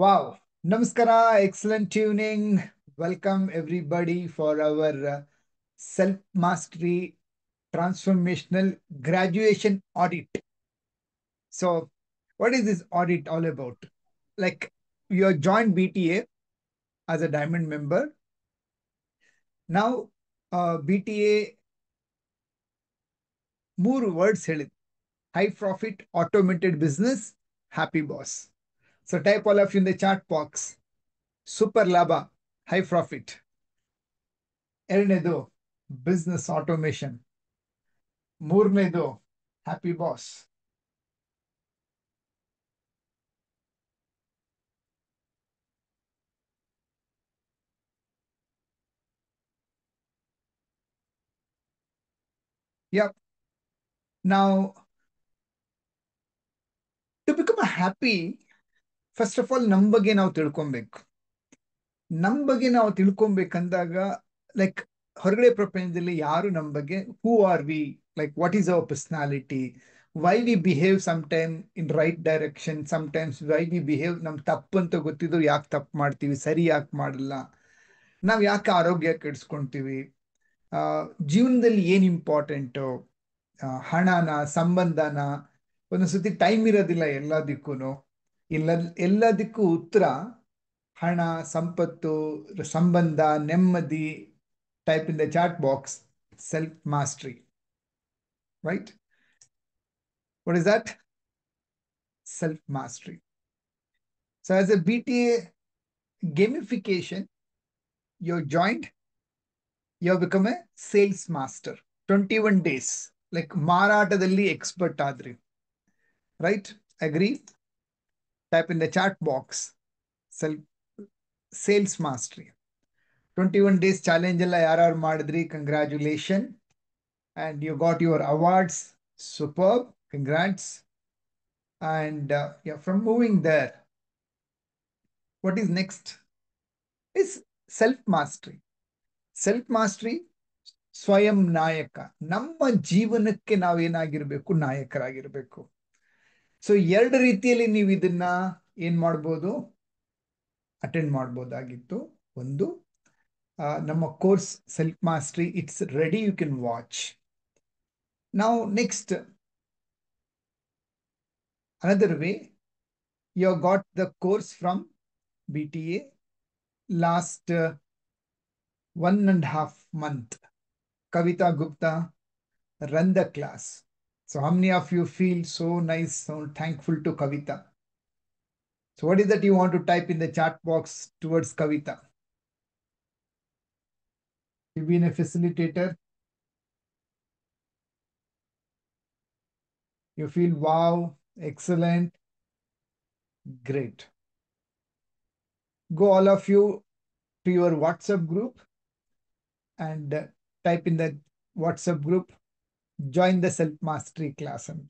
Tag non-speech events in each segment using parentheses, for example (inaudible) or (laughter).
Wow. Namaskara. Excellent tuning. Welcome everybody for our uh, self-mastery transformational graduation audit. So what is this audit all about? Like you joined BTA as a diamond member. Now uh, BTA more words ಹೇಳಿದ್ High profit automated business. Happy boss. So type all of you in the chat box. Super laba, high profit. ಎರಡನೇದು business automation. ಮೂರನೇದು happy boss. Yep. Now, to become a happy first of all ನಮ್ಮ ಬಗ್ಗೆ ನಾವು ತಿಳ್ಕೊಬೇಕು ನಮ್ಮ ಬಗ್ಗೆ ನಾವು ತಿಳ್ಕೊಬೇಕಂದಾಗ like ಹೊರಗಡೆ ಪ್ರಪಂಚದಲ್ಲಿ ಯಾರು ನಮ್ಮ ಬಗ್ಗೆ who are we like what is our personality why we behave sometime in right direction sometimes why we behave ನಮ್ ತಪ್ಪು ಅಂತ ಗೊತ್ತಿದ್ರು ಯಾಕೆ ತಪ್ಪು ಮಾಡ್ತೀವಿ ಸರಿ ಯಾಕೆ ಮಾಡಲ್ಲ ನಾವು ಯಾಕೆ ಆರೋಗ್ಯ ಕೆಡಿಸ್ಕೊಳ್ತೀವಿ ಜೀವನದಲ್ಲಿ ಏನು ಇಂಪಾರ್ಟೆಂಟು ಹಣನ ಸಂಬಂಧನ ಒಂದೊಂದ್ಸತಿ ಟೈಮ್ ಇರೋದಿಲ್ಲ ಎಲ್ಲದಕ್ಕೂ ಇಲ್ಲ ಎಲ್ಲದಕ್ಕೂ ಉತ್ತರ ಹಣ ಸಂಪತ್ತು ಸಂಬಂಧ ನೆಮ್ಮದಿ type in chat box self mastery right T A gamification you joined you become a sales master twenty one days like ಮಾರಾಟದಲ್ಲಿ ಎಕ್ಸ್ಪರ್ಟ್ ಆದ್ರಿ right agree type in the chat box sales mastery twenty one days challenge ಎಲ್ಲ ಯಾರು ಮಾಡಿದ್ರಿ congratulation and you got your awards super congrats and from moving there what is next is self mastery self mastery ಸ್ವಯಂ ನಾಯಕ ನಮ್ಮ ಜೀವನಕ್ಕೆ ನಾವು ಏನಾಗಿರಬೇಕು ನಾಯಕರಾಗಿರಬೇಕು so ಎರಡು ರೀತಿಯಲ್ಲಿ ನೀವು ಇದನ್ನ ಏನ್ ಮಾಡ್ಬೋದು ಅಟೆಂಡ್ ಮಾಡ್ಬೋದಾಗಿತ್ತು ಒಂದು ನಮ್ಮ course self mastery it's ready you can watch ನಾವು next another way you got the course from B T A last one and half month Kavita Gupta run the class So how many of you feel so nice, so thankful to Kavita? So what is that you want to type in the chat box towards Kavita? You've been a facilitator. You feel, wow, excellent, great. Go all of you to your WhatsApp group and uh, type in the WhatsApp group join the self mastery class and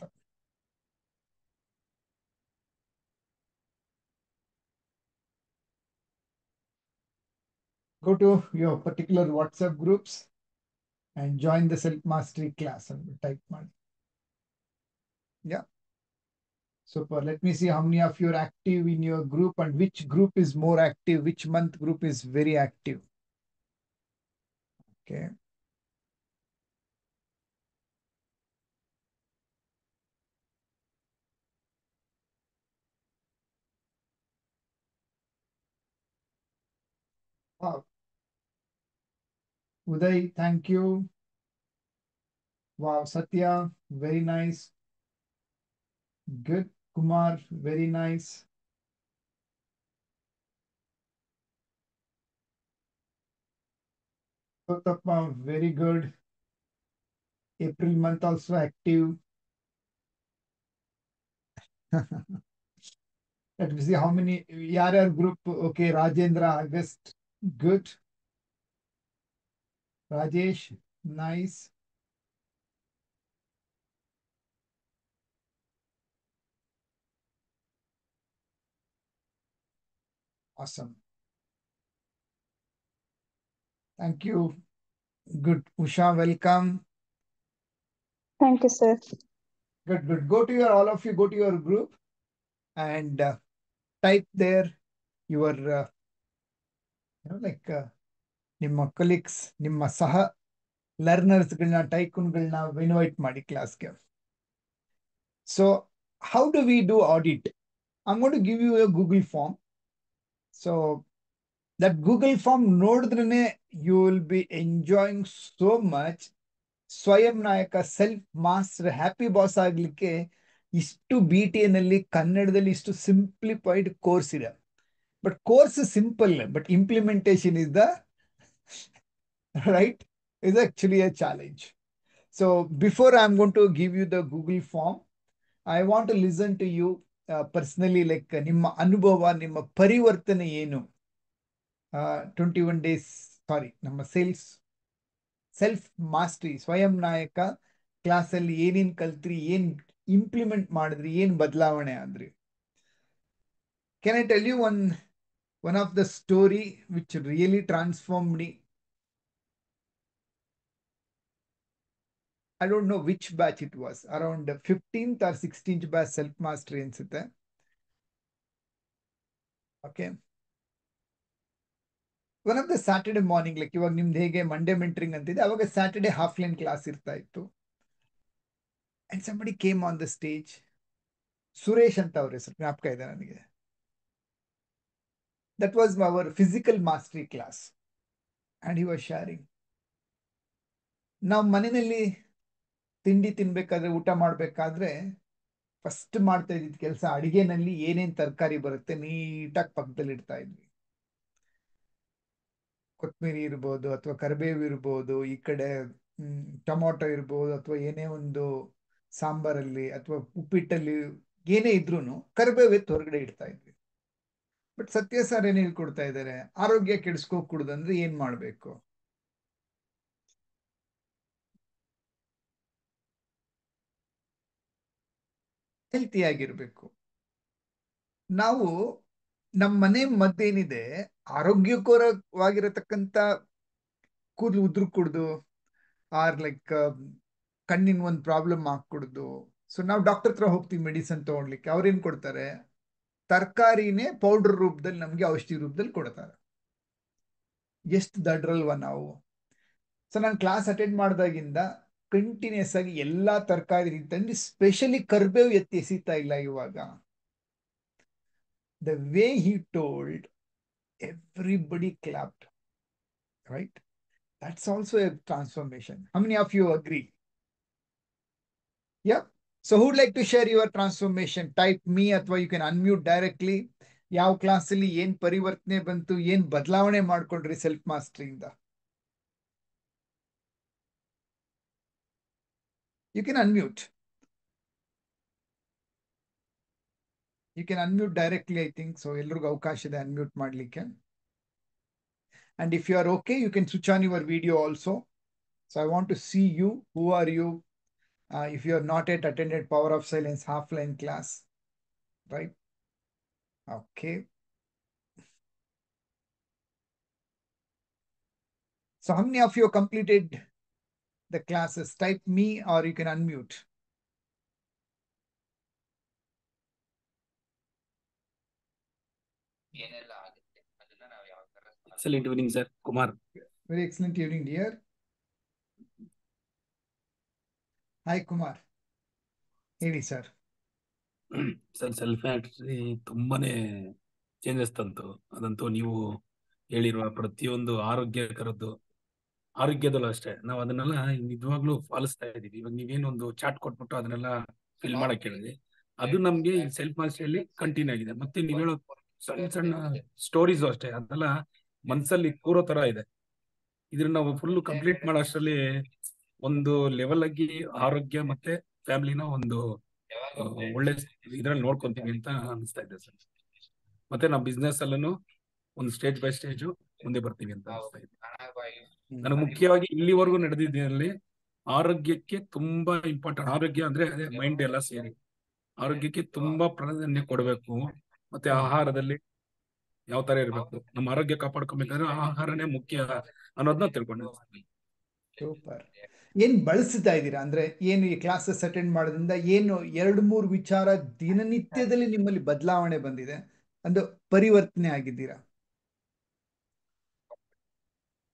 go to your particular WhatsApp groups and join the self mastery class and type money. Yeah. Super. Let me see how many of you are active in your group and which group is more active, which month group is very active. Okay. Wow. Uday, thank you. Wow, Satya, very nice. Good. Kumar, very nice. Sotappa, very good. April month also active. Let me see how many. Yar group. Okay, Rajendra, August. Good. Rajesh, nice. Awesome. Thank you. Good. Usha, welcome. Thank you, sir. Good, good. Go to your, all of you, go to your group and uh, type there your uh, like uh, ನಿಮ್ಮ colleagues ನಿಮ್ಮ ಸಹ ಲರ್ನರ್ಸ್ಗಳನ್ನ ಟೈಕುನ್ಗಳನ್ನ invite ಮಾಡಿ ಕ್ಲಾಸ್ಗೆ so how do we do audit I'm give you a Google form so that Google form ನೋಡಿದ್ರೆ you will be enjoying so much ಸ್ವಯಂ ನಾಯಕ ಸೆಲ್ಫ್ ಮಾಸ್ಟರ್ ಹ್ಯಾಪಿ ಬಾಸ್ ಆಗಲಿಕ್ಕೆ ಇಷ್ಟು ಬಿ ಟಿ ಎನಲ್ಲಿ ಕನ್ನಡದಲ್ಲಿ ಇಷ್ಟು ಸಿಂಪ್ಲಿಫೈಡ್ ಕೋರ್ಸ್ ಇದೆ But course is simple, but implementation is the, right, is actually a challenge. So before I am going to give you the Google form, I want to listen to you personally, like Nimma Anubhava, Nimma Parivartana Yenu, 21 days, sorry, Namma sales, self mastery ಸ್ವಯಂ ನಾಯಕ ಕ್ಲಾಸಲ್ಲಿ ಏನೇನು ಕಲ್ತ್ರಿ ಏನು implement ಮಾಡಿದ್ರಿ ಏನು ಬದಲಾವಣೆ ಆದ್ರಿ can I tell you one one of the story which really transformed I I don't know which batch it was, around sixteen or 16th batch self ಅನ್ಸುತ್ತೆ okay one of the Saturday morning like ಇವಾಗ ನಿಮ್ದು ಹೇಗೆ Monday mentoring ಅಂತಿದೆ ಅವಾಗ Saturday half line class ಇರ್ತಾ ಇತ್ತು and somebody came the stage Suresh ಅಂತ ಅವ್ರ ಸರ್ ಜ್ಞಾಪಕ ಇದೆ ನನಗೆ That was our physical mastery class. And he was sharing. ನಾವು ಮನೆಯಲ್ಲಿ ತಿಂಡಿ ತಿನ್ಬೇಕಾದ್ರೆ ಊಟ ಮಾಡಬೇಕಾದ್ರೆ ಫಸ್ಟ್ ಮಾಡ್ತಾ ಇದ್ದಿದ್ದ ಕೆಲಸ ಅಡಿಗೆನಲ್ಲಿ ಏನೇನು ತರಕಾರಿ ಬರುತ್ತೆ ನೀಟಾಗಿ ಪಕ್ಕದಲ್ಲಿ ಇಡ್ತಾ ಇದ್ವಿ ಕೊತ್ತಂಬರಿ ಇರ್ಬೋದು ಅಥವಾ ಕರಿಬೇವು ಇರ್ಬೋದು ಈ ಕಡೆ ಟೊಮೊಟೊ ಇರ್ಬೋದು ಅಥವಾ ಏನೇ ಒಂದು ಸಾಂಬಾರಲ್ಲಿ ಅಥವಾ ಉಪ್ಪಿಟ್ಟಲ್ಲಿ ಏನೇ ಇದ್ರೂ ಕರಿಬೇವೆ ಹೊರಗಡೆ ಇಡ್ತಾ ಇದ್ವಿ ಬಟ್ ಸತ್ಯ ಸಾರ್ ಏನ್ ಹೇಳ್ಕೊಡ್ತಾ ಇದ್ದಾರೆ ಆರೋಗ್ಯ ಕೆಡಿಸ್ಕೋ ಕುಡ್ದಂದ್ರೆ ಏನ್ ಮಾಡ್ಬೇಕು ಹೆಲ್ತಿ ಆಗಿರ್ಬೇಕು ನಾವು ನಮ್ಮ ಮನೆ ಮದ್ದೇನಿದೆ ಆರೋಗ್ಯಕರವಾಗಿರತಕ್ಕಂತ ಕೂದಲು ಉದ್ರು ಕುಡ್ದು ಆರ್ ಲೈಕ್ um, ಕಣ್ಣಿನ ಒಂದು ಪ್ರಾಬ್ಲಮ್ ಹಾಕ್ಕೊಡ್ದು ಸೊ ನಾವು ಡಾಕ್ಟರ್ ಹತ್ರ ಹೋಗ್ತೀವಿ ಮೆಡಿಸನ್ ಅವ್ರ ಅವ್ರೇನ್ ಕೊಡ್ತಾರೆ ತರಕಾರಿನೇ ಪೌಡರ್ ರೂಪದಲ್ಲಿ ನಮಗೆ ಔಷಧಿ ರೂಪದಲ್ಲಿ ಕೊಡ್ತಾರೆ ಎಷ್ಟು ದಡ್ರಲ್ವ ನಾವು ಸೊ ನಾನು ಕ್ಲಾಸ್ ಅಟೆಂಡ್ ಮಾಡಿದಾಗಿಂದ ಕಂಟಿನ್ಯೂಸ್ ಆಗಿ ಎಲ್ಲಾ ತರಕಾರಿ ತಂದು ಸ್ಪೆಷಲಿ ಕರ್ಬೇವು ಎತ್ತಿ ಎಸೀತಾ ಇಲ್ಲ ಇವಾಗ the way he told everybody clapped right that's also a transformation ಹಮ್ನಿ of you agree yeah So who'd like to share your transformation? Type me at why you can unmute directly. Yao classily yen parivartne bantu yen badlavane madkodri self mastering the. You can unmute. You can unmute directly, I think. So the unmute madlikan. And if you are okay, you can switch on your video also. So I want to see you. Who are you? uh, if you have not yet attended Power of Silence half-line class, right? Okay. So how many of you completed the classes? Type me or you can unmute. Excellent evening, sir. Kumar. Very excellent evening, dear. Hi Kumar ಹೇಳಿ sir sir self ಆಕ್ಟ್ರಿ ತುಂಬಾನೇ changes ತಂತು ಅದಂತೂ ನೀವು ಹೇಳಿರುವ ಪ್ರತಿಯೊಂದು ಆರೋಗ್ಯಕರದ್ದು ಆರೋಗ್ಯದಲ್ಲೂ ಅಷ್ಟೇ ನಾವು ಅದನ್ನೆಲ್ಲ ನಿಜವಾಗ್ಲೂ ಪಾಲಿಸ್ತಾ ಇದೀವಿ ಇವಾಗ ನೀವೇನೊಂದು ಚಾಟ್ ಕೊಟ್ಬಿಟ್ಟು ಅದನ್ನೆಲ್ಲ ಫಿಲ್ ಮಾಡಕ್ ಹೇಳಿದ್ವಿ ಅದು ನಮ್ಗೆ ಸೆಲ್ಫ್ ಅಲ್ಲಿ ಕಂಟಿನ್ಯೂ ಆಗಿದೆ ಮತ್ತೆ ನೀವು ಹೇಳೋ ಸಣ್ಣ ಸಣ್ಣ ಸ್ಟೋರೀಸ್ ಅಷ್ಟೇ ಅದೆಲ್ಲ ಮನ್ಸಲ್ಲಿ ಕೂರೋ ತರ ಇದೆ ಇದ್ರ ನಾವು ಫುಲ್ ಕಂಪ್ಲೀಟ್ ಮಾಡೋ ಅಷ್ಟರಲ್ಲಿ ಒಂದು ಲೆವೆಲ್ ಆಗಿ ಆರೋಗ್ಯ ಮತ್ತೆ ಫ್ಯಾಮಿಲಿನ ಒಂದು ಒಳ್ಳೆ ಇದ್ರಲ್ಲಿ ನೋಡ್ಕೊಂತೀವಿ ಅಂತ ಅನಿಸ್ತಾ ಇದೆ ಸರ್ ಮತ್ತೆ ನಾವು ಬಿಸ್ನೆಸ್ ಅಲ್ಲೂ ಒಂದು ಸ್ಟೇಜ್ ಬೈ ಸ್ಟೇಜ್ ಮುಂದೆ ಬರ್ತೀವಿ ಅಂತ ಅನಿಸ್ತಾ ಇದೆ ನನಗೆ ಮುಖ್ಯವಾಗಿ ಇಲ್ಲಿವರೆಗೂ ನಡೆದಿದ್ದಲ್ಲಿ ಆರೋಗ್ಯಕ್ಕೆ ತುಂಬಾ ಇಂಪಾರ್ಟೆಂಟ್ ಆರೋಗ್ಯ ಅಂದ್ರೆ ಮೈಂಡ್ ಎಲ್ಲ ಸೇರಿ ಆರೋಗ್ಯಕ್ಕೆ ತುಂಬಾ ಪ್ರಾಧಾನ್ಯ ಕೊಡಬೇಕು ಮತ್ತೆ ಆಹಾರದಲ್ಲಿ ಯಾವ ತರ ಇರಬೇಕು ನಮ್ಮ ಆರೋಗ್ಯ ಕಾಪಾಡ್ಕೊಬೇಕಾದ್ರೆ ಆಹಾರನೇ ಮುಖ್ಯ ಅನ್ನೋದನ್ನ ತಿಳ್ಕೊಂಡು ಏನು ಬಳಸ್ತಾ ಇದ್ದೀರಾ ಅಂದರೆ ಏನು ಈ ಕ್ಲಾಸಸ್ ಅಟೆಂಡ್ ಮಾಡೋದ್ರಿಂದ ಏನು ಎರಡು ಮೂರು ವಿಚಾರ ದಿನನಿತ್ಯದಲ್ಲಿ ನಿಮ್ಮಲ್ಲಿ ಬದಲಾವಣೆ ಬಂದಿದೆ ಅಂದ್ರೆ ಪರಿವರ್ತನೆ ಆಗಿದ್ದೀರಾ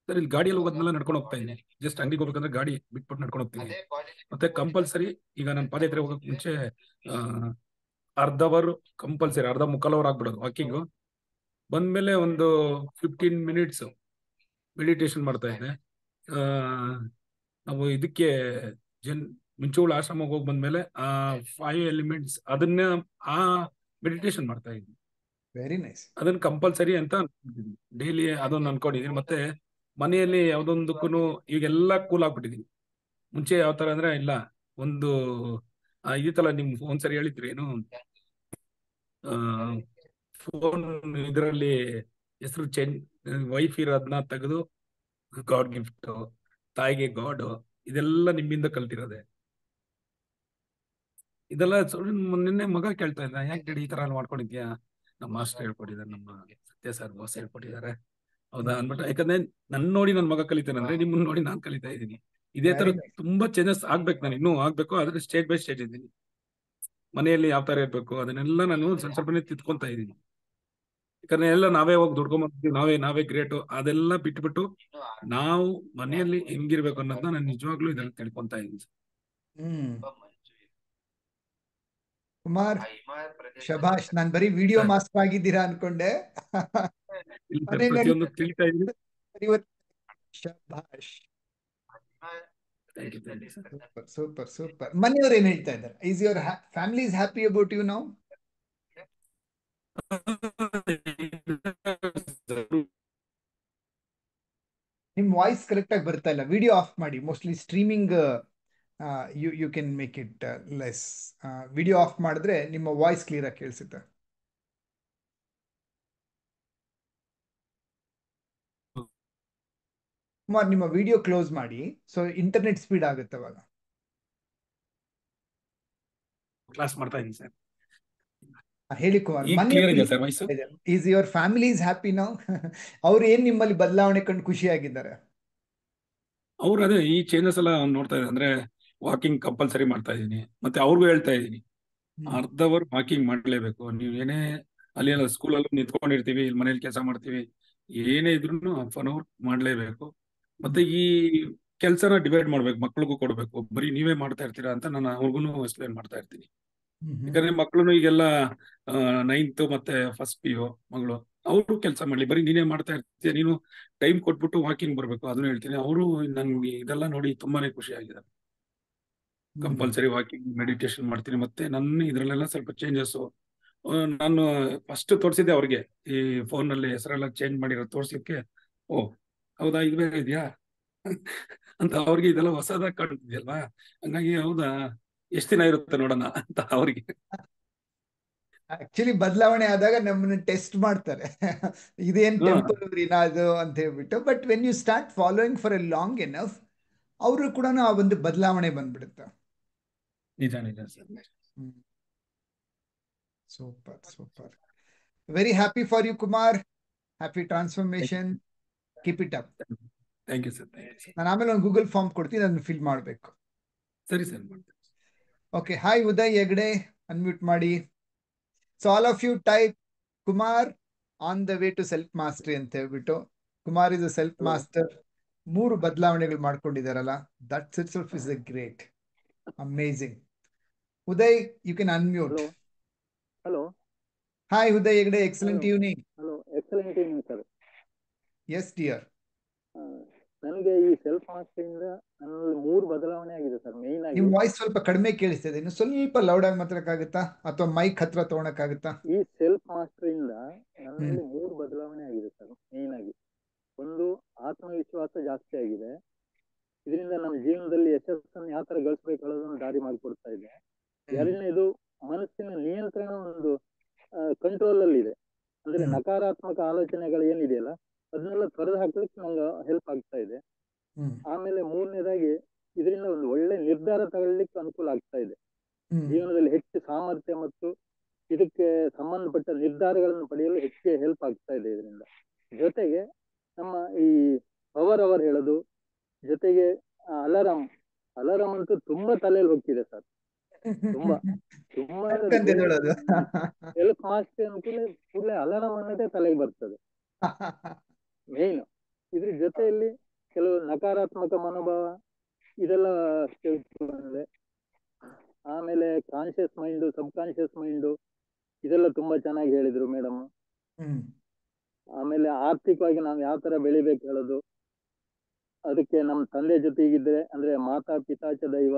ಸರ್ ಇಲ್ಲಿ ಗಾಡಿಯಲ್ಲಿ ಹೋಗೋದನ್ನೆಲ್ಲ ನಡ್ಕೊಂಡು ಹೋಗ್ತಾ ಇದ್ದೀನಿ ಜಸ್ಟ್ ಅಂಗಡಿಗೆ ಹೋಗ್ಬೇಕಂದ್ರೆ ಗಾಡಿ ಬಿಟ್ಬಿಟ್ಟು ನಡ್ಕೊಂಡು ಹೋಗ್ತೀನಿ ಮತ್ತೆ ಕಂಪಲ್ಸರಿ ಈಗ ನಾನು ಪಾದಯಾತ್ರೆ ಹೋಗೋಕೆ ಮುಂಚೆ ಅರ್ಧ ಅವರ್ ಕಂಪಲ್ಸರಿ ಅರ್ಧ ಮುಕ್ಕಾಲ್ ಅವರ್ ಆಗ್ಬಿಡೋದು ವಾಕಿಂಗು ಬಂದ್ಮೇಲೆ ಒಂದು ಫಿಫ್ಟೀನ್ ಮಿನಿಟ್ಸ್ ಮೆಡಿಟೇಷನ್ ಮಾಡ್ತಾ ಇದ್ದೆ ನಾವು ಇದಕ್ಕೆ ಜನ್ ಮುಂಚೂಳ ಆಶ್ರಮಕ್ಕೆ ಹೋಗಿ ಬಂದ್ಮೇಲೆ ಆ ಫೈವ್ ಎಲಿಮೆಂಟ್ಸ್ ಅದನ್ನ ಆ ಮೆಡಿಟೇಷನ್ ಮಾಡ್ತಾ ಇದ್ವಿ ವೆರಿ ನೈಸ್ ಅದನ್ನ ಕಂಪಲ್ಸರಿ ಅಂತ ಡೈಲಿ ಅದನ್ನ ಅನ್ಕೊಂಡಿದೀನಿ ಮತ್ತೆ ಮನೆಯಲ್ಲಿ ಯಾವ್ದೊಂದಕ್ಕೂ ಈಗೆಲ್ಲ ಕೂಲ್ ಆಗ್ಬಿಟ್ಟಿದೀನಿ ಮುಂಚೆ ಯಾವ ತರ ಅಂದ್ರೆ ಇಲ್ಲ ಒಂದು ಇದಲ್ಲ ನಿಮ್ ಫೋನ್ ಸರಿ ಹೇಳಿದ್ರಿ ಏನು ಫೋನ್ ಇದರಲ್ಲಿ ಹೆಸರು ಚೇಂಜ್ ವೈಫ್ ಇರೋದನ್ನ ತೆಗೆದು ಗಾಡ್ ಗಿಫ್ಟ್ ತಾಯಿಗೆ ಗಾಡು ಇದೆಲ್ಲ ನಿಮ್ಮಿಂದ ಕಲ್ತಿರೋದೆ ಇದೆಲ್ಲ ನಿನ್ನೆ ಮಗ ಕೇಳ್ತಾ ಇದ್ದ ಯಾಕೆ ಈ ತರ ಮಾಡ್ಕೊಂಡಿದ್ಯಾ ನಮ್ಮ ಮಾಸ್ಟರ್ ಹೇಳ್ಕೊಟ್ಟಿದ್ದಾರೆ ನಮ್ಮ ಸತ್ಯ ಸರ್ ಬಾಸ್ ಹೇಳ್ಕೊಟ್ಟಿದ್ದಾರೆ ಹೌದಾ ಅನ್ಬಿಟ್ಟು ಯಾಕಂದ್ರೆ ನನ್ ನೋಡಿ ನನ್ನ ಮಗ ಕಲಿತಾನೆ ಅಂದ್ರೆ ನಿಮ್ಮನ್ನ ನೋಡಿ ನಾನ್ ಕಲಿತಾ ಇದ್ದೀನಿ ಇದೇ ತರ ತುಂಬಾ ಚೇಂಜಸ್ ಆಗ್ಬೇಕು ನಾನು ಇನ್ನೂ ಆಗ್ಬೇಕು ಆದ್ರೆ ಸ್ಟೇಟ್ ಬೈ ಸ್ಟೇಟ್ ಇದ್ದೀನಿ ಮನೆಯಲ್ಲಿ ಯಾವ ತರ ಇರ್ಬೇಕು ಅದನ್ನೆಲ್ಲ ನಾನು ಸ್ವಲ್ಪ ತಿತ್ಕೊಂತ ಇದ್ದೀನಿ ಯಾಕಂದ್ರೆ ಎಲ್ಲ ನಾವೇ ಹೋಗಿ ದುಡ್ಕೊಂಬರ್ತೀವಿ ನಾವೇ ನಾವೇ ಗ್ರೇಟ್ ಅದೆಲ್ಲ ಬಿಟ್ಬಿಟ್ಟು ನಾವು ಮನೆಯಲ್ಲಿ ಹೆಂಗಿರ್ಬೇಕು ಅನ್ನೋದನ್ನ ನಾನು ನಿಜವಾಗ್ಲೂ ಇದೆಲ್ಲ ತಿಳ್ಕೊಂತ ಇದ್ದೀನಿ ಕುಮಾರ್ ಶಭಾಷ್ ನಾನ್ ಬರೀ ವಿಡಿಯೋ ಮಾಸ್ಟರ್ ಆಗಿದ್ದೀರಾ ಅನ್ಕೊಂಡೆ ಶಭಾಷ್ ಸೂಪರ್ ಸೂಪರ್ ಮನೆಯವರು ಏನ್ ಹೇಳ್ತಾ ಇದ್ದಾರೆ is your family is happy about you now ನಿಮ್ ವಾಯ್ಸ್ ಕರೆಕ್ಟ್ ಆಗಿ ಬರ್ತಾ ಇಲ್ಲ ವಿಡಿಯೋ ಆಫ್ ಮಾಡಿ mostly streaming you you can make it less video off ಮಾಡಿದ್ರೆ ನಿಮ್ಮ ವಾಯ್ಸ್ ಕ್ಲಿಯರ್ ಆಗಿ ಕೇಳಿಸುತ್ತೆ ಕುಮಾರ್ ನಿಮ್ಮ ವಿಡಿಯೋ ಕ್ಲೋಸ್ ಮಾಡಿ ಸೊ ಇಂಟರ್ನೆಟ್ ಸ್ಪೀಡ್ ಆಗುತ್ತೆ ಅವಾಗ ಕ್ಲಾಸ್ ಮಾಡ್ತಾ ಇದ್ದೀನಿ ಸರ್ ಫ್ಯಾಮಿಲಿ ಇಸ್ ಹ್ಯಾಪಿ ನಾವು ಅವ್ರು ಏನ್ ನಿಮ್ಮಲ್ಲಿ ಬದಲಾವಣೆ ಕಂಡು ಖುಷಿ ಆಗಿದ್ದಾರೆ ಅವ್ರು ಅದೇ ಈ ಚೇಂಜಸ್ ಎಲ್ಲ ನೋಡ್ತಾ ಇದ್ದಾರೆ ಅಂದ್ರೆ ವಾಕಿಂಗ್ ಕಂಪಲ್ಸರಿ ಮಾಡ್ತಾ ಇದೀನಿ ಮತ್ತೆ ಅವ್ರಿಗೂ ಹೇಳ್ತಾ ಇದೀನಿ ಅರ್ಧ ಅವರ್ ವಾಕಿಂಗ್ ಮಾಡ್ಲೇಬೇಕು ನೀವು ಏನೇ ಅಲ್ಲಿ ಸ್ಕೂಲಲ್ಲೂ ನಿಂತ್ಕೊಂಡಿರ್ತೀವಿ ಇಲ್ಲಿ ಮನೇಲಿ ಕೆಲಸ ಮಾಡ್ತೀವಿ ಏನೇ ಇದ್ರು ಹಾಫ್ ಅನ್ ಅವರ್ ಮಾಡ್ಲೇಬೇಕು ಮತ್ತೆ ಈ ಕೆಲಸನ ಡಿವೈಡ್ ಮಾಡ್ಬೇಕು ಮಕ್ಳಿಗೂ ಕೊಡ್ಬೇಕು ಬರೀ ನೀವೇ ಮಾಡ್ತಾ ಇರ್ತೀರಾ ಅಂತ ನಾನು ಅವ್ರಿಗೂ ಎಕ್ಸ್ಪ್ಲೇನ್ ಮಾಡ್ತಾ ಇರ್ತೀನಿ ಯಾಕಂದ್ರೆ ಮಕ್ಕಳು ಈಗೆಲ್ಲ ನೈನ್ತ್ ಮತ್ತೆ ಫಸ್ಟ್ ಪಿ ಯು ಮಗಳು ಅವರು ಕೆಲಸ ಮಾಡ್ಲಿ ಬರೀ ನೀನೇ ಮಾಡ್ತಾ ಇರ್ತೀಯ ನೀನು ಟೈಮ್ ಕೊಟ್ಬಿಟ್ಟು ವಾಕಿಂಗ್ ಬರ್ಬೇಕು ಅದನ್ನು ಹೇಳ್ತೀನಿ ಅವರು ನನ್ಗೆ ಇದೆಲ್ಲ ನೋಡಿ ತುಂಬಾನೇ ಖುಷಿ ಆಗಿದ್ದಾರೆ ಕಂಪಲ್ಸರಿ ವಾಕಿಂಗ್ ಮೆಡಿಟೇಷನ್ ಮಾಡ್ತೀನಿ ಮತ್ತೆ ನನ್ನ ಇದ್ರಲ್ಲೆಲ್ಲ ಸ್ವಲ್ಪ ಚೇಂಜಸ್ ನಾನು ಫಸ್ಟ್ ತೋರಿಸಿದ್ದೆ ಅವ್ರಿಗೆ ಈ ಫೋನ್ ನಲ್ಲಿ ಹೆಸರೆಲ್ಲ ಚೇಂಜ್ ಮಾಡಿರೋ ತೋರ್ಸಿದ್ಕೆ ಓ ಹೌದಾ ಇದು ಬೇರೆ ಇದೆಯಾ ಅಂತ ಅವ್ರಿಗೆ ಇದೆಲ್ಲ ಹೊಸದಾಗಿ ಕಾಣ್ತಿದ್ಯಲ್ವಾ ಹಂಗಾಗಿ ಹೌದಾ ಎಷ್ಟು ದಿನ ಇರುತ್ತೆ ನೋಡೋಣ ಅಂತ ಅವರಿಗೆ ಆಕ್ಚುಲಿ ಬದಲಾವಣೆ ಆದಾಗ ನಮ್ಮನ್ನ ಟೆಸ್ಟ್ ಮಾಡ್ತಾರೆ ಇದೇನ್ ಟೆಂಪರರಿನಾ ಅದು ಅಂತ ಹೇಳ್ಬಿಟ್ಟು but when you start following for a long enough ಅವರು ಕೂಡ ಆ ಒಂದು ಬದಲಾವಣೆ ಬಂದ್ಬಿಡುತ್ತೆ ನಿಜ ನಿಜ super super very happy for you Kumar happy transformation keep it up thank you sir ನಾನು ಆಮೇಲೆ ಒಂದು ಗೂಗಲ್ ಫಾರ್ಮ್ ಕೊಡ್ತೀನಿ ಅದನ್ನು ಫಿಲ್ ಮಾಡಬೇಕು ಸರಿ ಸರ್ ಮಾಡ್ತೀನಿ okay hi Uday Hegde unmute ಮಾಡಿ so all of you type Kumar on the way to self mastery ಅಂತ ಹೇಳ್ಬಿಟ್ಟು Kumar is a self master ಮೂರು ಬದಲಾವಣೆಗಳು ಮಾಡ್ಕೊಂಡಿದಾರಲ್ಲ that's it self is a great amazing Uday you can unmute hello hi Uday Hegde excellent evening hello excellent evening sir yes dear ನನಗೆ ಈ self ಮಾಸ್ಟರಿಯಿಂದ ನನ್ನಲ್ಲಿ ಮೂರು ಬದಲಾವಣೆ ಆಗಿದೆ ಸರ್ ಮೇನ್ ಆಗಿ ನಿಮ್ಮ ವಾಯ್ಸ್ ಸ್ವಲ್ಪ ಕಡಿಮೆ ಕೇಳಿಸ್ತಾ ಇದೆ ಸ್ವಲ್ಪ ಲೌಡ್ ಆಗಿ ಮಾತಾಡಕ್ಕಾಗುತ್ತಾ ಅಥವಾ ಮೈಕ್ ಹತ್ರ ತಗೊಳಕ್ಕಾಗುತ್ತಾ ಈ ಸೆಲ್ಫ್ ಮಾಸ್ಟರಿಯಿಂದ ನನ್ನಲ್ಲಿ ಮೂರು ಬದಲಾವಣೆ ಆಗಿದೆ ಸರ್ ಮೈನ್ ಆಗಿ ಒಂದು ಆತ್ಮವಿಶ್ವಾಸ ಜಾಸ್ತಿ ಆಗಿದೆ ಇದರಿಂದ ನಮ್ಮ ಜೀವನದಲ್ಲಿ ಯಶಸ್ಸನ್ನು ಯಾವ ತರ ಗಳಿಸ್ಬೇಕು ಅನ್ನೋದನ್ನ ದಾರಿ ಮಾಡಿಕೊಡ್ತಾ ಇದೆ ಎರಡನೇದು ಮನಸ್ಸಿನ ನಿಯಂತ್ರಣ ಒಂದು ಕಂಟ್ರೋಲ್ ಅಲ್ಲಿ ಇದೆ ಅಂದ್ರೆ ನಕಾರಾತ್ಮಕ ಆಲೋಚನೆಗಳು ಏನಿದೆಯಲ್ಲ ಅದನ್ನೆಲ್ಲ ತೊರೆದು ಹಾಕ್ಲಿಕ್ಕೆ ನಂಗೆ ಹೆಲ್ಪ್ ಆಗ್ತಾ ಇದೆ ಆಮೇಲೆ ಮೂರನೇದಾಗಿ ಇದರಿಂದ ಒಂದು ಒಳ್ಳೆ ನಿರ್ಧಾರ ತಗೊಳ್ಲಿಕ್ಕೆ ಅನುಕೂಲ ಆಗ್ತಾ ಇದೆ ಜೀವನದಲ್ಲಿ ಹೆಚ್ಚು ಸಾಮರ್ಥ್ಯ ಮತ್ತು ಇದಕ್ಕೆ ಸಂಬಂಧಪಟ್ಟ ನಿರ್ಧಾರಗಳನ್ನು ಪಡೆಯಲು ಹೆಚ್ಚು ಹೆಲ್ಪ್ ಆಗ್ತಾ ಇದೆ ಇದರಿಂದ ಜೊತೆಗೆ ನಮ್ಮ ಈ ಪವರ್ ಅವರ್ ಹೇಳೋದು ಜೊತೆಗೆ ಅಲಾರಾಮ್ ಅಲಾರಾಮ್ ಅಂತೂ ತುಂಬಾ ತಲೆಯಲ್ಲಿ ಹೋಗ್ತಿದೆ ಸರ್ ತುಂಬಾ ತುಂಬಾ ಹೆಲ್ಪ್ ಮಾಡ್ತೇನೆ ಕೂಡಲೇ ಕೂಡಲೇ ಅಲಾರಾಮ್ ಅನ್ನೋದೇ ತಲೆಗೆ ಬರ್ತದೆ (laughs) ಮೇನ್ ಇದ್ರ ಜೊತೆಯಲ್ಲಿ ಕೆಲವು ನಕಾರಾತ್ಮಕ ಮನೋಭಾವ ಇದೆಲ್ಲ ತಿಳ್ಕೊಂಡೆ ಆಮೇಲೆ conscious mind subconscious mind ಇದೆಲ್ಲ ತುಂಬಾ ಚೆನ್ನಾಗಿ ಹೇಳಿದ್ರು ಮೇಡಮ್ ಆಮೇಲೆ ಆರ್ಥಿಕವಾಗಿ ನಾವು ಯಾವ ತರ ಬೆಳಿಬೇಕು ಹೇಳೋದು ಅದಕ್ಕೆ ನಮ್ಮ ತಂದೆ ಜೊತೆಗಿದ್ರೆ ಅಂದ್ರೆ ಮಾತಾ ಪಿತಾಚ ದೈವ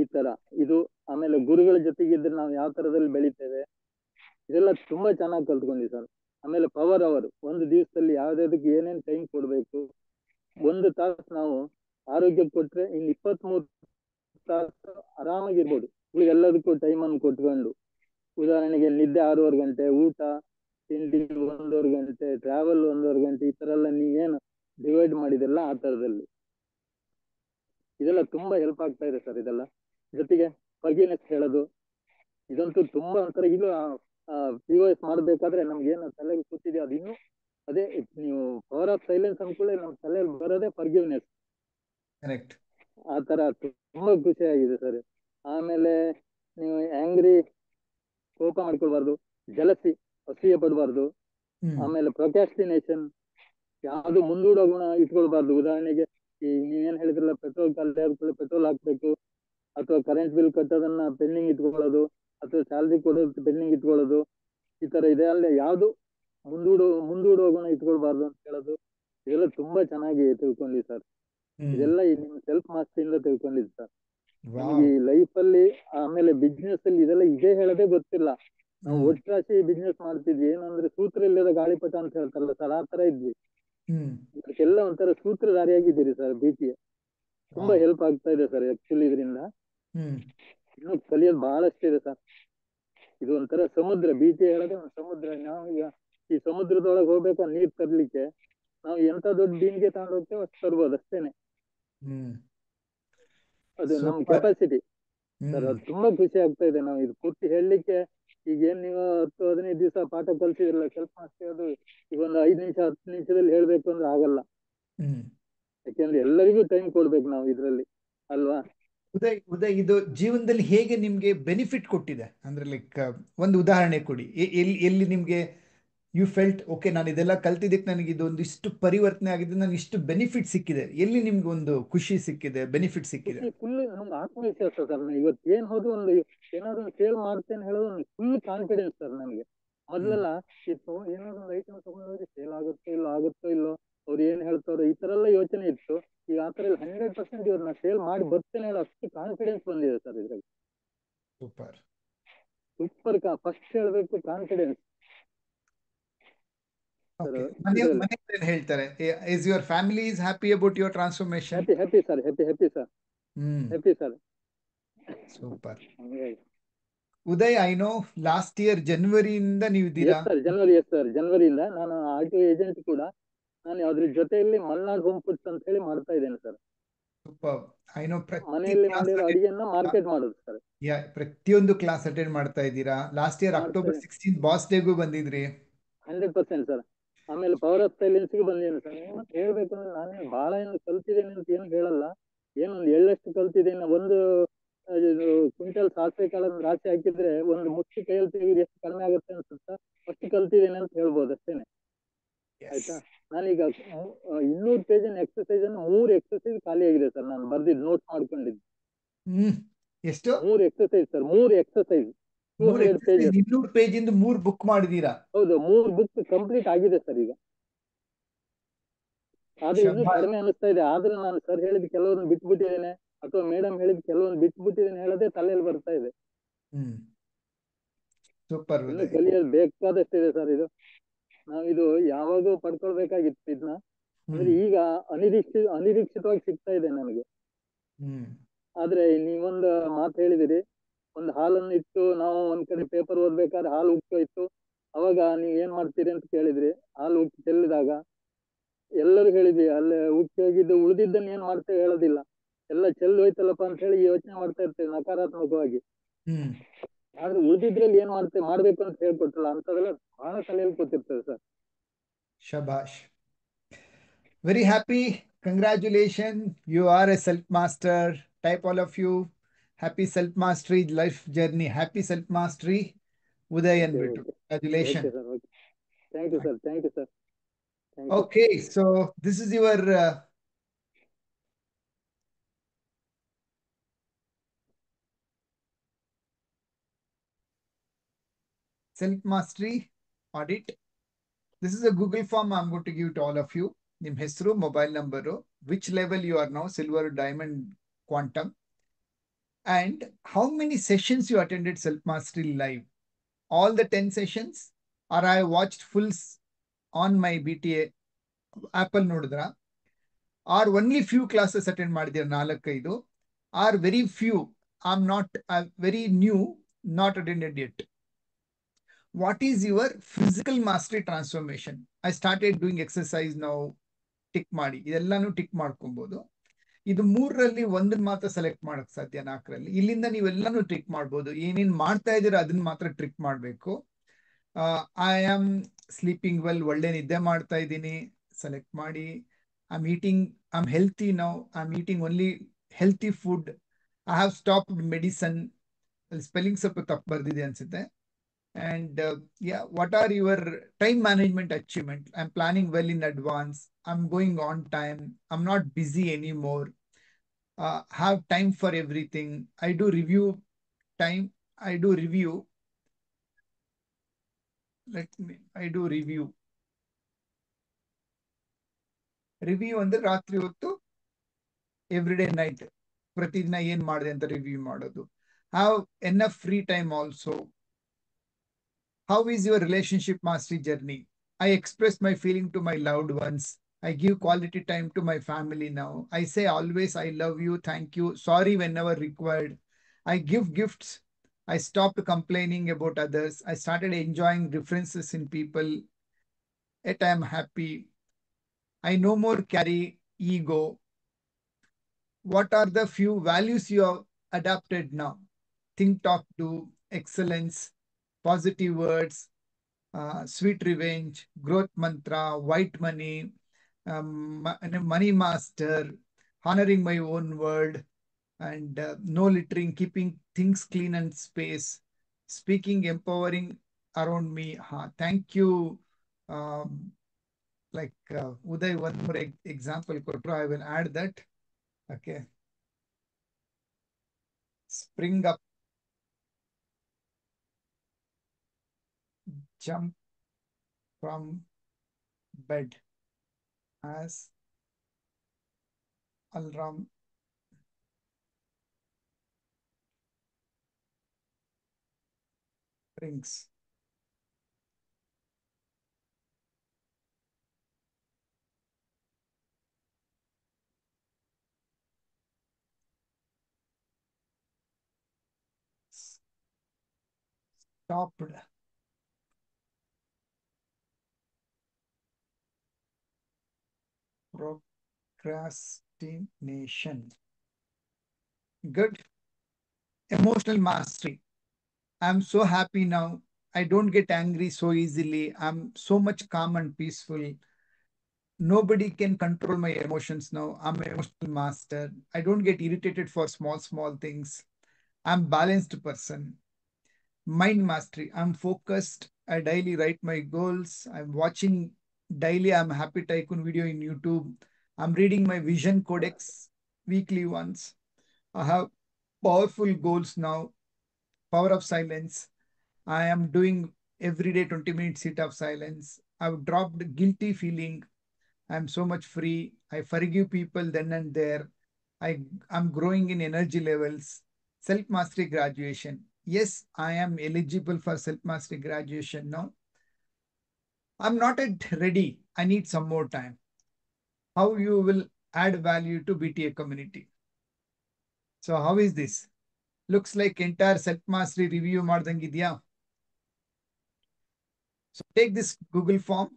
ಈ ತರ ಇದು ಆಮೇಲೆ ಗುರುಗಳ ಜೊತೆಗಿದ್ರೆ ನಾವು ಯಾವ ತರದಲ್ಲಿ ಬೆಳಿತೇವೆ ಇದೆಲ್ಲ ತುಂಬಾ ಚೆನ್ನಾಗಿ ಕಲ್ತ್ಕೊಂಡಿ ಸರ್ ಆಮೇಲೆ ಪವರ್ ಅವರ್ ಒಂದು ದಿವಸದಲ್ಲಿ ಯಾವ್ದಾದಕ್ಕೆ ಏನೇನ್ ಟೈಮ್ ಕೊಡ್ಬೇಕು ಒಂದು ತಾಸು ನಾವು ಆರೋಗ್ಯ ಕೊಟ್ರೆ ಇನ್ ಇಪ್ಪತ್ಮೂರು ತಾಸು ಆರಾಮಾಗಿರ್ಬೋದು ಎಲ್ಲದಕ್ಕೂ ಟೈಮ್ ಅನ್ನು ಕೊಟ್ಕೊಂಡು ಉದಾಹರಣೆಗೆ ನಿದ್ದೆ ಆರೂವರೆ ಗಂಟೆ ಊಟ ತಿಂಡಿ ಒಂದೂವರೆ ಗಂಟೆ ಟ್ರಾವೆಲ್ ಒಂದೂವರೆ ಗಂಟೆ ಈ ತರ ಎಲ್ಲ ನೀವೇನು ಡಿವೈಡ್ ಮಾಡಿದೆಲ್ಲ ಆ ತರದಲ್ಲಿ ಇದೆಲ್ಲ ತುಂಬಾ ಹೆಲ್ಪ್ ಆಗ್ತಾ ಇದೆ ಸರ್ ಇದೆಲ್ಲ ಜೊತೆಗೆ ಫರ್ಗಿನೆಸ್ ಹೇಳೋದು ಇದಂತೂ ತುಂಬಾ ಒಂಥರ ಇದು ಪಿ ಓ ಎಸ್ ಮಾಡ್ಬೇಕಾದ್ರೆ ನಮ್ಗೆ ಏನು ತಲೆಗೆ ಕೂತಿದೆಯೋ ಅದಿನ್ನು ಅದೇ ನೀವು ಪವರ್ ಆಫ್ ಸೈಲೆನ್ಸ್ ಅಂದ್ಕೊಳ್ಳಿ ನಮ್ ತಲೆಯಲ್ಲಿ ಬರೋದೇ ಫರ್ಗಿವ್ನೆಸ್ ಕರೆಕ್ಟ್ ಆ ತರ ತುಂಬಾ ಖುಷಿ ಆಗಿದೆ ಸರ್ ಆಮೇಲೆ ನೀವು ಆಂಗ್ರಿ ಕೋಪ ಮಾಡ್ಕೊಳ್ಬಾರ್ದು ಜಲಸಿ ಅಸೂಯ ಪಡಬಾರ್ದು ಆಮೇಲೆ ಪ್ರೊಕ್ಯಾಸ್ಟಿನೇಷನ್ ಯಾವ್ದು ಮುಂದೂಡೋ ಗುಣ ಇಟ್ಕೊಳ್ಬಾರ್ದು ಉದಾಹರಣೆಗೆ ಈ ನೀವೇನ್ ಹೇಳಿದ್ರಲ್ಲ ಪೆಟ್ರೋಲ್ ಖಾಲಿ ಪೆಟ್ರೋಲ್ ಹಾಕ್ಬೇಕು ಅಥವಾ ಕರೆಂಟ್ ಬಿಲ್ ಕಟ್ಟೋದನ್ನ ಪೆಂಡಿಂಗ್ ಇಟ್ಕೊಳ್ಳೋದು ಅಥವಾ ಸ್ಯಾಲ್ರಿ ಕೊಡೋದು ಪೆಂಡಿಂಗ್ ಇಟ್ಕೊಳ್ಳೋದು ಈ ತರ ಇದೆ ಅಲ್ಲಿ ಯಾವುದು ಮುಂದೂಡು ಮುಂದೂಡುವ ಗುಣ ಇಟ್ಕೊಳ್ಬಾರ್ದು ಅಂತ ಹೇಳೋದು ಇದೆಲ್ಲ ತುಂಬಾ ಚೆನ್ನಾಗಿ ತಿಳ್ಕೊಂಡಿ ಸರ್ ಇದೆಲ್ಲ ನಿಮ್ ಸೆಲ್ಫ್ ಇಂದ ತಿಳ್ಕೊಂಡಿದ್ವಿ ಸರ್ ಈ ಲೈಫ್ ಅಲ್ಲಿ ಆಮೇಲೆ ಬಿಸ್ನೆಸ್ ಅಲ್ಲಿ ಇದೆಲ್ಲ ಇದೇ ಹೇಳೋದೇ ಗೊತ್ತಿಲ್ಲ ನಾವು ರಾಶಿ ಬಿಸ್ನೆಸ್ ಮಾಡ್ತಿದ್ವಿ ಏನಂದ್ರೆ ಸೂತ್ರ ಇಲ್ಲದ ಗಾಳಿಪಟ ಅಂತ ಹೇಳ್ತಾರಲ್ಲ ಸರ್ ಆ ತರ ಇದ್ವಿ ಎಲ್ಲ ಒಂಥರ ಸೂತ್ರಧಾರಿಯಾಗಿದ್ದೀರಿ ಸರ್ ಬಿ ತುಂಬಾ ಹೆಲ್ಪ್ ಆಗ್ತಾ ಇದೆ ಸರ್ ಆಕ್ಚುಲಿ ಇದರಿಂದ ಇನ್ನೂ ಕಲಿಯೋದು ಬಹಳಷ್ಟು ಇದೆ ಸರ್ ಇದು ಒಂಥರ ಸಮುದ್ರ ಬೀಚ್ ಹೇಳೋದೇ ಒಂದು ಸಮುದ್ರ ನಾವು ಈಗ ಈ ಸಮುದ್ರದೊಳಗೆ ಹೋಗ್ಬೇಕು ನೀರ್ ತರ್ಲಿಕ್ಕೆ ನಾವು ಎಂತ ದೊಡ್ಡ ದೀನ್ಗೆ ತಗೊಂಡು ಹೋಗ್ತೇವೆ ಅಷ್ಟು ತರ್ಬೋದು ಅಷ್ಟೇನೆ ಅದು ನಮ್ ಕೆಪಾಸಿಟಿ ಸರ್ ಅದು ತುಂಬಾ ಖುಷಿ ಆಗ್ತಾ ಇದೆ ನಾವು ಇದು ಪೂರ್ತಿ ಹೇಳಲಿಕ್ಕೆ ಈಗ ಏನ್ ನೀವು ಹತ್ತು ಹದಿನೈದು ದಿವಸ ಪಾಠ ಕಲ್ಸಿದ್ರಲ್ಲ ಕೆಲಸ ಅದು ಈಗ ಒಂದು ಐದು ನಿಮಿಷ ಹತ್ತು ನಿಮಿಷದಲ್ಲಿ ಹೇಳ್ಬೇಕು ಅಂದ್ರೆ ಆಗಲ್ಲ ಯಾಕೆಂದ್ರೆ ಎಲ್ಲರಿಗೂ ಟೈಮ್ ಕೊಡ್ಬೇಕು ನಾವು ಇದ್ರಲ್ಲಿ ಅಲ್ವಾ ಉದಯ್ ಉದಯ್ ಇದು ಜೀವನದಲ್ಲಿ ಹೇಗೆ ನಿಮ್ಗೆ ಬೆನಿಫಿಟ್ ಕೊಟ್ಟಿದೆ ಅಂದ್ರೆ ಲೈಕ್ ಒಂದು ಉದಾಹರಣೆ ಕೊಡಿ ಎಲ್ಲಿ ಎಲ್ಲಿ ನಿಮ್ಗೆ ಯು ಫೆಲ್ಟ್ ಓಕೆ ನಾನು ಇದೆಲ್ಲ ಕಲ್ತಿದ್ದಕ್ಕೆ ನನಗೆ ಇದು ಒಂದು ಇಷ್ಟು ಪರಿವರ್ತನೆ ಆಗಿದೆ ನನಗೆ ಇಷ್ಟು ಬೆನಿಫಿಟ್ ಸಿಕ್ಕಿದೆ ಎಲ್ಲಿ ನಿಮ್ಗೆ ಒಂದು ಖುಷಿ ಸಿಕ್ಕಿದೆ ಬೆನಿಫಿಟ್ ಸಿಕ್ಕಿದೆ ಫುಲ್ ನಮ್ಗೆ ಆತ್ಮವಿಶ್ವಾಸ ಸರ್ ಇವತ್ತು ಏನ್ ಹೋದ್ರು ಒಂದು ಸೇಲ್ ಮಾಡ್ತೇನೆ ಹೇಳೋದು ಫುಲ್ ಕಾನ್ಫಿಡೆನ್ಸ್ ಸರ್ ನನಗೆ ಮೊದಲೆಲ್ಲ ಏನಾದ್ರು ಐಟಮ್ ತಗೊಂಡೋಗಿ ಸೇಲ್ ಆಗುತ್ತೋ ಇಲ್ಲ ಆಗುತ್ತೋ ಇಲ್ಲೋ ಅವ್ರು ಏನ್ ಹೇಳ್ತಾರೋ ಈ ತರ ಎಲ್ಲ ಯೋಚನೆ ಇತ್ತು ಈಗ ಆತರ ಎಲ್ಲ ಹಂಡ್ರೆಡ್ ಪರ್ಸೆಂಟ್ ಇವ್ರನ್ನ ಸೇಲ್ ಮಾಡಿ ಬರ್ತೇನೆ ಹೇಳೋ ಅಷ್ಟು ಕಾನ್ಫಿಡೆನ್ಸ್ ಬಂದಿದೆ ಸರ್ ಇದ್ರಲ್ಲಿ ಸೂಪರ್ ಸೂಪರ್ ಕಾ ಫಸ್ಟ್ ಹೇಳ್ಬೇಕು ಕಾನ್ಫಿಡೆನ್ಸ್ ಹೇಳ್ತಾರೆ is your family is happy about your transformation happy happy sir happy happy sir happy sir super Uday I know last year ಜನವರಿಯಿಂದ ನೀವು ಇದ್ದೀರಾ ಸರ್ ಜನವರಿ ಸರ್ ಜನವರಿಯಿಂದ ನಾನು ಆಟೋ ಏಜೆಂಟ್ ಕೂಡ ನಾನು ಅದ್ರ ಜೊತೆಯಲ್ಲಿ ಮಲ್ನಾಡ್ ಹೋಮ್ ಫುಡ್ಸ್ ಅಂತ ಹೇಳಿ ಮಾಡ್ತಾ ಇದ್ದೇನೆ ಸರ್ ಮನೆಯಲ್ಲಿ ಮಾಡಿರೋ ಅಡಿಗೆಯನ್ನ ಮಾರ್ಕೆಟ್ ಮಾಡೋದು ಸರ್ ಪ್ರತಿಯೊಂದು ಕ್ಲಾಸ್ ಅಟೆಂಡ್ ಮಾಡ್ತಾ ಇದ್ದೀರಾ last year October sixteen boss ಡೇಗೂ ಬಂದಿದ್ರಿ ಹಂಡ್ರೆಡ್ ಪರ್ಸೆಂಟ್ ಸರ್ ಆಮೇಲೆ ಪವರ್ ಆಫ್ ಸೈಲೆನ್ಸ್ಗೂ ಬಂದಿದ್ದೀನಿ ಸರ್ ಹೇಳ್ಬೇಕು ಅಂದ್ರೆ ನಾನೇನು ಬಹಳ ಏನು ಕಲ್ತಿದ್ದೇನೆ ಅಂತ ಏನು ಹೇಳಲ್ಲ ಏನು ಒಂದು ಎಳ್ಳಷ್ಟು ಕಲ್ತಿದ್ದೇನೆ ಒಂದು ಕ್ವಿಂಟಲ್ ಸಾಸಿವೆ ಕಾಳನ್ನು ರಾಶಿ ಹಾಕಿದ್ರೆ ಒಂದು ಮುಚ್ಚಿ ಕೈಯಲ್ಲಿ ತೆಗೆದು ಎಷ್ಟು ಕಡಿಮೆ ಆಗುತ್ತೆ ಅನ್ಸುತ್ತಾ ಅಷ್ಟು ಕಲ್ತಿದ್ದೇನೆ ಅಂತ ಹೇಳ್ಬೋದು ಅಷ್ಟೇನೆ ಆಯ್ತಾ ನಾನೀಗ ಇನ್ನೂರು ಪೇಜಿನ ಎಕ್ಸಸೈಸ್ ಅನ್ನು ಮೂರು ಎಕ್ಸಸೈಸ್ ಖಾಲಿ ಆಗಿದೆ ಸರ್ ನಾನು ಬರ್ದಿದ್ದು ನೋಟ್ ಮಾಡ್ಕೊಂಡಿದ್ದು ಎಷ್ಟು ಮೂರು ಎಕ್ಸಸೈಸ್ ಸರ್ ಮೂರು ಎಕ್ಸಸೈಸ್ ಇನ್ನೂರು ಪೇಜ್ ಇಂದ ಮೂರು ಬುಕ್ ಮಾಡಿದೀರಾ ಹೌದು ಮೂರು ಬುಕ್ ಕಂಪ್ಲೀಟ್ ಆಗಿದೆ ಸರ್ ಈಗ ಆದ್ರೆ ಇನ್ನೂ ಕಡಿಮೆ ಅನಿಸ್ತಾ ಇದೆ ಆದ್ರೆ ನಾನು ಸರ್ ಹೇಳಿದ ಕೆಲವೊಂದು ಬಿಟ್ಬಿಟ್ಟಿದ್ದೇನೆ ಅಥವಾ ಮೇಡಮ್ ಹೇಳಿದ ಕೆಲವೊಂದು ಬಿಟ್ಬಿಟ್ಟಿದ್ದೇನೆ ಹೇಳದೆ ತಲೆಯಲ್ಲಿ ಬರ್ತಾ ಇದೆ ಸೂಪರ್ ಕಲಿಯಲು ಬೇಕಾದಷ್ಟಿದೆ ಸರ್ ಇದು ನಾವ್ ಇದು ಯಾವಾಗೂ ಪಡ್ಕೊಳ್ಬೇಕಾಗಿತ್ತು ಇದನ್ನ ಆದ್ರೆ ಈಗ ಅನಿರೀಕ್ಷಿತ ಅನಿರೀಕ್ಷಿತವಾಗಿ ಸಿಗ್ತಾ ಇದೆ ನನಗೆ ಆದ್ರೆ ನೀವೊಂದು ಮಾತು ಹೇಳಿದಿರಿ ಒಂದು ಹಾಲನ್ನು ಇಟ್ಟು ನಾವು ಒಂದ್ ಕಡೆ ಪೇಪರ್ ಓದ್ಬೇಕಾದ್ರೆ ಹಾಲು ಉಕ್ಕೋಯ್ತು ಅವಾಗ ನೀವ್ ಏನ್ ಮಾಡ್ತೀರಿ ಅಂತ ಕೇಳಿದ್ರಿ ಹಾಲು ಉಕ್ಕಿ ಚೆಲ್ಲಿದಾಗ ಎಲ್ಲರೂ ಹೇಳಿದ್ವಿ ಅಲ್ಲೇ ಉಕ್ಕಿ ಹೋಗಿದ್ದು ಉಳಿದಿದ್ದನ್ನ ಏನ್ ಮಾಡ್ತೇವೆ ಹೇಳೋದಿಲ್ಲ ಎಲ್ಲ ಚೆಲ್ಲಿ ಹೋಯ್ತಲ್ಲಪ್ಪ ಅಂತ ಹೇಳಿ ಯೋಚನೆ ಮಾಡ್ತಾ ಇರ್ತೇವೆ ನಕಾರಾತ್ಮಕವಾಗಿ ಆದ್ರೆ ಉಳಿದಿದ್ರಲ್ಲಿ ಏನ್ ಮಾಡ್ತೇವೆ ಮಾಡ್ಬೇಕು ಅಂತ ಹೇಳ್ಕೊಟ್ರಲ್ಲ ಅಂತವೆಲ್ಲ ಬಹಳ ತಲೆಯಲ್ಲಿ ಕೂತಿರ್ತದೆ ಸರ್ ಶಬಾಷ್ very happy congratulation you are a self master type all of you happy self mastery life journey happy self mastery Uday ಅಂದ್ಬಿಟ್ಟು congratulation thank you sir thank you sir okay so this is your uh, self mastery audit this is a google form i'm going to give to all of you nim hesru mobile number which level you are now silver diamond quantum and how many sessions you attended self mastery live all the 10 sessions or i watched fulls on my bta apple nodidra or only few classes attend madidya nalakaidu Are very few i'm not very new not attended yet what is your physical mastery transformation I started doing exercise ನಾವು tick ಮಾಡಿ ಇದೆಲ್ಲಾನು tick ಮಾಡ್ಕೊಬಹುದು ಇದು ಮೂರರಲ್ಲಿ ಒಂದನ್ನ ಮಾತ್ರ select ಮಾಡಕ್ ಸಾಧ್ಯ ನಾಲ್ಕರಲ್ಲಿ ಇಲ್ಲಿಂದ ನೀವೆಲ್ಲಾನು ಟ್ರಿಕ್ ಮಾಡ್ಬೋದು ಏನೇನ್ ಮಾಡ್ತಾ ಇದ್ದೀರಾ ಅದನ್ನ ಮಾತ್ರ ಟ್ರಿಕ್ ಮಾಡಬೇಕು ಐ ಆಮ್ ಸ್ಲೀಪಿಂಗ್ ವೆಲ್ ಒಳ್ಳೆ ನಿದ್ದೆ ಮಾಡ್ತಾ ಇದ್ದೀನಿ ಸೆಲೆಕ್ಟ್ ಮಾಡಿ I eating I healthy now I'm eating only healthy food I have stopped medicine ಅಲ್ಲಿ ಸ್ಪೆಲ್ಲಿಂಗ್ ಸ್ವಲ್ಪ ತಪ್ಪು ಬರ್ದಿದೆ ಅನ್ಸುತ್ತೆ and uh, yeah what are your time management achievement i'm planning well in advance i'm going on time i'm not busy anymore uh, have time for everything i do review time i do review let me i do review Review ಅಂದ್ರೆ ರಾತ್ರಿ ಹೊತ್ತು everyday night ಪ್ರತಿದಿನ ಏನ್ ಮಾಡಿದೆ ಅಂತ review ಮಾಡೋದು have enough free time also how is your relationship mastery journey? I express my feeling to my loved ones. I give quality time to my family now. I say always, I love you, thank you, sorry whenever required. I give gifts. I stopped complaining about others. I started enjoying differences in people. Yet I am happy. I no more carry ego. What are the few values you have adapted now? Think, talk, do, excellence, positive words, uh, sweet revenge, growth mantra, white money, um, money master, honoring my own word, and uh, no littering, keeping things clean and space, speaking empowering around me. Uh, thank you. Um, like uh, Uday, one more example? example, I will add that. Okay. Spring up jump from bed as Alram rings. Stopped procrastination. Good. Emotional mastery. I'm so happy now. I don't get angry so easily. I'm so much calm and peaceful. Nobody can control my emotions now. I'm an emotional master. I don't get irritated for small, small things. I'm balanced person. Mind mastery. I'm focused. I daily write my goals. I'm watching daily I'm Happy Tycoon video in YouTube. I'm reading my Vision Codex weekly once. I have powerful goals now, power of silence. I am doing every day 20 minute sit of silence. I've dropped guilty feeling. I'm so much free. I forgive people then and there. I, I'm growing in energy levels. Self mastery graduation. Yes, I am eligible for self mastery graduation now. I'm not at ready. I need some more time. How you will add value to BTA community. So how is this? Looks like entire self mastery review mardangidya. So take this Google form.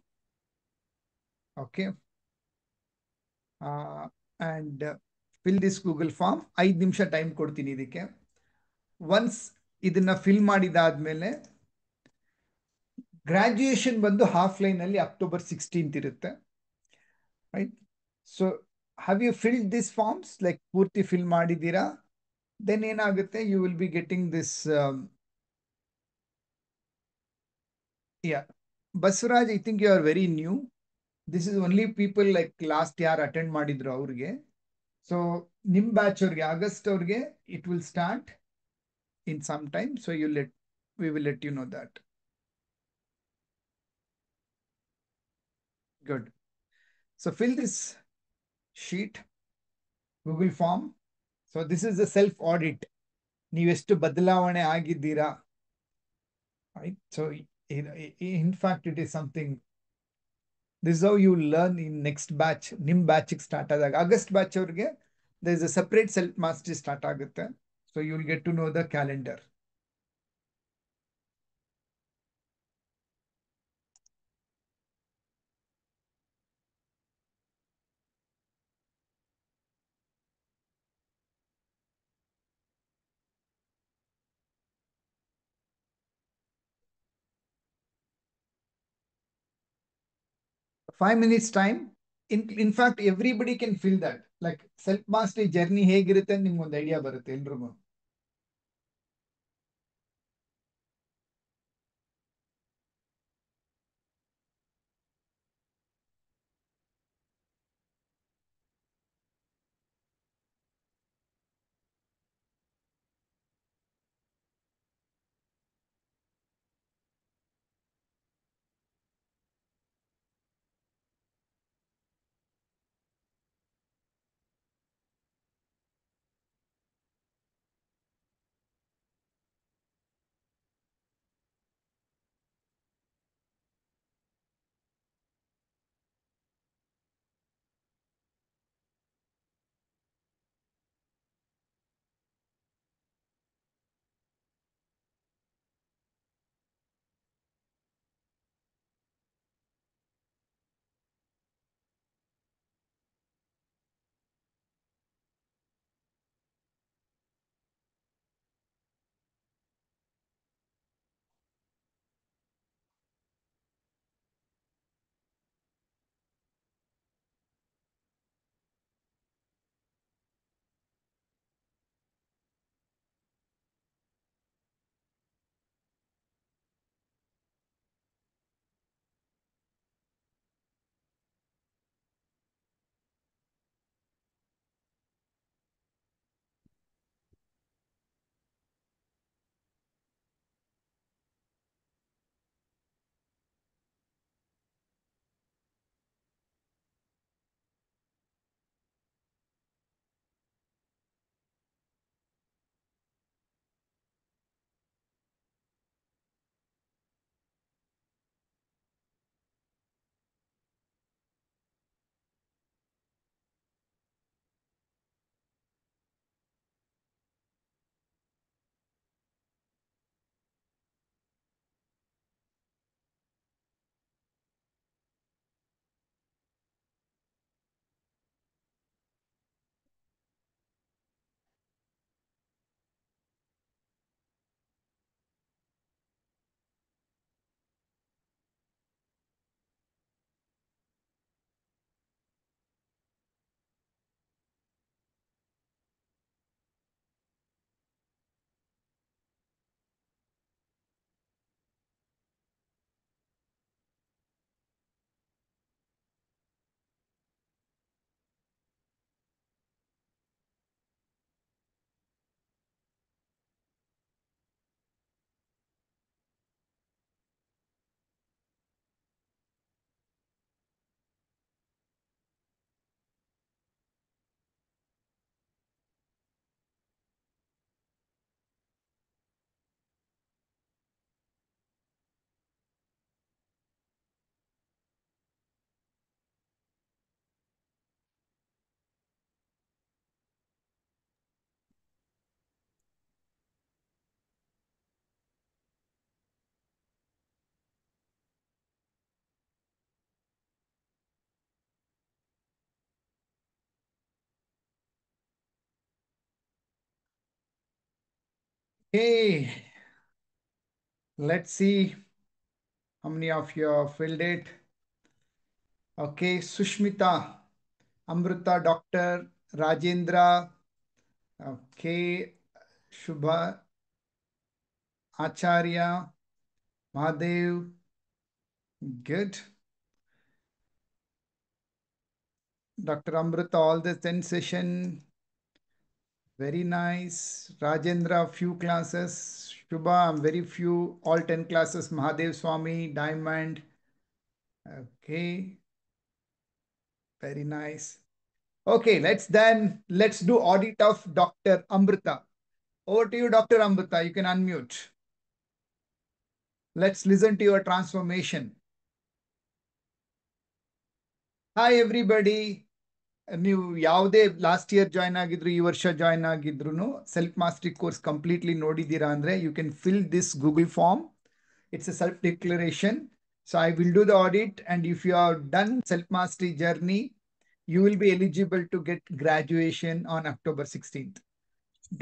Okay. Uh, and uh, fill this Google form. ಐದು time time ಕೊಡ್ತೀನಿ ಇದಕ್ಕೆ once ಇದನ್ನ fill mele graduation ಬಂದು half ಲೈನಲ್ಲಿ October sixteenth ಇರುತ್ತೆ right so have you filled this forms like ಪೂರ್ತಿ fill ಮಾಡಿದ್ದೀರಾ then ಏನಾಗುತ್ತೆ you will be getting this yeah Basavaraj I think you are very new this is only people like last year attend ಮಾಡಿದ್ರು ಅವ್ರಿಗೆ so ನಿಮ್ಮ batch ಅವ್ರಿಗೆ August ಅವ್ರಿಗೆ it will start in some time so you let we will let you know that Good. So fill this sheet, Google form. So this is a self audit. to ನೀವೆಷ್ಟು ಬದಲಾವಣೆ ಆಗಿದ್ದೀರಾ right so you know, in fact it is something this is how you learn in next batch Nim ಬ್ಯಾಚಿಗೆ start ಆದಾಗ August batch ಅವ್ರಿಗೆ there is a separate self mastery start ಆಗುತ್ತೆ so you will get to know the calendar five minutes time in in fact everybody can feel that like self mastery journey ಹೇಗಿರುತ್ತೆ ನಿಮ್ಗೆ ಒಂದು idea ಬರುತ್ತೆ ಎಲ್ರಿಗೂ Hey, let's see how many of you have filled it. Okay, Sushmita, Amrita, Dr. Rajendra, okay, Shubha, Acharya, Mahadev, good. Dr. Amrita, all the 10 session very nice. Rajendra, few classes. Shubha, very few. All 10 classes. Mahadev Swami, Diamond. Okay. Very nice. Okay, let's then, let's do audit of Dr. Amrita. Over to you, Dr. Amrita. You can unmute. Let's listen to your transformation. Hi, everybody. ನೀವು ಯಾವುದೇ last year join ಆಗಿದ್ರು ಈ ವರ್ಷ join ಆಗಿದ್ರು self mastery course completely ನೋಡಿದ್ದೀರಾ ಅಂದರೆ you can fill this Google form it's a self declaration so I will do the audit and if you are done self mastery journey you will be eligible to get graduation on October sixteenth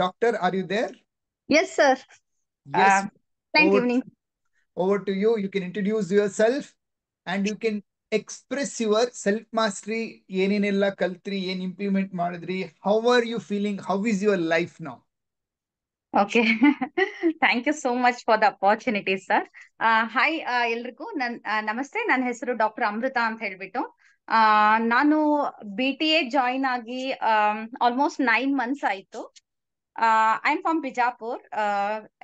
doctor are you there yes sir Yes. Uh, thank over, evening. Over to you. You can introduce yourself and you can express your self mastery ಏನೇನೆಲ್ಲ ಕಲ್ತ್ರಿ ಏನ್ implement ಮಾಡಿದ್ರಿ how are you feeling how is your life now okay thank you so much for the opportunity sir hi ಎಲ್ರಿಗೂ ನನ್ ನಮಸ್ತೆ ನನ್ನ ಹೆಸರು doctor ಅಮೃತ ಅಂತ ಹೇಳ್ಬಿಟ್ಟು ನಾನು ಬಿ ಟಿ ಎ ಜಾಯಿನ್ ಆಗಿ ಆಲ್ಮೋಸ್ಟ್ ನೈನ್ ಮಂತ್ಸ್ ಆಯ್ತು I am from Bijapur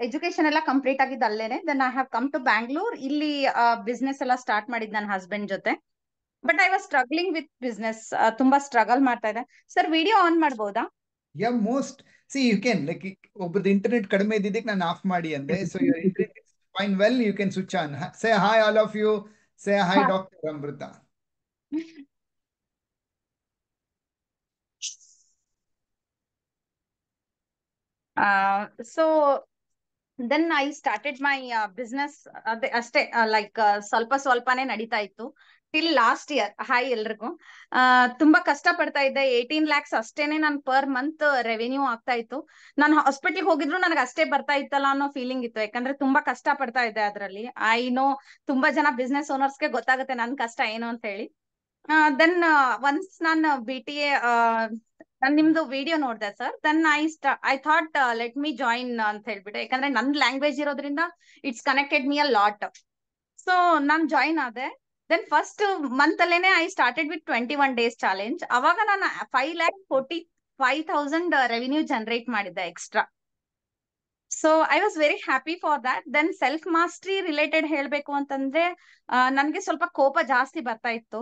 education ಎಲ್ಲ ಕಂಪ್ಲೀಟ್ ಆಗಿದ್ದು ಅಲ್ಲೇನೆ then I have come to Bangalore ಇಲ್ಲಿ ಬಿಸ್ನೆಸ್ ಎಲ್ಲ ಸ್ಟಾರ್ಟ್ ಮಾಡಿದ್ ನನ್ನ ಹಸ್ಬೆಂಡ್ ಜೊತೆ but I was struggling with business ತುಂಬಾ ಸ್ಟ್ರಗಲ್ ಮಾಡ್ತಾ ಇದೆ ಸರ್ ವಿಡಿಯೋ ಆನ್ ಮಾಡ್ಬೋದಾ yeah most see you can like ಒಬ್ಬರದ್ದು ಇಂಟರ್ನೆಟ್ ಕಡಿಮೆ ಇದ್ದಿದ್ದಕ್ಕೆ ನಾನು ಆಫ್ ಮಾಡಿ ಅಂದೆ so your fine well you can switch on say hi all of you say hi doctor Amrita so then I started my business ಅದೇ ಅಷ್ಟೇ like ಸ್ವಲ್ಪ ಸ್ವಲ್ಪನೇ ನಡೀತಾ ಇತ್ತು ಟಿಲ್ ಲಾಸ್ಟ್ ಇಯರ್ ಹಾಯ್ ಎಲ್ರಿಗೂ ತುಂಬಾ ಕಷ್ಟ ಪಡ್ತಾ ಇದ್ದೆ ಏಯ್ಟೀನ್ ಲ್ಯಾಕ್ಸ್ ಅಷ್ಟೇನೆ ನಾನು ಪರ್ ಮಂತ್ ರೆವೆನ್ಯೂ ಆಗ್ತಾ ಇತ್ತು ನಾನು ಹಾಸ್ಪಿಟ್ಲ್ ಹೋಗಿದ್ರು ನನಗೆ ಅಷ್ಟೇ ಬರ್ತಾ ಇತ್ತಲ್ಲ ಅನ್ನೋ ಫೀಲಿಂಗ್ ಇತ್ತು ಯಾಕಂದ್ರೆ ತುಂಬಾ ಕಷ್ಟ ಪಡ್ತಾ ಇದ್ದೆ ಅದರಲ್ಲಿ ಐ ನೋ ತುಂಬಾ ಜನ ಬಿಸ್ನೆಸ್ ಓನರ್ಸ್ಗೆ ಗೊತ್ತಾಗುತ್ತೆ ನನ್ನ ಕಷ್ಟ ಏನು ಅಂತ ಹೇಳಿ ದೆನ್ ಒನ್ಸ್ ನಾನು ಬಿ ಟಿ ಎ ನಾನ್ ನಿಮ್ದು ವಿಡಿಯೋ ನೋಡಿದೆ sir then I I thought let me join ಅಂತ ಹೇಳ್ಬಿಟ್ಟು ಯಾಕಂದ್ರೆ ನನ್ ಲ್ಯಾಂಗ್ವೇಜ್ ಇರೋದ್ರಿಂದ it's connected me a lot so ನಾನ್ ಜಾಯಿನ್ ಆದೆ ದೆನ್ ಫಸ್ಟ್ ಮಂತ್ ಅಲ್ಲೇನೆ I started with twenty one days challenge ಅವಾಗ ನಾನು five lakh forty five thousand revenue generate ಮಾಡಿದ್ದೆ extra so I was very happy for that then self mastery related ಹೇಳ್ಬೇಕು ಅಂತಂದ್ರೆ uh, ನನ್ಗೆ ಸ್ವಲ್ಪ ಕೋಪ ಜಾಸ್ತಿ ಬರ್ತಾ ಇತ್ತು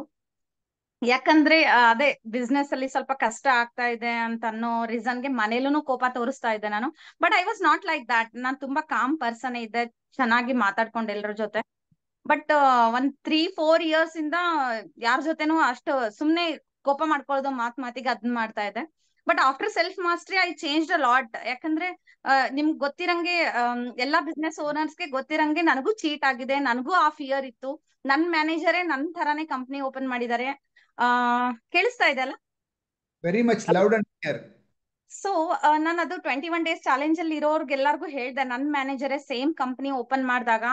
ಯಾಕಂದ್ರೆ ಅದೇ ಬಿಸ್ನೆಸ್ ಅಲ್ಲಿ ಸ್ವಲ್ಪ ಕಷ್ಟ ಆಗ್ತಾ ಇದೆ ಅಂತ ಅನ್ನೋ ರೀಸನ್ ಗೆ ಮನೇಲೂ ಕೋಪ ತೋರಿಸ್ತಾ ಇದ್ದೆ ನಾನು but I was not like that ನಾನು ತುಂಬಾ ಕಾಮ್ ಪರ್ಸನ್ ಇದ್ದೆ ಚೆನ್ನಾಗಿ ಮಾತಾಡ್ಕೊಂಡ್ ಎಲ್ರ ಜೊತೆ ಬಟ್ ಒಂದ್ ತ್ರೀ ಫೋರ್ ಇಯರ್ಸ್ ಇಂದ ಯಾರ ಜೊತೆನೂ ಅಷ್ಟು ಸುಮ್ನೆ ಕೋಪ ಮಾಡ್ಕೊಳ್ಳೋದು ಮಾತ್ ಮಾತಿಗೆ ಅದನ್ನ ಮಾಡ್ತಾ ಇದೆ but after self mastery I change a lot ಯಾಕಂದ್ರೆ ನಿಮ್ಗೆ ಗೊತ್ತಿರಂಗೆ ಎಲ್ಲಾ ಬಿಸ್ನೆಸ್ ಗೆ ಗೊತ್ತಿರಂಗೆ ನನಗೂ ಚೀಟ್ ಆಗಿದೆ ನನಗೂ ಆ ಫಿಯರ್ ಇತ್ತು ನನ್ ಮ್ಯಾನೇಜರೇ ನನ್ ತರಾನೇ ಕಂಪ್ನಿ ಓಪನ್ ಮಾಡಿದ್ದಾರೆ ಆ ಕೇಳಿಸ್ತಾ ಇದೆ very much loud and clear so ನಾನು ಅದು ಟ್ವೆಂಟಿ ಒನ್ ಡೇಸ್ ಚಾಲೆಂಜ್ ಅಲ್ಲಿ ಇರೋರ್ಗೆಲ್ಲರಿಗೂ ಹೇಳ್ದೆ ನನ್ ಮ್ಯಾನೇಜರೇ ಸೇಮ್ ಕಂಪನಿ ಓಪನ್ ಮಾಡಿದಾಗ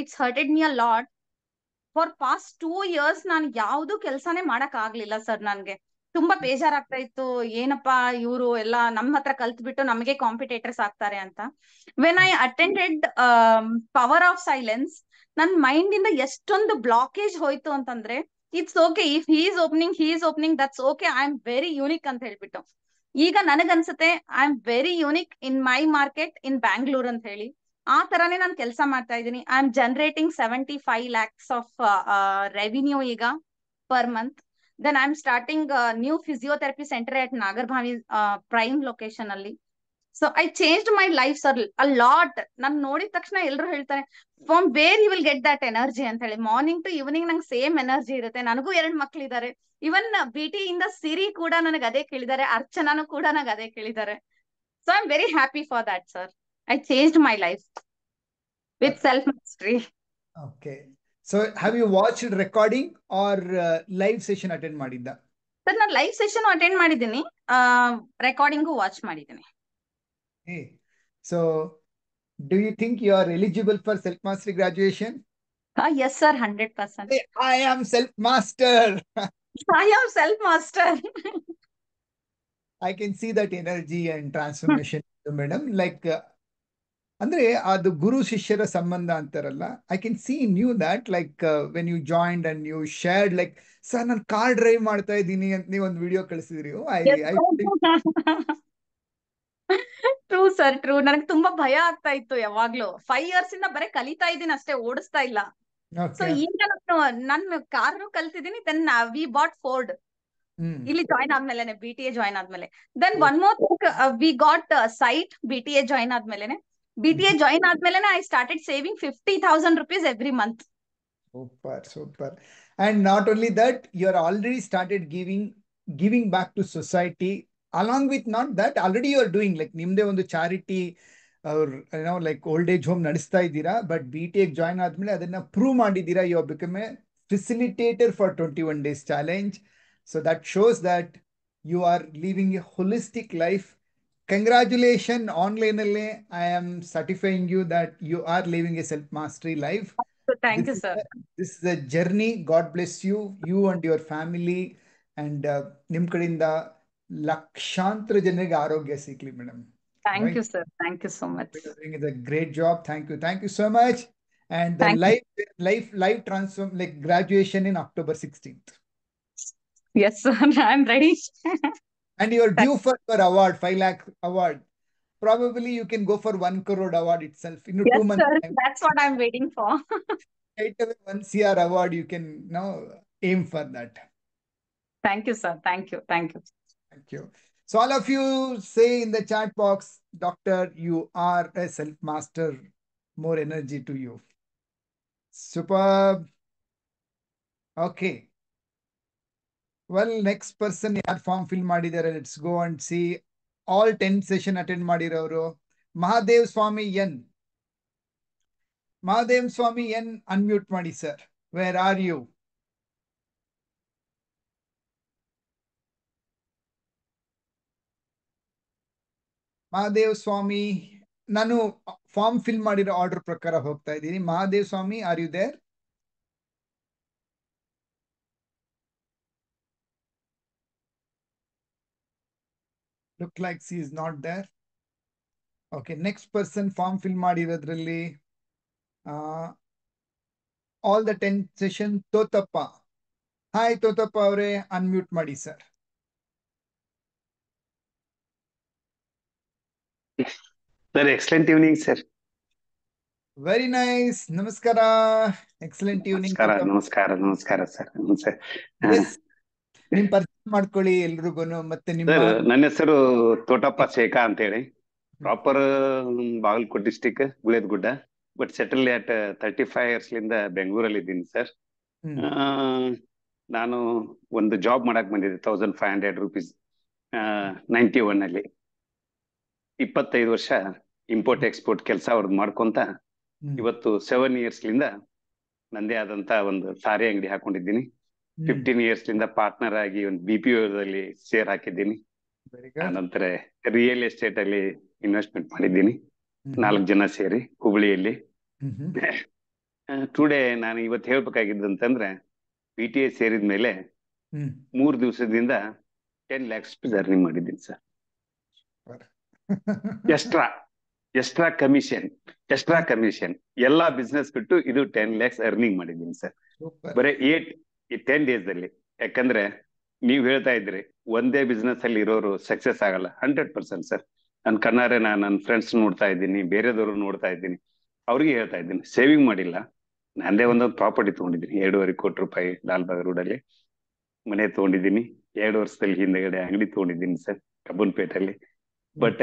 it's hurted me a lot for past two years ನಾನು ಯಾವ್ದು ಕೆಲಸನೇ ಮಾಡಕ್ ಆಗ್ಲಿಲ್ಲ ಸರ್ ನನ್ಗೆ ತುಂಬಾ ಬೇಜಾರಾಗ್ತಾ ಇತ್ತು ಏನಪ್ಪಾ ಇವರು ಎಲ್ಲ ನಮ್ಮ ಹತ್ರ ಕಲ್ತ್ ಬಿಟ್ಟು ನಮಗೆ ಕಾಂಪಿಟೇಟರ್ಸ್ ಆಗ್ತಾರೆ ಅಂತ when I attended power of silence ನನ್ ಮೈಂಡ್ ಇಂದ ಎಷ್ಟೊಂದು ಬ್ಲಾಕೇಜ್ ಹೋಯ್ತು ಅಂತಂದ್ರೆ it's okay if he's opening he's opening that's okay I am very unique ಅಂತ ಹೇಳ್ಬಿಟ್ಟು ಈಗ ನನಗನ್ಸುತ್ತೆ I am very unique in my market in Bangalore ಅಂತ ಹೇಳಿ ಆ ತರಾನೇ ನಾನು ಕೆಲಸ ಮಾಡ್ತಾ ಇದ್ದೀನಿ I am generating seventy five lakhs of revenue ಈಗ per month then I am starting new physiotherapy centre at ನಾಗರ್ಭಾವಿ prime location ಅಲ್ಲಿ so I change my life sir a lot ನನ್ ನೋಡಿದ ತಕ್ಷಣ ಎಲ್ರು ಹೇಳ್ತಾರೆ from where you will get that energy ಅಂತ ಹೇಳಿ morning to evening ನಂಗೆ ಸೇಮ್ ಎನರ್ಜಿ ಇರುತ್ತೆ ನನಗೂ ಎರಡ್ ಮಕ್ಳಿದ್ದಾರೆ ಇವನ್ ಬಿಟಿ ಇಂದ ಸಿರಿ ಕೂಡ ನನಗೆ ಅದೇ ಕೇಳಿದ್ದಾರೆ ಅರ್ಚನಾನು ಕೂಡ ನನಗೆ ಅದೇ ಕೇಳಿದ್ದಾರೆ so I am very happy for that sir I change my life with self mastery okay so have you watch recording or live session attend ಮಾಡಿದ್ದ ಸರ್ ನಾನು ಲೈವ್ ಸೆಷನ್ ಅಟೆಂಡ್ ಮಾಡಿದ್ದೀನಿ ರೆಕಾರ್ಡಿಂಗು ವಾಚ್ ಮಾಡಿದ್ದೀನಿ Hey, So do you think you are eligible for self-mastery graduation? Uh, yes, sir, 100%. Hey, I am self-master. I am self-master. I can see that energy and transformation, madam. Like, uh, Shishara ಅದು ಗುರು I can see in you that like that when you joined and you shared, like, sir, sir car drive, drive ಮಾಡ್ತಾ ಇದ್ದೀನಿ ಅಂತ video ಒಂದು video I I think true sir true ನನಗೆ ತುಂಬಾ ಭಯ ಆಗ್ತಾ ಇತ್ತು ಯಾವಾಗ್ಲೂ ಫೈವ್ ಇಯರ್ಸ್ ಇಂದ ಬರೀ ಕಲಿತಾ ಇದ್ದೀನಿ ಅಷ್ಟೇ ಓಡಿಸ್ತಾ ಇಲ್ಲ ಸೊ ಈಗ ನಾನು ಕಾರು ಕಾರ್ ಕಲ್ತಿದ್ದೀನಿ ದೆನ್ ವಿ ಬಾಟ್ ಫೋರ್ಡ್ ಇಲ್ಲಿ ಜಾಯ್ನ್ ಆದ್ಮೇಲೆ ಬಿ ಟಿ ಎ ಜಾಯ್ನ್ ಆದ್ಮೇಲೆ then one more we got site B T A join ಆದ್ಮೇಲೆ ಬಿ ಟಿ ಎ ಜಾಯ್ನ್ ಆದ್ಮೇಲೆ I started saving fifty thousand rupees every month super super and not only that you are already started giving giving back to society along with not that already you are doing like nimde on the charity or you know like old age home nadista idira but btech join that adanna prove maadidira you have become a facilitator for 21 days challenge so that shows that you are living a holistic life congratulations online i am certifying you that you are living a self mastery life so thank you sir this is a journey god bless you you and your family and uh, Nimkarinda lakshantra janig arogya sikli madam thank you sir thank you so much you great job thank you thank you so much and the life, live live transform like graduation in october 16th yes sir (laughs) i'm ready and you're due for award 5 lakh award probably you can go for 1 crore award itself in yes, two months sir. that's what i'm waiting for (laughs) right away 1 cr award you can now aim for that thank you sir thank you thank you Thank you. So all of you say in the chat box, Doctor, you are a self-master. More energy to you. Super. Okay. Well, next person, yeah, form fill there. Let's go and see all 10 session attend Madiravro. Mahadev Swami Yen. Mahadev Swami Yen, unmute Madi, sir. Where are you? Mahadev Swami ನಾನು form fill ಮಾಡಿರೋ order ಪ್ರಕಾರ ಹೋಗ್ತಾ ಇದ್ದೀನಿ Mahadev Swami are you there look like see is not there okay next person form fill ಮಾಡಿರೋದ್ರಲ್ಲಿ all the ten session Thotappa hi Thotappa ಅವರೇ unmute ಮಾಡಿ sir sir excellent evening sir very nice ನಮಸ್ಕಾರ ಎಕ್ಸಲೆಂಟ್ ಈವ್ನಿಂಗ್ ನಮಸ್ಕಾರ ನಮಸ್ಕಾರ ಸರ್ ನಿಮ್ ಪರಿಚಯ ಮಾಡ್ಕೊಳ್ಳಿ ಎಲ್ರಿಗೂ ಮತ್ತೆ ನಿಮ್ಮ ನನ್ನ ಹೆಸರು ತೋಟಪ್ಪ ಶೇಖಾ ಅಂತ ಹೇಳಿ ಪ್ರಾಪರ್ ಬಾಗಲಕೋಟ್ ಡಿಸ್ಟಿಕ್ ಗುಡ್ಡ but settle at thirty five years ಲಿಂದ ಬೆಂಗಳೂರಲ್ಲಿ ಇದ್ದೀನಿ ಸರ್ ನಾನು ಒಂದು ಜಾಬ್ ಮಾಡಕ್ ಬಂದಿದ್ದೆ thousand five hundred rupees ninety one ಅಲ್ಲಿ ಇಪ್ಪತ್ತೈದು ವರ್ಷ ಇಂಪೋರ್ಟ್ ಎಕ್ಸ್ಪೋರ್ಟ್ ಕೆಲಸ ಅವ್ರದ್ದು ಮಾಡ್ಕೊಂತ ಇವತ್ತು ಸೆವೆನ್ ಇಯರ್ಸ್ಲಿಂದ ನಂದೇ ಆದಂತ ಒಂದು ಸಾರಿ ಅಂಗಡಿ ಹಾಕೊಂಡಿದ್ದೀನಿ ಫಿಫ್ಟೀನ್ ಇಯರ್ಸ್ಲಿಂದ ಪಾರ್ಟ್ನರ್ ಆಗಿ ಒಂದು ಬಿ ಪಿ ಓದಲ್ಲಿ ಶೇರ್ ಹಾಕಿದ್ದೀನಿ ಆನಂತರ ರಿಯಲ್ ಎಸ್ಟೇಟ್ ಅಲ್ಲಿ ಇನ್ವೆಸ್ಟ್ಮೆಂಟ್ ಮಾಡಿದ್ದೀನಿ ನಾಲ್ಕು ಜನ ಸೇರಿ ಹುಬ್ಳಿಯಲ್ಲಿ ಟುಡೇ ನಾನು ಇವತ್ತು ಹೇಳ್ಬೇಕಾಗಿದ್ದು ಅಂತಂದ್ರೆ ಟಿ ಎಸ್ ಸೇರಿದ ಮೇಲೆ ಮೂರು ದಿವಸದಿಂದ ಟೆನ್ ಲ್ಯಾಕ್ಸ್ ಜರ್ನಿ ಮಾಡಿದ್ದೀನಿ sir extra extra commission extra commission ಎಲ್ಲಾ ಬಿಸ್ನೆಸ್ ಬಿಟ್ಟು ಇದು ಟೆನ್ ಲ್ಯಾಕ್ಸ್ ಅರ್ನಿಂಗ್ ಮಾಡಿದ್ದೀನಿ ಸರ್ ಬರೀ ಏಟ್ ಟೆನ್ ಡೇಸ್ ಅಲ್ಲಿ ಯಾಕಂದ್ರೆ ನೀವು ಹೇಳ್ತಾ ಇದ್ರಿ ಒಂದೇ ಬಿಸ್ನೆಸ್ ಅಲ್ಲಿ ಇರೋರು ಸಕ್ಸಸ್ ಆಗಲ್ಲ ಹಂಡ್ರೆಡ್ ಪರ್ಸೆಂಟ್ ಸರ್ ನನ್ನ ಕಣ್ಣಾರೆ ನಾನು ನನ್ನ ಫ್ರೆಂಡ್ಸ್ ನೋಡ್ತಾ ಇದ್ದೀನಿ ಬೇರೆದವರು ನೋಡ್ತಾ ಇದ್ದೀನಿ ಅವ್ರಿಗೆ ಹೇಳ್ತಾ ಇದ್ದೀನಿ ಸೇವಿಂಗ್ ಮಾಡಿಲ್ಲ ನಂದೇ ಒಂದೊಂದು ಪ್ರಾಪರ್ಟಿ ತಗೊಂಡಿದ್ದೀನಿ ಎರಡೂವರೆ ಕೋಟಿ ರೂಪಾಯಿ ಲಾಲ್ಬಾಗ್ ಅಲ್ಲಿ ಮನೆ ತಗೊಂಡಿದ್ದೀನಿ ಎರಡು ವರ್ಷದಲ್ಲಿ ಹಿಂದೆಗಡೆ ಅಂಗಡಿ ತಗೊಂಡಿದ್ದೀನಿ ಸರ್ ಕಬ್ಬನ್ಪೇಟೆಯಲ್ಲಿ ಬಟ್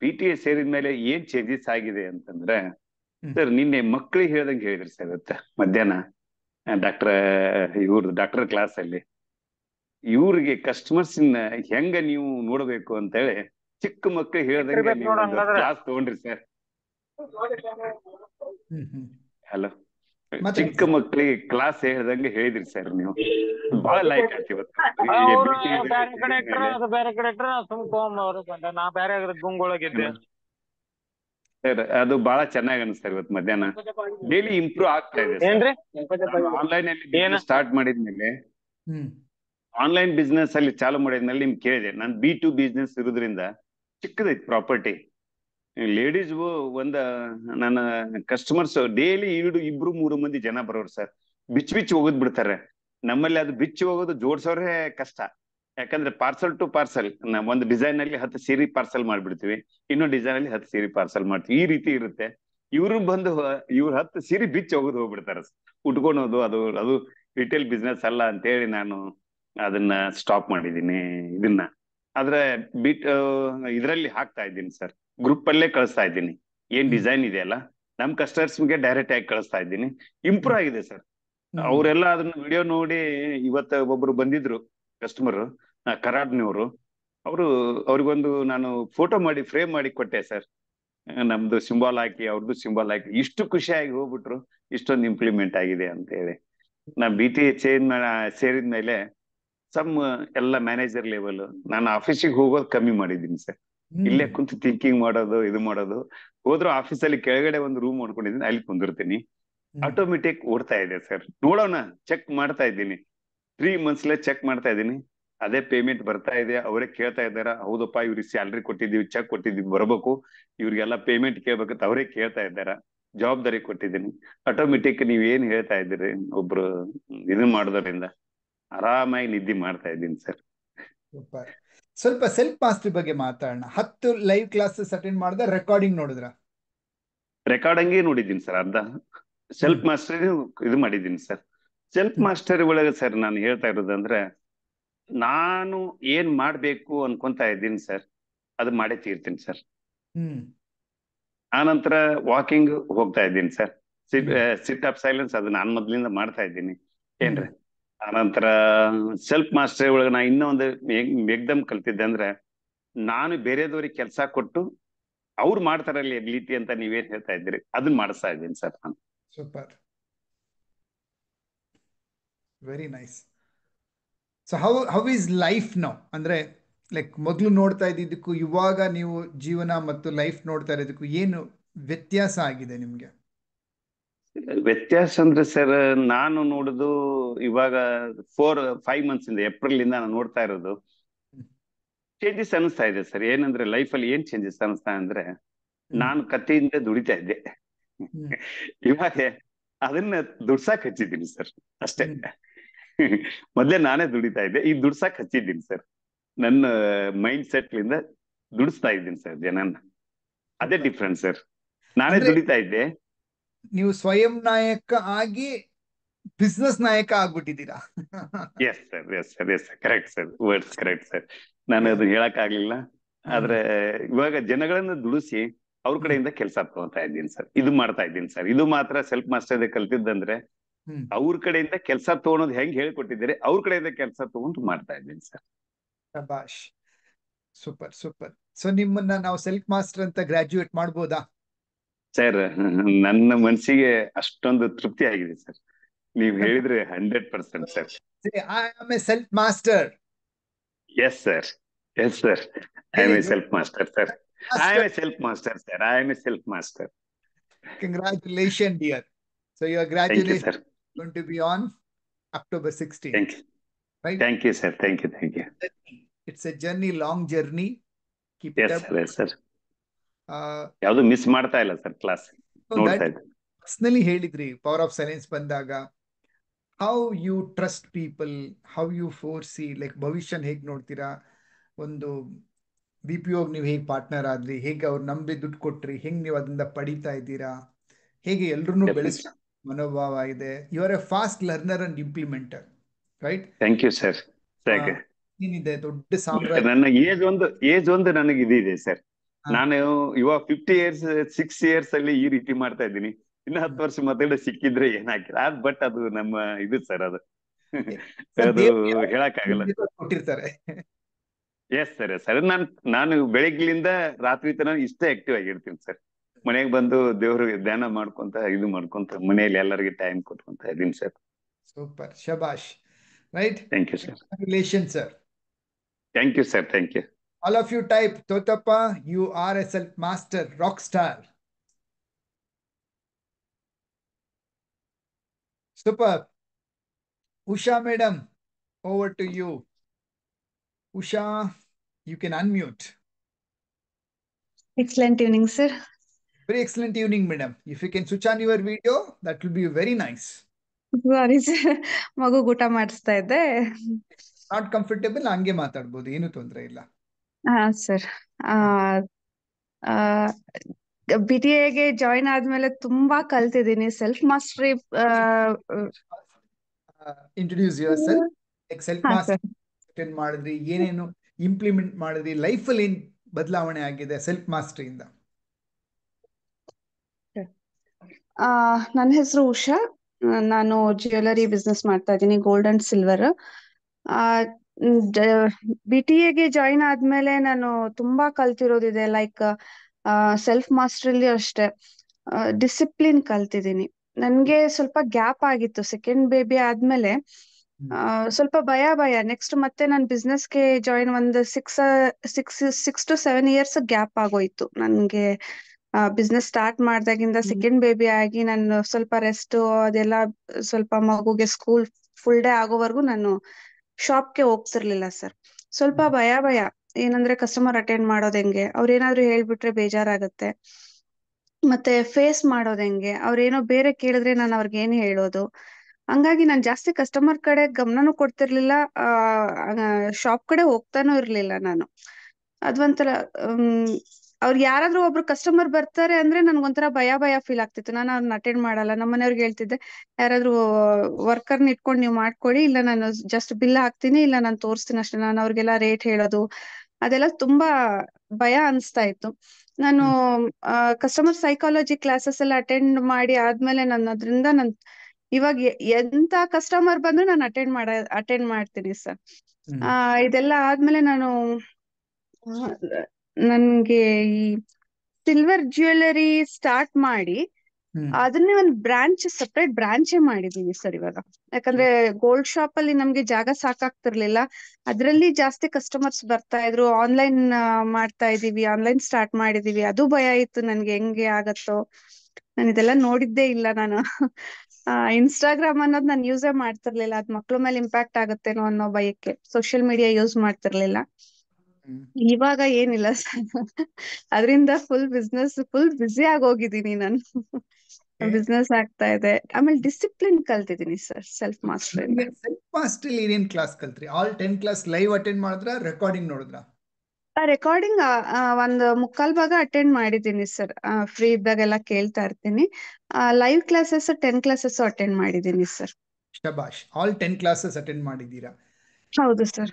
ಪಿ ಟಿ ಎ ಸೇರಿದ ಮೇಲೆ ಏನ್ ಚೇಂಜಸ್ ಆಗಿದೆ ಅಂತಂದ್ರೆ ಸರ್ ನಿನ್ನೆ ಮಕ್ಕಳಿಗೆ ಹೇಳ್ದಂಗೆ ಹೇಳಿದ್ರಿ ಸರ್ ಇವತ್ತು ಮಧ್ಯಾಹ್ನ ಡಾಕ್ಟರ್ ಇವ್ರದ್ದು ಡಾಕ್ಟರ್ ಕ್ಲಾಸ್ ಅಲ್ಲಿ ಇವ್ರಿಗೆ ಕಸ್ಟಮರ್ಸ್ ಹೆಂಗ ನೀವು ನೋಡಬೇಕು ಅಂತ ಹೇಳಿ ಚಿಕ್ಕ ಮಕ್ಕಳಿಗೆ ಹೇಳ್ದಂಗೆ ಕ್ಲಾಸ್ ತಗೊಂಡ್ರಿ ಸರ್ ಹಲೋ ಚಿಕ್ಕ ಮಕ್ಕಳಿಗೆ ಕ್ಲಾಸ್ ಹೇಳ್ದಂಗೆ ಹೇಳಿದ್ರಿ ಸರ್ ನೀವು ಬಹಳ ಲೈಕ್ ಆಯ್ತು ಕಡೆ ನಾ ಸರ್ ಅದು ಬಹಳ ಚೆನ್ನಾಗಿ ಅನಿಸ್ತಾರೆ ಇವತ್ತು ಮಧ್ಯಾಹ್ನ ಡೈಲಿ ಇಂಪ್ರೂವ್ ಆಗ್ತಾ ಇದೆ ಆನ್ಲೈನ್ ಅಲ್ಲಿ ಸ್ಟಾರ್ಟ್ ಮಾಡಿದ್ಮೇಲೆ ಆನ್ಲೈನ್ ಬಿಸ್ನೆಸ್ ಅಲ್ಲಿ ಚಾಲು ಮಾಡಿದ್ಮೇಲೆ ನಿಮ್ ಕೇಳಿದೆ ನಾನು ಬಿ ಟು ಬಿಸ್ನೆಸ್ ಇರೋದ್ರಿಂದ ಚಿಕ್ಕದೈತಿ ಪ್ರಾಪರ್ಟಿ ಲೇಡೀಸ್ ಒಂದ ನನ್ನ ಕಸ್ಟಮರ್ಸ್ ಡೈಲಿ ಎರಡು ಇಬ್ರು ಮೂರು ಮಂದಿ ಜನ ಬರೋರು ಸರ್ ಬಿಚ್ ಬಿಚ್ಚ ಹೋಗದ್ ಬಿಡ್ತಾರೆ ನಮ್ಮಲ್ಲಿ ಅದು ಬಿಚ್ಚಿ ಹೋಗೋದು ಜೋಡ್ಸೋರೇ ಕಷ್ಟ ಯಾಕಂದ್ರೆ ಪಾರ್ಸಲ್ ಟು ಪಾರ್ಸಲ್ ಒಂದು ಡಿಸೈನ್ ಅಲ್ಲಿ ಹತ್ತು ಸೀರೆ ಪಾರ್ಸಲ್ ಮಾಡ್ಬಿಡ್ತೀವಿ ಇನ್ನೊಂದು ಡಿಸೈನ್ ಅಲ್ಲಿ ಹತ್ತು ಸೀರೆ ಪಾರ್ಸಲ್ ಮಾಡ್ತೀವಿ ಈ ರೀತಿ ಇರುತ್ತೆ ಇವ್ರು ಬಂದು ಇವ್ರು ಹತ್ತು ಸೀರೆ ಬಿಚ್ಚ ಹೋಗೋದು ಹೋಗ್ಬಿಡ್ತಾರೆ ಉಟ್ಕೊಳೋದು ಅದು ಅದು ರಿಟೇಲ್ ಬಿಸ್ನೆಸ್ ಅಲ್ಲ ಅಂತೇಳಿ ನಾನು ಅದನ್ನ ಸ್ಟಾಪ್ ಮಾಡಿದ್ದೀನಿ ಇದನ್ನ ಆದ್ರೆ ಬಿಟ್ ಇದರಲ್ಲಿ ಹಾಕ್ತಾ ಇದ್ದೀನಿ ಸರ್ ಗ್ರೂಪ್ ಅಲ್ಲೇ ಕಳಿಸ್ತಾ ಇದ್ದೀನಿ ಏನ್ ಡಿಸೈನ್ ಇದೆಯಲ್ಲ ನಮ್ ಗೆ ಡೈರೆಕ್ಟ್ ಆಗಿ ಕಳಿಸ್ತಾ ಇದ್ದೀನಿ ಇಂಪ್ರೂವ್ ಆಗಿದೆ ಸರ್ ಅವರೆಲ್ಲ ಅದನ್ನ ವಿಡಿಯೋ ನೋಡಿ ಇವತ್ತ ಒಬ್ರು ಬಂದಿದ್ರು ಕಸ್ಟಮರ್ ಕರಾಡ್ನವರು ಅವರು ಅವ್ರಿಗೊಂದು ನಾನು ಫೋಟೋ ಮಾಡಿ ಫ್ರೇಮ್ ಮಾಡಿ ಕೊಟ್ಟೆ ಸರ್ ನಮ್ದು ಸಿಂಬಾಲ್ ಹಾಕಿ ಅವ್ರದ್ದು ಸಿಂಬಾಲ್ ಹಾಕಿ ಇಷ್ಟು ಖುಷಿಯಾಗಿ ಹೋಗ್ಬಿಟ್ರು ಇಷ್ಟೊಂದು ಇಂಪ್ಲಿಮೆಂಟ್ ಆಗಿದೆ ಅಂತ ಹೇಳಿ ನಾ ಬಿ ಟಿ ಎಚ್ ಸೇರಿದ ಮೇಲೆ ಸಮ್ ಎಲ್ಲ ಮ್ಯಾನೇಜರ್ ಲೆವೆಲ್ ನಾನು ಆಫೀಸಿಗೆ ಹೋಗೋದು ಕಮ್ಮಿ ಮಾಡಿದ್ದೀನಿ ಸರ್ ಇಲ್ಲೇ ಕುಂತು ಥಿಂಕಿಂಗ್ ಮಾಡೋದು ಇದು ಮಾಡೋದು ಹೋದ್ರು ಆಫೀಸಲ್ಲಿ ಕೆಳಗಡೆ ಒಂದು ರೂಮ್ ಮಾಡ್ಕೊಂಡಿದ್ದೀನಿ ಅಲ್ಲಿ ಕುಂದಿರ್ತೀನಿ ಆಟೋಮೆಟಿಕ್ ಓಡ್ತಾ ಇದೆ ಸರ್ ನೋಡೋಣ ಚೆಕ್ ಮಾಡ್ತಾ ಇದ್ದೀನಿ ತ್ರೀ ಮಂತ್ಸ್ಲೆ ಚೆಕ್ ಮಾಡ್ತಾ ಇದ್ದೀನಿ ಅದೇ ಪೇಮೆಂಟ್ ಬರ್ತಾ ಇದೆ ಅವರೇ ಕೇಳ್ತಾ ಇದ್ದಾರ ಹೌದಪ್ಪ ಇವ್ರಿಗೆ ಸ್ಯಾಲ್ರಿ ಕೊಟ್ಟಿದ್ದೀವಿ ಚೆಕ್ ಕೊಟ್ಟಿದ್ದೀವಿ ಬರಬೇಕು ಇವ್ರಿಗೆಲ್ಲ ಪೇಮೆಂಟ್ ಕೇಳ್ಬೇಕಂತ ಅವರೇ ಕೇಳ್ತಾ ಇದ್ದಾರ ಜವಾಬ್ದಾರಿ ಕೊಟ್ಟಿದ್ದೀನಿ ಆಟೋಮೆಟಿಕ್ ನೀವ್ ಏನ್ ಹೇಳ್ತಾ ಇದ್ದೀರಿ ಒಬ್ರು ಇದನ್ನ ಮಾಡೋದ್ರಿಂದ ಆರಾಮಾಗಿ ನಿದ್ದೆ ಮಾಡ್ತಾ ಇದ್ದೀನಿ ಸರ್ ಸ್ವಲ್ಪ ಸೆಲ್ಫ್ ಮಾಸ್ಟ್ರಿ ಬಗ್ಗೆ ಮಾತಾಡೋಣ ಹತ್ತು ಲೈವ್ ಕ್ಲಾಸಸ್ ಅಟೆಂಡ್ ಮಾಡಿದ ರೆಕಾರ್ಡಿಂಗ್ ನೋಡಿದ್ರ ರೆಕಾರ್ಡಿಂಗ್ ನೋಡಿದ್ದೀನಿ ಸರ್ ಅರ್ಧ ಸೆಲ್ಫ್ ಮಾಸ್ಟರ್ ಇದು ಮಾಡಿದ್ದೀನಿ ಸರ್ ಸೆಲ್ಫ್ ಮಾಸ್ಟರ್ ಒಳಗೆ ಸರ್ ನಾನು ಹೇಳ್ತಾ ಇರೋದಂದ್ರೆ ನಾನು ಏನ್ ಮಾಡಬೇಕು ಅನ್ಕೊಂತ ಇದ್ದೀನಿ ಸರ್ ಅದು ಮಾಡೇ ತೀರ್ತೀನಿ ಸರ್ ಆನಂತರ ವಾಕಿಂಗ್ ಹೋಗ್ತಾ ಇದ್ದೀನಿ ಸರ್ ಸಿಟ್ ಅಪ್ ಸೈಲೆನ್ಸ್ ಅದು ನಾನು ಮೊದ್ಲಿಂದ ಮಾಡ್ತಾ ಇದ್ದೀನಿ ಏನ್ರಿ ಆನಂತರ ಸೆಲ್ಫ್ ಮಾಸ್ಟರ್ ಒಳಗೆ ನಾ ಇನ್ನೊಂದು ಒಂದು ಕಲ್ತಿದ್ದೆ ಅಂದ್ರೆ ನಾನು ಬೇರೆದವ್ರಿಗೆ ಕೆಲಸ ಕೊಟ್ಟು ಅವ್ರು ಮಾಡ್ತಾರಲ್ಲಿ ಎಬಿಲಿಟಿ ಅಂತ ನೀವೇನ್ ಹೇಳ್ತಾ ಇದ್ದೀರಿ ಅದನ್ನ ಮಾಡಿಸ್ತಾ ಇದ್ದೀನಿ ಸರ್ ನಾನು super very nice so how how is life now ಅಂದ್ರೆ ಲೈಕ್ ಮೊದಲು ನೋಡ್ತಾ ಇದ್ದಿದ್ದಕ್ಕೂ ಇವಾಗ ನೀವು ಜೀವನ ಮತ್ತು ಲೈಫ್ ನೋಡ್ತಾ ಇರೋದಕ್ಕೂ ಏನು ವ್ಯತ್ಯಾಸ ಆಗಿದೆ ನಿಮಗೆ ವ್ಯತ್ಯಾಸ ಅಂದ್ರೆ ಸರ್ ನಾನು ನೋಡುದು ಇವಾಗ ಫೋರ್ ಫೈವ್ ಮಂತ್ಸ್ ಇಂದ ಏಪ್ರಿಲ್ ಇಂದ ನಾನು ನೋಡ್ತಾ ಇರೋದು ಚೇಂಜಸ್ ಅನಿಸ್ತಾ ಇದೆ ಸರ್ ಏನಂದ್ರೆ ಲೈಫ್ ಅಲ್ಲಿ ಏನ್ ಚೇಂಜಸ್ ಅನಿಸ್ತಾ ಅಂದ್ರೆ ನಾನು ಕತ್ತೆಯಿಂದ ದುಡಿತಾ ಇದ್ದೆ ಇವಾಗ ಅದನ್ನ ದುಡ್ಸಾಕ್ ಹಚ್ಚಿದ್ದೀನಿ ಸರ್ ಅಷ್ಟೇ ಮೊದ್ಲೇ ನಾನೇ ದುಡಿತಾ ಇದ್ದೆ ಈ ದುಡ್ಸಾಕ್ ಹಚ್ಚಿದ್ದೀನಿ ಸರ್ ನನ್ನ ಮೈಂಡ್ ಸೆಟ್ ಲಿಂದ ದುಡಿಸ್ತಾ ಇದ್ದೀನಿ ಸರ್ ಜನನ್ನ ಅದೇ ಡಿಫ್ರೆನ್ಸ್ ಸರ್ ನಾನೇ ದುಡಿತಾ ಇದ್ದೆ ನೀವು ಸ್ವಯಂ ನಾಯಕ ಆಗಿ ಬಿಸ್ನೆಸ್ ನಾಯಕ ಆಗ್ಬಿಟ್ಟಿದ್ದೀರಾ yes sir sir correct sir words correct sir ನಾನು ಅದು ಹೇಳಕ್ ಆಗ್ಲಿಲ್ಲ ಆದ್ರೆ ಇವಾಗ ಜನಗಳನ್ನ ದುಡಿಸಿ ಅವ್ರ ಕಡೆಯಿಂದ ಕೆಲಸ ತಗೋತಾ ಇದ್ದೀನಿ ಸರ್ ಇದು ಮಾಡ್ತಾ ಇದ್ದೀನಿ ಸರ್ ಇದು ಮಾತ್ರ ಸೆಲ್ಫ್ ಮಾಸ್ಟರ್ ಕಲ್ತಿದ್ದಂದ್ರೆ ಅವ್ರ ಕಡೆಯಿಂದ ಕೆಲಸ ತಗೊಳೋದು ಹೆಂಗ್ ಹೇಳ್ಕೊಟ್ಟಿದ್ದೀರಿ ಅವ್ರ ಕಡೆಯಿಂದ ಕೆಲಸ ತಗೊಂಡು ಮಾಡ್ತಾ ಇದ್ದೀನಿ ಸರ್ ಸೂಪರ್ ಸೂಪರ್ ಸೊ ನಿಮ್ಮನ್ನ ನಾವು ಸೆಲ್ಫ್ ಮಾಸ್ಟರ್ ಅಂತ ಗ್ರಾಜುಯೇಟ್ ಮಾಡ್ಬೋದಾ सर नन मनसीगे अष्टोंद तृप्ति ಆಗಿದೆ સર ನೀವು ಹೇಳಿದ್ರೆ 100% sir I am a self master yes sir yes sir I am a self master sir I am a self master sir congratulation dear so you are graduate going to be on October 16 thank you right thank you sir thank you thank you it's a journey long journey keep ಡೆವೆಲ್ಪ್ sir ಯಾವುದು miss ಮಾಡ್ತಾ ಇಲ್ಲ sir class personally ಹೇಳಿದ್ರಿ power of silence ಬಂದಾಗ how you trust people how you foresee like ಭವಿಷ್ಯನ ಹೇಗೆ ನೋಡ್ತೀರಾ ಒಂದು B P ಓಗ್ ನೀವು ಹೇಗೆ ಪಾರ್ಟ್ನರ್ ಆದ್ರಿ ಹೇಗೆ ಅವ್ರು ನಂಬಿ ದುಡ್ಡು ಕೊಟ್ರಿ ಹೆಂಗ್ ನೀವು ಅದನ್ನ ಪಡಿತಾ ಇದ್ದೀರಾ ಹೇಗೆ ಎಲ್ರು ಬೆಳೆಸ ಮನೋಭಾವ ಇದೆ you are a fast learner and implementer right thank you sir ಏನಿದೆ ದೊಡ್ಡ ಸಾಮ್ರಾಜ್ಯ ನನ್ನ ಏಜ್ ಒಂದು ಏಜ್ ಒಂದು ನನಗೆ ಇದಿದೆ ಸರ್ ನಾನು ಇವಾಗ ಫಿಫ್ಟಿ ಇಯರ್ಸ್ ಸಿಕ್ಸ್ ಇಯರ್ಸ್ ಅಲ್ಲಿ ಈ ರೀತಿ ಮಾಡ್ತಾ ಇದ್ದೀನಿ ಇನ್ನ ಹತ್ತು ವರ್ಷ ಮತ್ತೆ ಸಿಕ್ಕಿದ್ರೆ ಏನಾಗಿಲ್ಲ ಅದ್ ಬಟ್ ಅದು ನಮ್ಮ ಇದು (laughs) ಸರ್ ಅದು ಅದು ಹೇಳಕ್ ಆಗಲ್ಲ ಎಸ್ ಸರ್ ಸರ್ ನಾನು ನಾನು ಬೆಳಗ್ಲಿಂದ ರಾತ್ರಿ ತನ ಇಷ್ಟೇ ಆಕ್ಟಿವ್ ಆಗಿರ್ತೀನಿ ಸರ್ ಮನೆಗೆ ಬಂದು ದೇವ್ರಿಗೆ ಧ್ಯಾನ ಮಾಡ್ಕೊಂತ ಇದು ಮಾಡ್ಕೊಂತ ಮನೆಯಲ್ಲಿ ಎಲ್ಲರಿಗೆ ಟೈಮ್ ಕೊಟ್ಕೊಂತ ಇದೀನಿ ಸರ್ ಸೂಪರ್ ಶಬಾಷ್ right thank you sir thank you sir thank you All of you type Totappa, you are a self-master rock star. Super. Usha madam, over to you. Usha, you can unmute. Excellent evening, sir. Very excellent evening, madam. If you can switch on your video, that will be very nice. Sorry ಮಗು ಊಟ ಮಾಡಿಸ್ತಾ ಇದ್ದೆ not comfortable ಹಂಗೆ ಮಾತಾಡ್ಬೋದು ಏನು ತೊಂದರೆ illa. ಹಾ sir ಆ ಬಿಟಿಎಗೆ ಜಾಯಿನ್ ಆದ್ಮೇಲೆ ತುಂಬಾ ಕಲ್ತಿದ್ದೀನಿ self mastery introduce yourself self mastery ಮಾಡಿದ್ರಿ ಏನೇನು ಇಂಪ್ಲಿಮೆಂಟ್ ಮಾಡಿದ್ರಿ ಲೈಫ್ ಅಲ್ಲಿ ಏನ್ ಬದಲಾವಣೆ ಆಗಿದೆ ಸೆಲ್ಫ್ ಆ ನನ್ನ ಹೆಸರು ಉಷಾ ನಾನು ಜ್ಯುವೆಲರಿ ಬಿಸ್ನೆಸ್ ಮಾಡ್ತಾ ಇದ್ದೀನಿ gold and silver B T ಎಗೆ ಜಾಯಿನ್ ಆದ್ಮೇಲೆ ನಾನು ತುಂಬಾ ಕಲ್ತಿರೋದಿದೆ ಲೈಕ್ ಸೆಲ್ಫ್ ಮಾಸ್ಟರ್ಲಿ ಅಷ್ಟೇ ಡಿಸಿಪ್ಲಿನ್ ಕಲ್ತಿದ್ದೀನಿ ನನ್ಗೆ ಸ್ವಲ್ಪ ಗ್ಯಾಪ್ ಆಗಿತ್ತು ಸೆಕೆಂಡ್ ಬೇಬಿ ಆದ್ಮೇಲೆ ಸ್ವಲ್ಪ ಭಯ ಭಯ ನೆಕ್ಸ್ಟ್ ಮತ್ತೆ ನಾನು ಬಿಸ್ನೆಸ್ಗೆ ಜಾಯಿನ್ ಒಂದು six six six to seven years gap ಆಗೋಯ್ತು ನನ್ಗೆ ಬಿಸ್ನೆಸ್ ಸ್ಟಾರ್ಟ್ ಮಾಡ್ದಾಗಿಂದ ಸೆಕೆಂಡ್ ಬೇಬಿ ಆಗಿ ನಾನು ಸ್ವಲ್ಪ ರೆಸ್ಟ್ ಅದೆಲ್ಲ ಸ್ವಲ್ಪ ಮಗುಗೆ ಸ್ಕೂಲ್ ಫುಲ್ ಡೇ ಆಗೋವರೆಗೂ ನಾನು ಶಾಪ್ಗೆ ಹೋಗ್ತಿರ್ಲಿಲ್ಲ ಸರ್ ಸ್ವಲ್ಪ ಭಯ ಭಯ ಏನಂದ್ರೆ ಕಸ್ಟಮರ್ ಅಟೆಂಡ್ ಮಾಡೋದ್ ಹೆಂಗೆ ಅವ್ರ ಏನಾದ್ರು ಹೇಳ್ಬಿಟ್ರೆ ಬೇಜಾರಾಗತ್ತೆ ಮತ್ತೆ ಫೇಸ್ ಮಾಡೋದ್ ಹೆಂಗೆ ಅವ್ರೇನೋ ಬೇರೆ ಕೇಳಿದ್ರೆ ನಾನು ಅವ್ರಿಗೆ ಏನ್ ಹೇಳೋದು ಹಂಗಾಗಿ ನಾನು ಜಾಸ್ತಿ ಕಸ್ಟಮರ್ ಕಡೆ ಗಮನನೂ ಕೊಡ್ತಿರ್ಲಿಲ್ಲ ಆ ಶಾಪ್ ಕಡೆ ಹೋಗ್ತಾನೂ ಇರ್ಲಿಲ್ಲ ನಾನು ಅದೊಂಥರ ಹ್ಮ್ ಅವ್ರಿಗೆ ಯಾರಾದ್ರೂ ಒಬ್ರು ಕಸ್ಟಮರ್ ಬರ್ತಾರೆ ಅಂದ್ರೆ ನನ್ಗೊಂಥರ ಭಯ ಭಯ ಫೀಲ್ ಆಗ್ತಿತ್ತು ನಾನು ಅವ್ರನ್ನ ಅಟೆಂಡ್ ಮಾಡಲ್ಲ ನಮ್ಮ ಮನೆಯವ್ರಿಗೆ ಹೇಳ್ತಿದ್ದೆ ಯಾರಾದ್ರೂ ವರ್ಕರ್ನ ಇಟ್ಕೊಂಡು ನೀವು ಮಾಡ್ಕೊಳ್ಳಿ ಇಲ್ಲ ನಾನು ಜಸ್ಟ್ ಬಿಲ್ ಹಾಕ್ತೀನಿ ಇಲ್ಲ ನಾನು ತೋರಿಸ್ತೀನಿ ಅಷ್ಟೇ ನಾನು ಅವ್ರಿಗೆಲ್ಲ ರೇಟ್ ಹೇಳೋದು ಅದೆಲ್ಲ ತುಂಬಾ ಭಯ ಅನ್ಸ್ತಾ ಇತ್ತು ನಾನು ಕಸ್ಟಮರ್ ಸೈಕಾಲಜಿ ಕ್ಲಾಸಸ್ ಎಲ್ಲ ಅಟೆಂಡ್ ಮಾಡಿ ಆದ್ಮೇಲೆ ನಾನು ಅದರಿಂದ ನನ್ ಇವಾಗ ಎಂತ ಕಸ್ಟಮರ್ ಬಂದ್ರೆ ನಾನು ಅಟೆಂಡ್ ಮಾಡ ಅಟೆಂಡ್ ಮಾಡ್ತೀನಿ ಸರ್ ಇದೆಲ್ಲ ಆದ್ಮೇಲೆ ನಾನು ನನ್ಗೆ ಈ ಸಿಲ್ವರ್ ಜ್ಯುವೆಲರಿ ಸ್ಟಾರ್ಟ್ ಮಾಡಿ ಅದನ್ನೇ ಒಂದು ಬ್ರಾಂಚ್ ಸಪ್ರೇಟ್ ಬ್ರಾಂಚೇ ಮಾಡಿದೀನಿ ಸರ್ ಇವಾಗ ಯಾಕಂದ್ರೆ ಗೋಲ್ಡ್ ಶಾಪ್ ಅಲ್ಲಿ ನಮ್ಗೆ ಜಾಗ ಸಾಕಾಗ್ತಿರ್ಲಿಲ್ಲ ಅದ್ರಲ್ಲಿ ಜಾಸ್ತಿ ಕಸ್ಟಮರ್ಸ್ ಬರ್ತಾ ಇದ್ರು ಆನ್ಲೈನ್ ಮಾಡ್ತಾ ಇದೀವಿ ಆನ್ಲೈನ್ ಸ್ಟಾರ್ಟ್ ಮಾಡಿದೀವಿ ಅದು ಭಯ ಇತ್ತು ನನ್ಗೆ ಹೆಂಗೆ ಆಗತ್ತೋ ನಾನು ಇದೆಲ್ಲ ನೋಡಿದ್ದೇ ಇಲ್ಲ ನಾನು ಇನ್ಸ್ಟಾಗ್ರಾಮ್ ಅನ್ನೋದು ನಾನು ಯೂಸೇ ಮಾಡ್ತಿರ್ಲಿಲ್ಲ ಅದ್ ಮಕ್ಳ ಮೇಲೆ ಇಂಪ್ಯಾಕ್ಟ್ ಆಗತ್ತೇನೋ ಅನ್ನೋ ಭಯಕ್ಕೆ ಸೋಷಿಯಲ್ ಮೀಡಿಯಾ ಯೂಸ್ ಮಾಡ್ತಿರ್ಲಿಲ್ಲ ಇವಾಗ ಏನಿಲ್ಲ ಸರ್ ಅದರಿಂದ ಫುಲ್ ಬಿಸ್ನೆಸ್ ಫುಲ್ ಬ್ಯುಸಿ ಹೋಗಿದೀನಿ ನಾನು ಬಿಸ್ನೆಸ್ ಆಗ್ತಾ ಇದೆ ಆಮೇಲೆ ಡಿಸಿಪ್ಲಿನ್ ಕಲ್ತಿದ್ದೀನಿ sir self master self master ಏನೇನ್ ಕ್ಲಾಸ್ ಕಲ್ತ್ರಿ ಆಲ್ 10 ಕ್ಲಾಸ್ ಲೈವ್ ಅಟೆಂಡ್ ಮಾಡಿದ್ರಾ ರೆಕಾರ್ಡಿಂಗ್ ನೋಡಿದ್ರಾ ರೆಕಾರ್ಡಿಂಗ್ ಒಂದು ಮುಕ್ಕಾಲ್ ಭಾಗ ಅಟೆಂಡ್ ಮಾಡಿದೀನಿ ಸರ್ ಫ್ರೀ ಇದ್ದಾಗೆಲ್ಲ ಕೇಳ್ತಾ ಇರ್ತೀನಿ live classes ten classes attend ಮಾಡಿದೀನಿ ಸರ್ ಶಬಾಷ್ ಆಲ್ ಟೆನ್ ಕ್ಲಾಸಸ್ ಅಟೆಂಡ್ ಮಾಡಿದೀರಾ ಹೌದು ಸರ್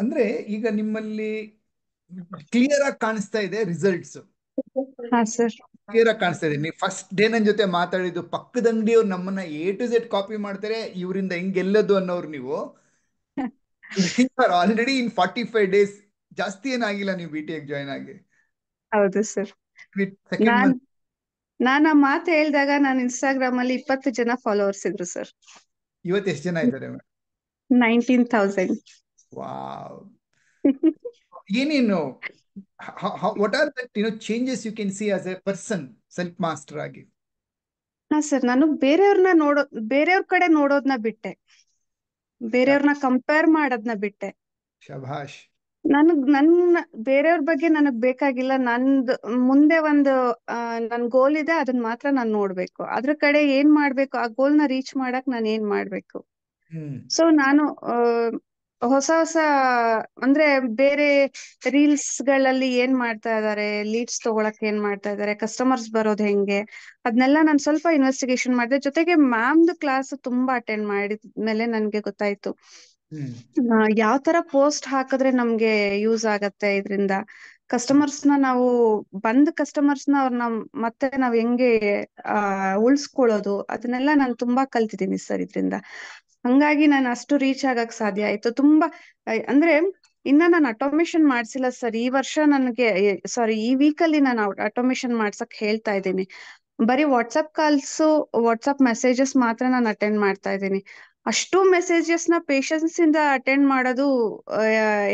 ಅಂದ್ರೆ ಈಗ ನಿಮ್ಮಲ್ಲಿ ಕ್ಲಿಯರ್ ಆಗಿ ಕಾಣಿಸ್ತಾ ಇದೆ ರಿಸಲ್ಟ್ಸ್ ಕ್ಲಿಯರ್ ಆಗಿ ಕಾಣಿಸ್ತಾ ಇದೆ ನೀವು ಫಸ್ಟ್ ಡೇ ನನ್ನ ಜೊತೆ ಮಾತಾಡಿದ್ದು ಪಕ್ಕದ ಅಂಗಡಿಯವ್ರು ನಮ್ಮನ್ನ ಎ ಟು ಜೆಡ್ ಕಾಪಿ ಮಾಡ್ತಾರೆ ಇವರಿಂದ ಹೆಂಗ್ ಅನ್ನೋರು ನೀವು already in forty five days ಜಾಸ್ತಿ ಏನಾಗಿಲ್ಲ ನೀವು ಬಿ ಟಿ ಜಾಯಿನ್ ಆಗಿ ಹೌದು ಸರ್ ನಾನು ಆ ಮಾತು ಹೇಳಿದಾಗ ನಾನು ಇನ್ಸ್ಟಾಗ್ರಾಮ್ ಅಲ್ಲಿ ಇಪ್ಪತ್ತು ಜನ ಫಾಲೋವರ್ಸ್ ಇದ್ರು ಸರ್ ಇವತ್ತು ಎಷ್ಟು ಜನ ಇದ್ದಾರೆ ನೈನ್ಟೀನ್ ತೌಸಂಡ್ Wow. ಏನೇನು what are that you know changes you can see as a person self master ಆಗಿ ಹಾ ಸರ್ ನಾನು ಬೇರೆಯವ್ರನ್ನ ನೋಡೋ ಬೇರೆಯವ್ರ ಕಡೆ ನೋಡೋದನ್ನ ಬಿಟ್ಟೆ ಬೇರೆಯವ್ರನ್ನ ಕಂಪೇರ್ ಮಾಡೋದನ್ನ ಬಿಟ್ಟೆ ಶಭಾಷ್ ನನಗ್ ನನ್ನ ಬೇರೆಯವ್ರ ಬಗ್ಗೆ ನನಗ್ ಬೇಕಾಗಿಲ್ಲ ನಂದ್ ಮುಂದೆ ಒಂದು ನನ್ ಗೋಲ್ ಇದೆ ಅದನ್ನ ಮಾತ್ರ ನಾನು ನೋಡ್ಬೇಕು ಅದ್ರ ಕಡೆ ಏನ್ ಮಾಡ್ಬೇಕು ಆ ಗೋಲ್ ನ ರೀಚ್ ಮಾಡಕ್ ನಾನು ಏನ್ ಮಾಡ್ಬೇಕು ಸೊ ನಾನು ಹೊಸ ಹೊಸ ಅಂದ್ರೆ ಬೇರೆ ರೀಲ್ಸ್ ಗಳಲ್ಲಿ ಏನ್ ಮಾಡ್ತಾ ಇದಾರೆ ಲೀಡ್ಸ್ ತಗೊಳಕ್ ಏನ್ ಮಾಡ್ತಾ ಇದಾರೆ ಕಸ್ಟಮರ್ಸ್ ಬರೋದ್ ಹೆಂಗೆ ಅದನ್ನೆಲ್ಲ ನಾನು ಸ್ವಲ್ಪ ಇನ್ವೆಸ್ಟಿಗೇಷನ್ ಮಾಡಿದೆ ಜೊತೆಗೆ ಮ್ಯಾಮ್ದು ಕ್ಲಾಸ್ ತುಂಬಾ ಅಟೆಂಡ್ ಮಾಡಿದ್ಮೇಲೆ ನನ್ಗೆ ಗೊತ್ತಾಯ್ತು ಯಾವ ತರ ಪೋಸ್ಟ್ ಹಾಕಿದ್ರೆ ನಮ್ಗೆ ಯೂಸ್ ಆಗತ್ತೆ ಇದ್ರಿಂದ ಕಸ್ಟಮರ್ಸ್ ನಾವು ಬಂದ್ ಕಸ್ಟಮರ್ಸ್ ನ ಅವ್ರನ್ನ ಮತ್ತೆ ನಾವ್ ಹೆಂಗೆ ಉಳ್ಸ್ಕೊಳ್ಳೋದು ಅದನ್ನೆಲ್ಲ ನಾನು ತುಂಬಾ ಕಲ್ತಿದ್ದೀನಿ ಸರ್ ಇದರಿಂದ ಹಂಗಾಗಿ ನಾನು ಅಷ್ಟು ರೀಚ್ ಆಗಕ್ ಸಾಧ್ಯ ಆಯ್ತು ತುಂಬಾ ಅಂದ್ರೆ ಇನ್ನ ನಾನು ಆಟೋಮೇಶನ್ ಮಾಡ್ಸಿಲ್ಲ ಸರ್ ಈ ವರ್ಷ ನನಗೆ ಸಾರಿ ಈ ವೀಕ್ ಅಲ್ಲಿ ನಾನು ಆಟೋಮೇಶನ್ ಮಾಡ್ಸಕ್ ಹೇಳ್ತಾ ಇದ್ದೀನಿ ಬರೀ ವಾಟ್ಸಪ್ ಕಾಲ್ಸ್ ವಾಟ್ಸಪ್ ಮೆಸೇಜಸ್ ಮಾತ್ರ ನಾನು ಅಟೆಂಡ್ ಮಾಡ್ತಾ ಇದ್ದೀನಿ ಅಷ್ಟು ಮೆಸೇಜಸ್ ನ ಪೇಶನ್ಸ್ ಇಂದ ಅಟೆಂಡ್ ಮಾಡೋದು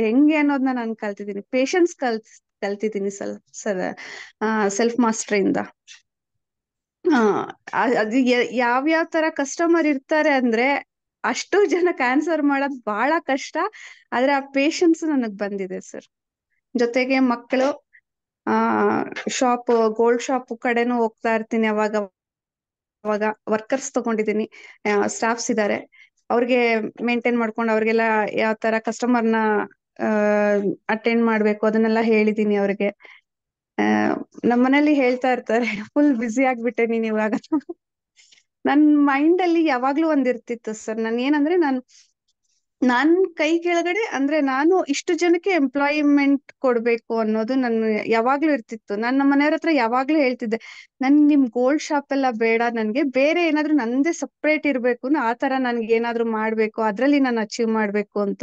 ಹೆಂಗೆ ಅನ್ನೋದನ್ನ ನಾನು ಕಲ್ತಿದ್ದೀನಿ ಪೇಶನ್ಸ್ ಕಲ್ ಕಲ್ತಿದ್ದೀನಿ ಸಲ್ ಸರ್ ಸೆಲ್ಫ್ ಮಾಸ್ಟರ್ ಅದು ಯಾವ್ಯಾವ ತರ ಕಸ್ಟಮರ್ ಇರ್ತಾರೆ ಅಂದ್ರೆ ಅಷ್ಟು ಜನ ಕ್ಯಾನ್ಸರ್ ಮಾಡೋದ್ ಬಹಳ ಕಷ್ಟ ಆದ್ರೆ ಆ ಪೇಶನ್ಸ್ ನನಗ್ ಬಂದಿದೆ ಸರ್ ಜೊತೆಗೆ ಮಕ್ಕಳು ಆ ಶಾಪ್ ಗೋಲ್ಡ್ ಶಾಪ್ ಕಡೆನೂ ಹೋಗ್ತಾ ಇರ್ತೀನಿ ಅವಾಗ ಅವಾಗ ವರ್ಕರ್ಸ್ ತಗೊಂಡಿದ್ದೀನಿ ಸ್ಟಾಫ್ಸ್ ಇದಾರೆ ಅವ್ರಿಗೆ ಮೇಂಟೈನ್ ಮಾಡ್ಕೊಂಡು ಅವ್ರಿಗೆಲ್ಲ ಯಾವ ತರ ಕಸ್ಟಮರ್ನ ಅಟೆಂಡ್ ಮಾಡ್ಬೇಕು ಅದನ್ನೆಲ್ಲ ಹೇಳಿದೀನಿ ಅವ್ರಿಗೆ ನಮ್ಮನೇಲಿ ಹೇಳ್ತಾ ಇರ್ತಾರೆ ಫುಲ್ ಬ್ಯುಸಿ ಆಗ್ಬಿಟ್ಟೆ ನೀನ್ ಇವಾಗ ನನ್ ಮೈಂಡ್ ಅಲ್ಲಿ ಯಾವಾಗ್ಲೂ ಒಂದ್ ಇರ್ತಿತ್ತು ಸರ್ ನಾನು ಏನಂದ್ರೆ ನಾನು ನನ್ ಕೈ ಕೆಳಗಡೆ ಅಂದ್ರೆ ನಾನು ಇಷ್ಟು ಜನಕ್ಕೆ ಎಂಪ್ಲಾಯ್ಮೆಂಟ್ ಕೊಡ್ಬೇಕು ಅನ್ನೋದು ನನ್ ಯಾವಾಗ್ಲೂ ಇರ್ತಿತ್ತು ನನ್ನ ಮನೆಯವ್ರ ಹತ್ರ ಯಾವಾಗ್ಲೂ ಹೇಳ್ತಿದ್ದೆ ನನ್ ನಿಮ್ ಗೋಲ್ಡ್ ಶಾಪ್ ಎಲ್ಲ ಬೇಡ ನನ್ಗೆ ಬೇರೆ ಏನಾದ್ರು ನಂದೇ ಸಪ್ರೇಟ್ ಇರ್ಬೇಕು ಆತರ ನನ್ಗೆ ಏನಾದ್ರು ಮಾಡ್ಬೇಕು ಅದ್ರಲ್ಲಿ ನಾನು ಅಚೀವ್ ಮಾಡ್ಬೇಕು ಅಂತ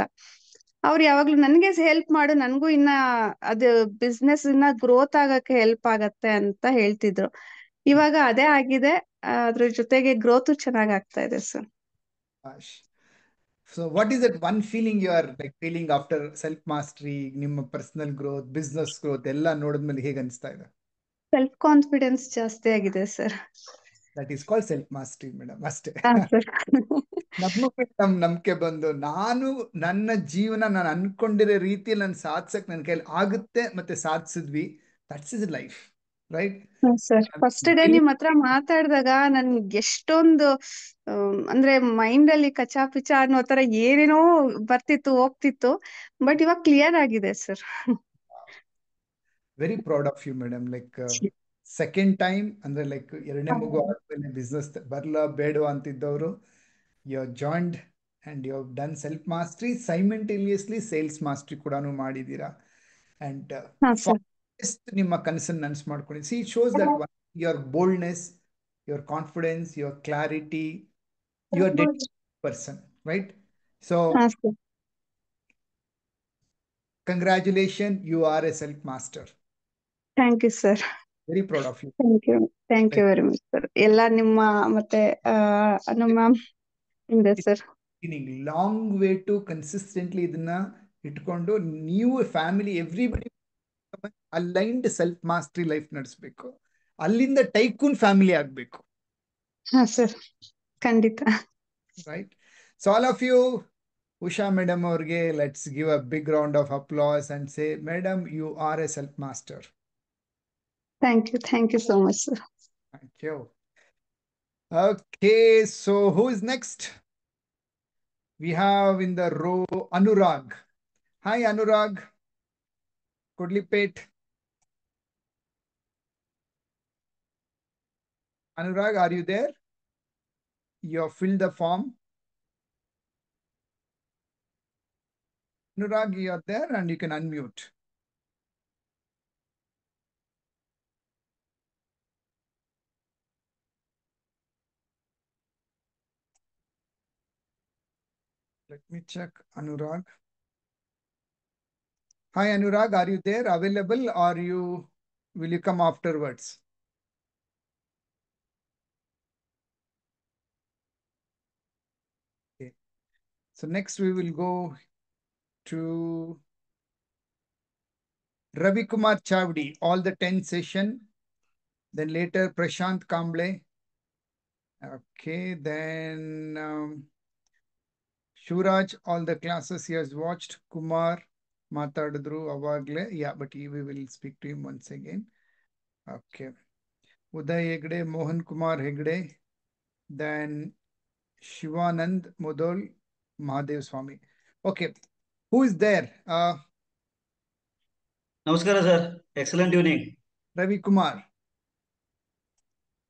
ಅವ್ರು ಯಾವಾಗ್ಲೂ ನನ್ಗೆ ಹೆಲ್ಪ್ ಮಾಡು ನನ್ಗೂ ಇನ್ನ ಅದು ಬಿಸ್ನೆಸ್ ಇನ್ನ ಗ್ರೋತ್ ಆಗಕ್ಕೆ ಹೆಲ್ಪ್ ಆಗತ್ತೆ ಅಂತ ಹೇಳ್ತಿದ್ರು ಇವಾಗ ಅದೇ ಆಗಿದೆ ಅದ್ರ ಜೊತೆಗೆ ಗ್ರೋತ್ ಚೆನ್ನಾಗಿ ಆಗ್ತಾ ಇದೆ sir so what is that one feeling you are like feeling after self mastery ನಿಮ್ಮ ಪರ್ಸನಲ್ ಗ್ರೋತ್ ಬಿಸ್ನೆಸ್ ಗ್ರೋತ್ ಎಲ್ಲ ನೋಡಿದ್ಮೇಲೆ ಹೇಗೆ ಅನಿಸ್ತಾ ಇದೆ ಸೆಲ್ಫ್ ಕಾನ್ಫಿಡೆನ್ಸ್ ಜಾಸ್ತಿ ಆಗಿದೆ sir that is call self mastery madam ಅಷ್ಟೇ (laughs) ನಮಗೂ ನಮ್ ನಂಬಿಕೆ ಬಂದು ನಾನು ನನ್ನ ಜೀವನ ನಾನು ಅನ್ಕೊಂಡಿರೋ ರೀತಿ ನಾನು ಸಾಧಿಸಕ್ ನನ್ನ ಕೈಯಲ್ಲಿ ಆಗುತ್ತೆ ಮತ್ತೆ ಸಾಧಿಸಿದ್ವಿ that's is life right sir first day ನಿಮ್ ಹತ್ರ ಮಾತಾಡಿದಾಗ ನನ್ಗೆ ಎಷ್ಟೊಂದು ಅಂದ್ರೆ ಮೈಂಡ್ ಅಲ್ಲಿ ಕಚಾ ಪಿಚ ಅನ್ನೋ ತರ ಏನೇನೋ ಬರ್ತಿತ್ತು ಹೋಗ್ತಿತ್ತು ಬಟ್ ಇವಾಗ ಕ್ಲಿಯರ್ ಆಗಿದೆ sir very proud of you madam like second time ಅಂದ್ರೆ ಲೈಕ್ ಎರಡನೇ ಮಗು ಆದ್ಮೇಲೆ ಬಿಸ್ನೆಸ್ ಬರ್ಲ ಬೇಡ ಅಂತಿದ್ದವರು you are joint and you done self mastery simultaneously sales mastery ಕೂಡ ಮಾಡಿದೀರಾ ಅಂಡ್ ಎಷ್ಟು ನಿಮ್ಮ ಕನಸನ್ನು ನನಸು ಮಾಡ್ಕೊಳ್ಳಿ see shows that one your boldness your confidence your clarity your dead person right so congratulation you are a self master thank you sir very proud of you thank you thank you very much sir ಎಲ್ಲ ನಿಮ್ಮ ಮತ್ತೆ ನಮ್ಮ ಹಿಂದೆ sir long way to consistently ಇದನ್ನ ಇಟ್ಕೊಂಡು ನೀವು family everybody aligned self mastery life ನಡೆಸಬೇಕು ಅಲ್ಲಿಂದ ಟೈಕೂನ್ ಫ್ಯಾಮಿಲಿ ಆಗ್ಬೇಕು ಹಾ ಸರ್ ಖಂಡಿತ right so all of you Usha madam ಅವ್ರಿಗೆ let's give a big round of applause and say madam you are a self master thank you thank you so much sir thank you okay so who is next we have in the row Anurag hi Anurag Kodlipet Anurag, are you there? You have filled the form. Anurag, you are there and you can unmute. Let me check Anurag. Hi Anurag, are you there available or you will you come afterwards? So next we will go to Ravi Kumar Chavdi, all the 10 session. Then later Prashant Kamble. Okay, then um, Shuraj, all the classes he has watched. Kumar, Mathadru, Avagle. Yeah, but he, we will speak to him once again. Okay. Uday Hegde, Mohan Kumar Hegde. Then Shivanand Mudol. Mahadev Swami. Okay, who is there? Uh, Namaskar, sir. Excellent tuning. Ravi Kumar.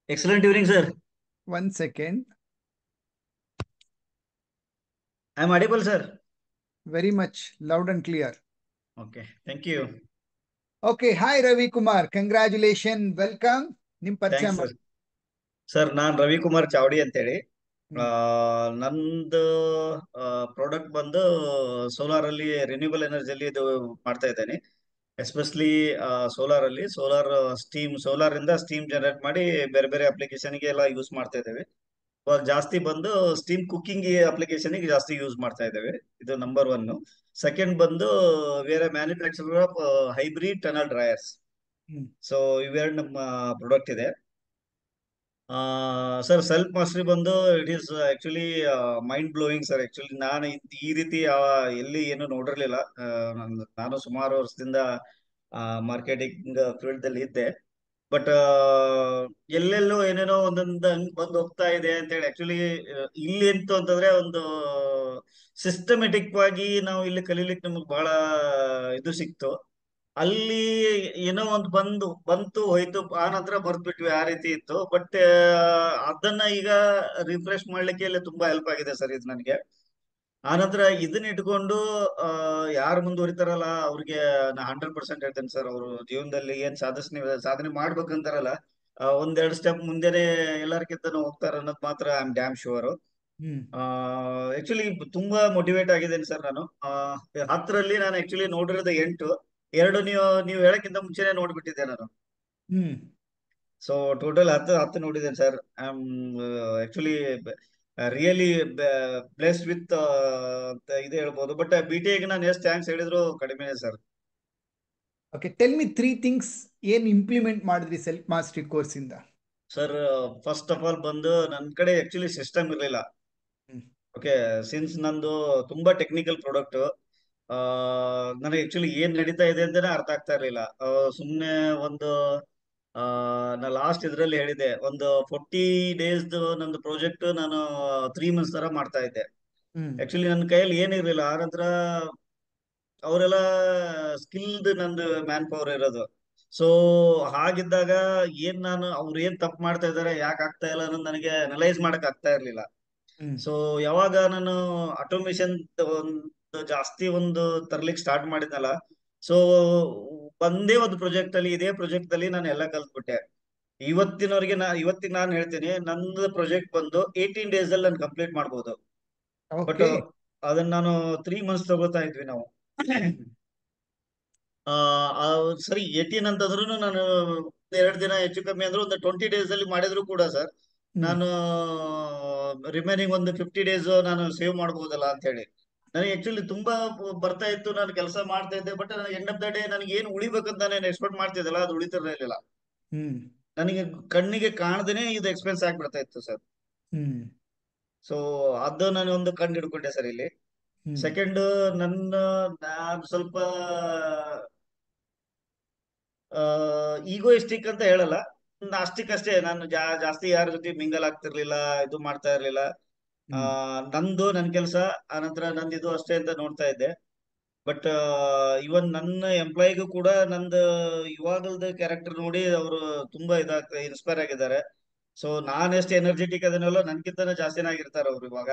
Excellent tuning, sir. One second. I am audible, sir. Very much loud and clear. Okay, thank you. Okay, hi Ravi Kumar. Congratulations. Welcome. ನಿಮ್ ಪರಿಚಯ sir ನಾನ್ ರವಿಕುಮಾರ್ ಚಾವಡಿ ಅಂತೇಳಿ ನಂದು product ಬಂದು solar ಅಲ್ಲಿ renewable ಅಲ್ಲಿ ಇದು ಮಾಡ್ತಾ ಇದ್ದೇನೆ ಎಸ್ಪೆಷಲಿ ಸೋಲಾರ್ ಅಲ್ಲಿ ಸೋಲಾರ್ ಸ್ಟೀಮ್ ಸೋಲಾರ್ ಇಂದ ಸ್ಟೀಮ್ ಜನರೇಟ್ ಮಾಡಿ ಬೇರೆ ಬೇರೆ ಅಪ್ಲಿಕೇಶನ್ ಗೆ ಎಲ್ಲ ಯೂಸ್ ಮಾಡ್ತಾ ಇದ್ದೇವೆ ಇವಾಗ ಜಾಸ್ತಿ ಬಂದು ಸ್ಟೀಮ್ ಕುಕ್ಕಿಂಗ್ ಅಪ್ಲಿಕೇಶನ್ ಗೆ ಜಾಸ್ತಿ ಯೂಸ್ ಮಾಡ್ತಾ ಇದ್ದೇವೆ ಇದು ನಂಬರ್ ಒನ್ ಸೆಕೆಂಡ್ ಬಂದು ಬೇರೆ manufacturer of hybrid tunnel dryers so ಇವೆರಡು ನಮ್ಮ ಪ್ರಾಡಕ್ಟ್ ಇದೆ ಸರ್ ಸೆಲ್ಫ್ ಮಾಸ್ಟ್ರಿ ಬಂದು it is actually mind blowing sir actually ನಾನು ಈ ರೀತಿ ಎಲ್ಲಿ ಏನು ನೋಡಿರ್ಲಿಲ್ಲ ನಾನು ಸುಮಾರು ವರ್ಷದಿಂದ ಮಾರ್ಕೆಟಿಂಗ್ ಫೀಲ್ಡ್ ಅಲ್ಲಿ ಇದ್ದೆ ಬಟ್ ಎಲ್ಲೆಲ್ಲೋ ಏನೇನೋ ಒಂದೊಂದು ಬಂದು ಹೋಗ್ತಾ ಇದೆ ಅಂತ ಹೇಳಿ ಆಕ್ಚುಲಿ ಇಲ್ಲಿ ಎಂತು ಅಂತಂದ್ರೆ ಒಂದು ಸಿಸ್ಟಮೆಟಿಕ್ ಆಗಿ ನಾವು ಇಲ್ಲಿ ಕಲೀಲಿಕ್ಕೆ ನಮಗೆ ಬಹಳ ಇದು ಸಿಕ್ತು ಅಲ್ಲಿ ಏನೋ ಒಂದು ಬಂದು ಬಂತು ಹೋಯ್ತು ಆ ನಂತರ ಬಿಟ್ವಿ ಆ ರೀತಿ ಇತ್ತು ಬಟ್ ಅದನ್ನ ಈಗ ರಿಫ್ರೆಶ್ ಮಾಡ್ಲಿಕ್ಕೆ ಇಲ್ಲಿ ತುಂಬಾ ಹೆಲ್ಪ್ ಆಗಿದೆ ಸರ್ ಇದು ನನಗೆ ಆ ನಂತರ ಇದನ್ನ ಇಟ್ಕೊಂಡು ಯಾರು ಮುಂದುವರಿತಾರಲ್ಲ ಅವ್ರಿಗೆ ನಾ ಹಂಡ್ರೆಡ್ ಪರ್ಸೆಂಟ್ ಹೇಳ್ತೇನೆ ಸರ್ ಅವರು ಜೀವನದಲ್ಲಿ ಏನ್ ಸಾಧಿಸ್ನಿ ಸಾಧನೆ ಮಾಡ್ಬೇಕಂತಾರಲ್ಲ ಒಂದೆರಡು ಸ್ಟೆಪ್ ಮುಂದೆನೆ ಎಲ್ಲರಿಗಿಂತ ಹೋಗ್ತಾರ ಅನ್ನೋದು ಮಾತ್ರ I am damn sure actually ತುಂಬಾ ಮೋಟಿವೇಟ್ ಆಗಿದ್ದೇನೆ ಸರ್ ನಾನು ಹತ್ತರಲ್ಲಿ ನಾನು ಆಕ್ಚುಲಿ ನೋಡಿರೋದು ಎಂಟು ಎರಡು ನೀವು ನೀವು ಹೇಳಕ್ಕಿಂತ ಮುಂಚೆನೆ ನೋಡ್ಬಿಟ್ಟಿದ್ದೆ ನಾನು ಸೊ ಟೋಟಲ್ ಹತ್ತು ಹತ್ತು ನೋಡಿದ್ದೇನೆ sir am actually really blessed with ಅಂತ ಇದು ಹೇಳ್ಬೋದು ಬಟ್ ಬಿ uh, ಟಿ ನಾನು ಎಷ್ಟು ಥ್ಯಾಂಕ್ಸ್ ಹೇಳಿದ್ರು ಕಡಿಮೆನೇ sir okay tell me three things ಏನ್ ಇಂಪ್ಲಿಮೆಂಟ್ ಮಾಡಿದ್ರಿ ಸೆಲ್ಫ್ ಮಾಸ್ಟ್ರಿ ಕೋರ್ಸ್ ಇಂದ ಸರ್ ಫಸ್ಟ್ ಆಫ್ ಆಲ್ ಬಂದು ನನ್ನ ಕಡೆ ಆಕ್ಚುಲಿ ಸಿಸ್ಟಮ್ ಇರಲಿಲ್ಲ ಓಕೆ ಸಿನ್ಸ್ ನಂದು ತುಂಬಾ ಟೆಕ್ನಿಕಲ್ ಪ್ರಾಡಕ್ಟ್ ನನಗೆ ಆಕ್ಚುಲಿ ಏನ್ ನಡೀತಾ ಇದೆ ಅಂತಾನೆ ಅರ್ಥ ಆಗ್ತಾ ಇರ್ಲಿಲ್ಲ ಸುಮ್ನೆ ಒಂದು ನಾ ಲಾಸ್ಟ್ ಇದ್ರಲ್ಲಿ ಹೇಳಿದೆ ಒಂದು ಫೋರ್ಟಿ ಡೇಸ್ ನಂದು ಪ್ರಾಜೆಕ್ಟ್ ನಾನು ತ್ರೀ ಮಂತ್ಸ್ ತರ ಮಾಡ್ತಾ ಇದ್ದೆ ಆಕ್ಚುಲಿ ನನ್ನ ಕೈಯಲ್ಲಿ ಏನಿರ್ಲಿಲ್ಲ ಆ ನಂತರ ಅವರೆಲ್ಲ ಸ್ಕಿಲ್ಡ್ ನಂದು ಮ್ಯಾನ್ ಪವರ್ ಇರೋದು ಸೊ ಹಾಗಿದ್ದಾಗ ಏನ್ ನಾನು ಅವ್ರು ಏನ್ ತಪ್ಪು ಮಾಡ್ತಾ ಇದಾರೆ ಯಾಕೆ ಆಗ್ತಾ ಇಲ್ಲ ಅನ್ನೋದು ನನಗೆ ಅನಲೈಸ್ ಮಾಡಕ್ ಆಗ್ತಾ ಇರ್ಲಿಲ್ಲ ಸೊ ಯಾವಾಗ ನಾನು ಆಟೋಮೇಶನ್ ಜಾಸ್ತಿ ಒಂದು ತರ್ಲಿಕ್ ಸ್ಟಾರ್ಟ್ ಮಾಡಿದ್ನಲ್ಲ ಸೊ ಒಂದೇ ಒಂದು ಪ್ರೊಜೆಕ್ಟ್ ಅಲ್ಲಿ ಇದೇ ಪ್ರಾಜೆಕ್ಟ್ ಅಲ್ಲಿ ನಾನು ಎಲ್ಲ ಕಲ್ತ್ಬಿಟ್ಟೆ ಇವತ್ತಿನವರಿಗೆ ನಾ ಇವತ್ತಿಗೆ ನಾನು ಹೇಳ್ತೀನಿ ನಂದು ಪ್ರಾಜೆಕ್ಟ್ ಬಂದು ಏಯ್ಟೀನ್ ಡೇಸ್ ಅಲ್ಲಿ ನಾನು ಕಂಪ್ಲೀಟ್ ಮಾಡ್ಬೋದು ಬಟ್ ಅದನ್ನ ನಾನು ತ್ರೀ ಮಂತ್ಸ್ ತಗೋತಾ ಇದ್ವಿ ನಾವು ಸರಿ ಏಟೀನ್ ಅಂತಂದ್ರೂ ನಾನು ಎರಡು ದಿನ ಹೆಚ್ಚು ಕಮ್ಮಿ ಅಂದ್ರೆ ಒಂದು ಟ್ವೆಂಟಿ ಡೇಸ್ ಅಲ್ಲಿ ಮಾಡಿದ್ರು ಕೂಡ ಸರ್ ನಾನು ರಿಮೈನಿಂಗ್ ಒಂದು ಫಿಫ್ಟಿ ಡೇಸ್ ನಾನು ಸೇವ್ ಮಾಡ್ಬೋದಲ್ಲ ಅಂತ ಹೇಳಿ ನನಗೆ ಆಕ್ಚುಲಿ ತುಂಬಾ ಬರ್ತಾ ಇತ್ತು ನಾನು ಕೆಲಸ ಮಾಡ್ತಾ ಇದ್ದೆ but end of the day ನನಗೆ ಏನ್ ಉಳಿಬೇಕಂತ ನಾನು ಎಕ್ಸ್ಪೆಕ್ಟ್ ಮಾಡ್ತಿದ್ದಲ್ಲ ಅದು ಉಳಿತಿರ್ಲಿಲ್ಲ ನನಗೆ ಕಣ್ಣಿಗೆ ಕಾಣದೇನೆ ಇದು ಎಕ್ಸ್ಪೆನ್ಸ್ ಆಗ್ಬಿಡ್ತಾ ಇತ್ತು ಸರ್ ಸೊ ಅದು ನಾನು ಒಂದು ಕಂಡು ಹಿಡ್ಕೊಂಡೆ ಸರ್ ಇಲ್ಲಿ ಸೆಕೆಂಡ್ ನನ್ನ ನಾನು ಸ್ವಲ್ಪ ಈಗೋಯಿಸ್ಟಿಕ್ ಅಂತ ಹೇಳಲ್ಲ ಅಷ್ಟಕ್ಕಷ್ಟೇ ನಾನು ಜಾಸ್ತಿ ಯಾರ ಜೊತೆ ಮಿಂಗಲ್ ಆಗ್ತಿರ್ಲಿಲ್ಲ ಇದು ಮಾಡ್ತಾ ಇರ್ಲಿಲ್ಲ ನಂದು ನನ್ ಕೆಲಸ ಆನಂತರ ನಂದಿದು ಅಷ್ಟೇ ಅಂತ ನೋಡ್ತಾ ಇದ್ದೆ ಬಟ್ ಇವನ್ ನನ್ನ ಎಂಪ್ಲಾಯಿಗೂ ಕೂಡ ನಂದು ಇವಾಗಲ್ದ ಕ್ಯಾರೆಕ್ಟರ್ ನೋಡಿ ಅವರು ತುಂಬಾ ಇದಾಗ್ತಾ ಇನ್ಸ್ಪೈರ್ ಆಗಿದ್ದಾರೆ ಸೊ ನಾನ್ ಎಷ್ಟು ಎನರ್ಜೆಟಿಕ್ ಅದನ್ನೆಲ್ಲ ನನ್ಗಿಂತ ಜಾಸ್ತಿನಾಗಿರ್ತಾರೆ ಅವ್ರು ಇವಾಗ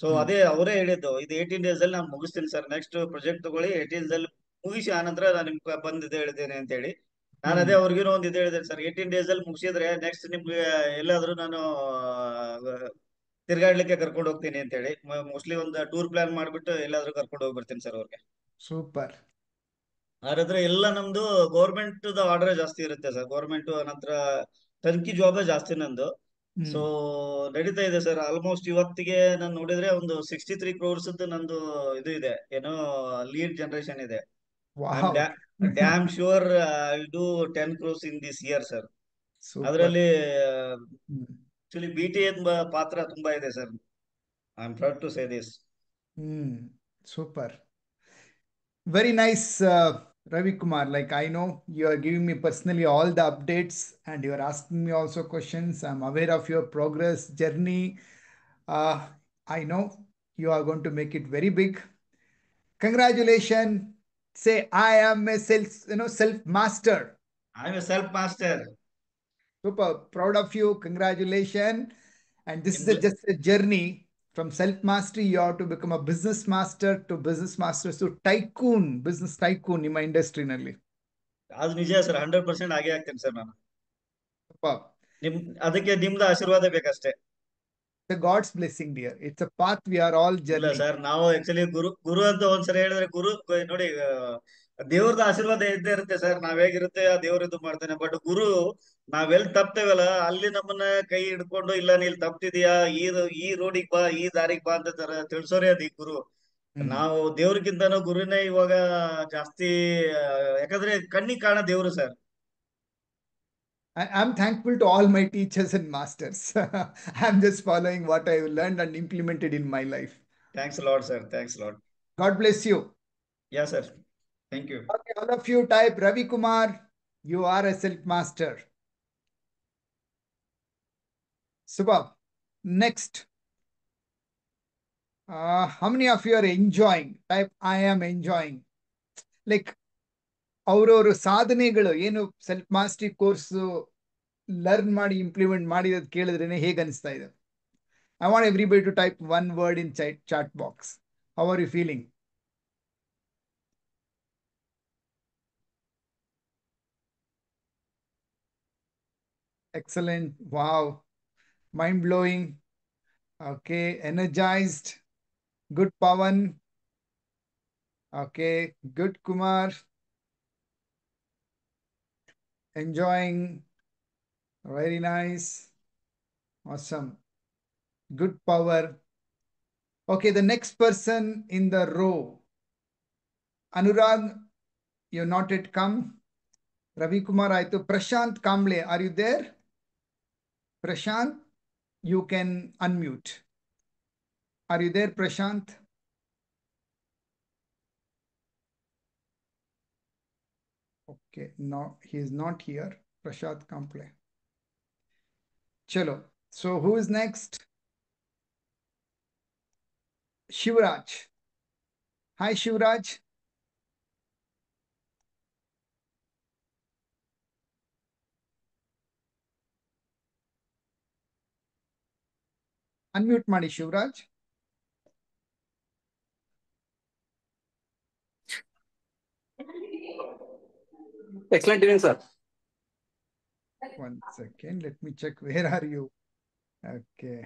ಸೊ ಅದೇ ಅವರೇ ಹೇಳಿದ್ದು ಇದು ಏಯ್ಟೀನ್ ಡೇಸ್ ಅಲ್ಲಿ ನಾನು ಮುಗಿಸ್ತೀನಿ ಸರ್ ನೆಕ್ಸ್ಟ್ ಪ್ರೊಜೆಕ್ಟ್ ತಗೊಳ್ಳಿ ಏಟೀನ್ ಅಲ್ಲಿ ಮುಗಿಸಿ ಆನಂತರ ನಾನು ನಿಮ್ಗೆ ಬಂದ್ ಇದು ಹೇಳಿದ್ದೇನೆ ಅಂತ ಹೇಳಿ ನಾನು ಅದೇ ಅವ್ರಿಗೇನೋ ಒಂದು ಇದು ಹೇಳಿದ್ದೇನೆ ಸರ್ ಏಟೀನ್ ಡೇಸ್ ಅಲ್ಲಿ ಮುಗಿಸಿದ್ರೆ ನೆಕ್ಸ್ಟ್ ನಿಮ್ಗೆ ಎಲ್ಲಾದ್ರೂ ನಾನು ತಿರ್ಗಾಡ್ಲಿಕ್ಕೆ ಕರ್ಕೊಂಡು ಹೋಗ್ತೀನಿ ಅಂತ ಹೇಳಿ ಮೋಸ್ಟ್ಲಿ ಒಂದು ಟೂರ್ ಪ್ಲಾನ್ ಮಾಡ್ಬಿಟ್ಟು ಎಲ್ಲಾದ್ರೂ ಕರ್ಕೊಂಡು ಹೋಗ್ಬಿಡ್ತೀನಿ ಸರ್ ಅವ್ರಿಗೆ ಸೂಪರ್ ಆದ್ರೆ ಎಲ್ಲ ನಮ್ದು ಗೌರ್ಮೆಂಟ್ ಆರ್ಡರ್ ಜಾಸ್ತಿ ಇರುತ್ತೆ ಸರ್ ಗೌರ್ಮೆಂಟ್ ನಂತರ ಟರ್ಕಿ ಜಾಬ್ ಜಾಸ್ತಿ ನಂದು ಸೊ ನಡೀತಾ ಇದೆ ಸರ್ ಆಲ್ಮೋಸ್ಟ್ ಇವತ್ತಿಗೆ ನಾನು ನೋಡಿದ್ರೆ ಒಂದು ಸಿಕ್ಸ್ಟಿ ತ್ರೀ ಕ್ರೋರ್ಸ್ ನಂದು ಇದು ಇದೆ ಏನೋ ಲೀಡ್ ಜನರೇಷನ್ ಇದೆ damn sure I do ten crores in this year sir ಅದರಲ್ಲಿ ಆಕ್ಚುಲಿ ಬಿ ಟಿ ಎಂಬ ಪಾತ್ರ ತುಂಬಾ ಇದೆ sir I'm proud to say this. Hmm super very nice Ravi Kumar, like I know you are giving me personally all the updates and you are asking me also questions. I'm aware of your progress journey. Uh, I know you are going to make it very big. Congratulations. Say I am a self, you know, self master. I'm a self master. Super proud of you. Congratulations. And this Thank is a, just a journey from self-mastery. You have to become a business master to business master. So tycoon, business tycoon in my industry. Nally. ಅದು ನಿಜ sir hundred percent ಆಗೇ ಆಗ್ತೇನೆ sir ನಾನು ನಿಮ್ ಅದಕ್ಕೆ ನಿಮ್ದು ಆಶೀರ್ವಾದ ಬೇಕಷ್ಟೇ the God's blessing dear it's a path we are all journey sir ನಾವು ಆಕ್ಚುಲಿ ಗುರು ಗುರು ಅಂತ ಒಂದ್ಸರಿ ಹೇಳಿದ್ರೆ ಗುರು ನೋಡಿ ದೇವ್ರದ ಆಶೀರ್ವಾದ ಇದ್ದೇ ಇರುತ್ತೆ ಸರ್ ನಾವ್ ಹೇಗಿರುತ್ತೆ ಆ ದೇವ್ರ ಇದು ಮಾಡ್ತಾನೆ ಬಟ್ ಗುರು ನಾವೆಲ್ಲ ತಪ್ತೇವಲ್ಲ ಅಲ್ಲಿ ನಮ್ಮನ್ನ ಕೈ ಹಿಡ್ಕೊಂಡು ಇಲ್ಲ ನೀಲ್ ತಪ್ತಿದ್ಯಾ ಈ ಈ ರೋಡಿಗೆ ಬಾ ಈ ದಾರಿಗೆ ಬಾ ಅಂತ ತಿಳ್ಸೋರೆ ಅದ ಈ ಗುರು ನಾವು ದೇವ್ರಿಗಿಂತನು ಗುರುನೇ ಇವಾಗ ಜಾಸ್ತಿ ಯಾಕಂದ್ರೆ ಕಣ್ಣಿಗೆ ಕಾಣ ದೇವರು sir I am thankful to all my teachers and masters I am just following what I learn and implemented in my life thanks lord sir thanks lord God bless you yeah sir thank you all of you type Ravikumar you are a self master Subha, next. Uh, how many of you are enjoying? Type, I am enjoying. Like, ಸಾಧನೆಗಳು ಏನು self mastery course learn ಮಾಡಿ implement ಮಾಡಿರೋದು ಕೇಳಿದ್ರೆನೇ ಹೇಗೆ ಅನಿಸ್ತಾ ಇದೆ I want everybody to type one word in chat chat box how are you feeling excellent wow mind blowing. Okay, energized. Good Pawan. Okay, good Kumar. Enjoying. Very nice. Awesome. Good power. Okay, the next person in the row. Anurag, you're not it come. Ravi Kumar Aitu. Prashant Kamble, are you there? Prashant? you can unmute. Are you there, Prashant? Okay, no, he is not here. Prashant play. Chalo. So who is next? Shivraj. Hi, Shivraj. Unmute, ಮಾಡಿ Shivraj. Excellent evening, sir. One second. Let me check. Where are you? Okay.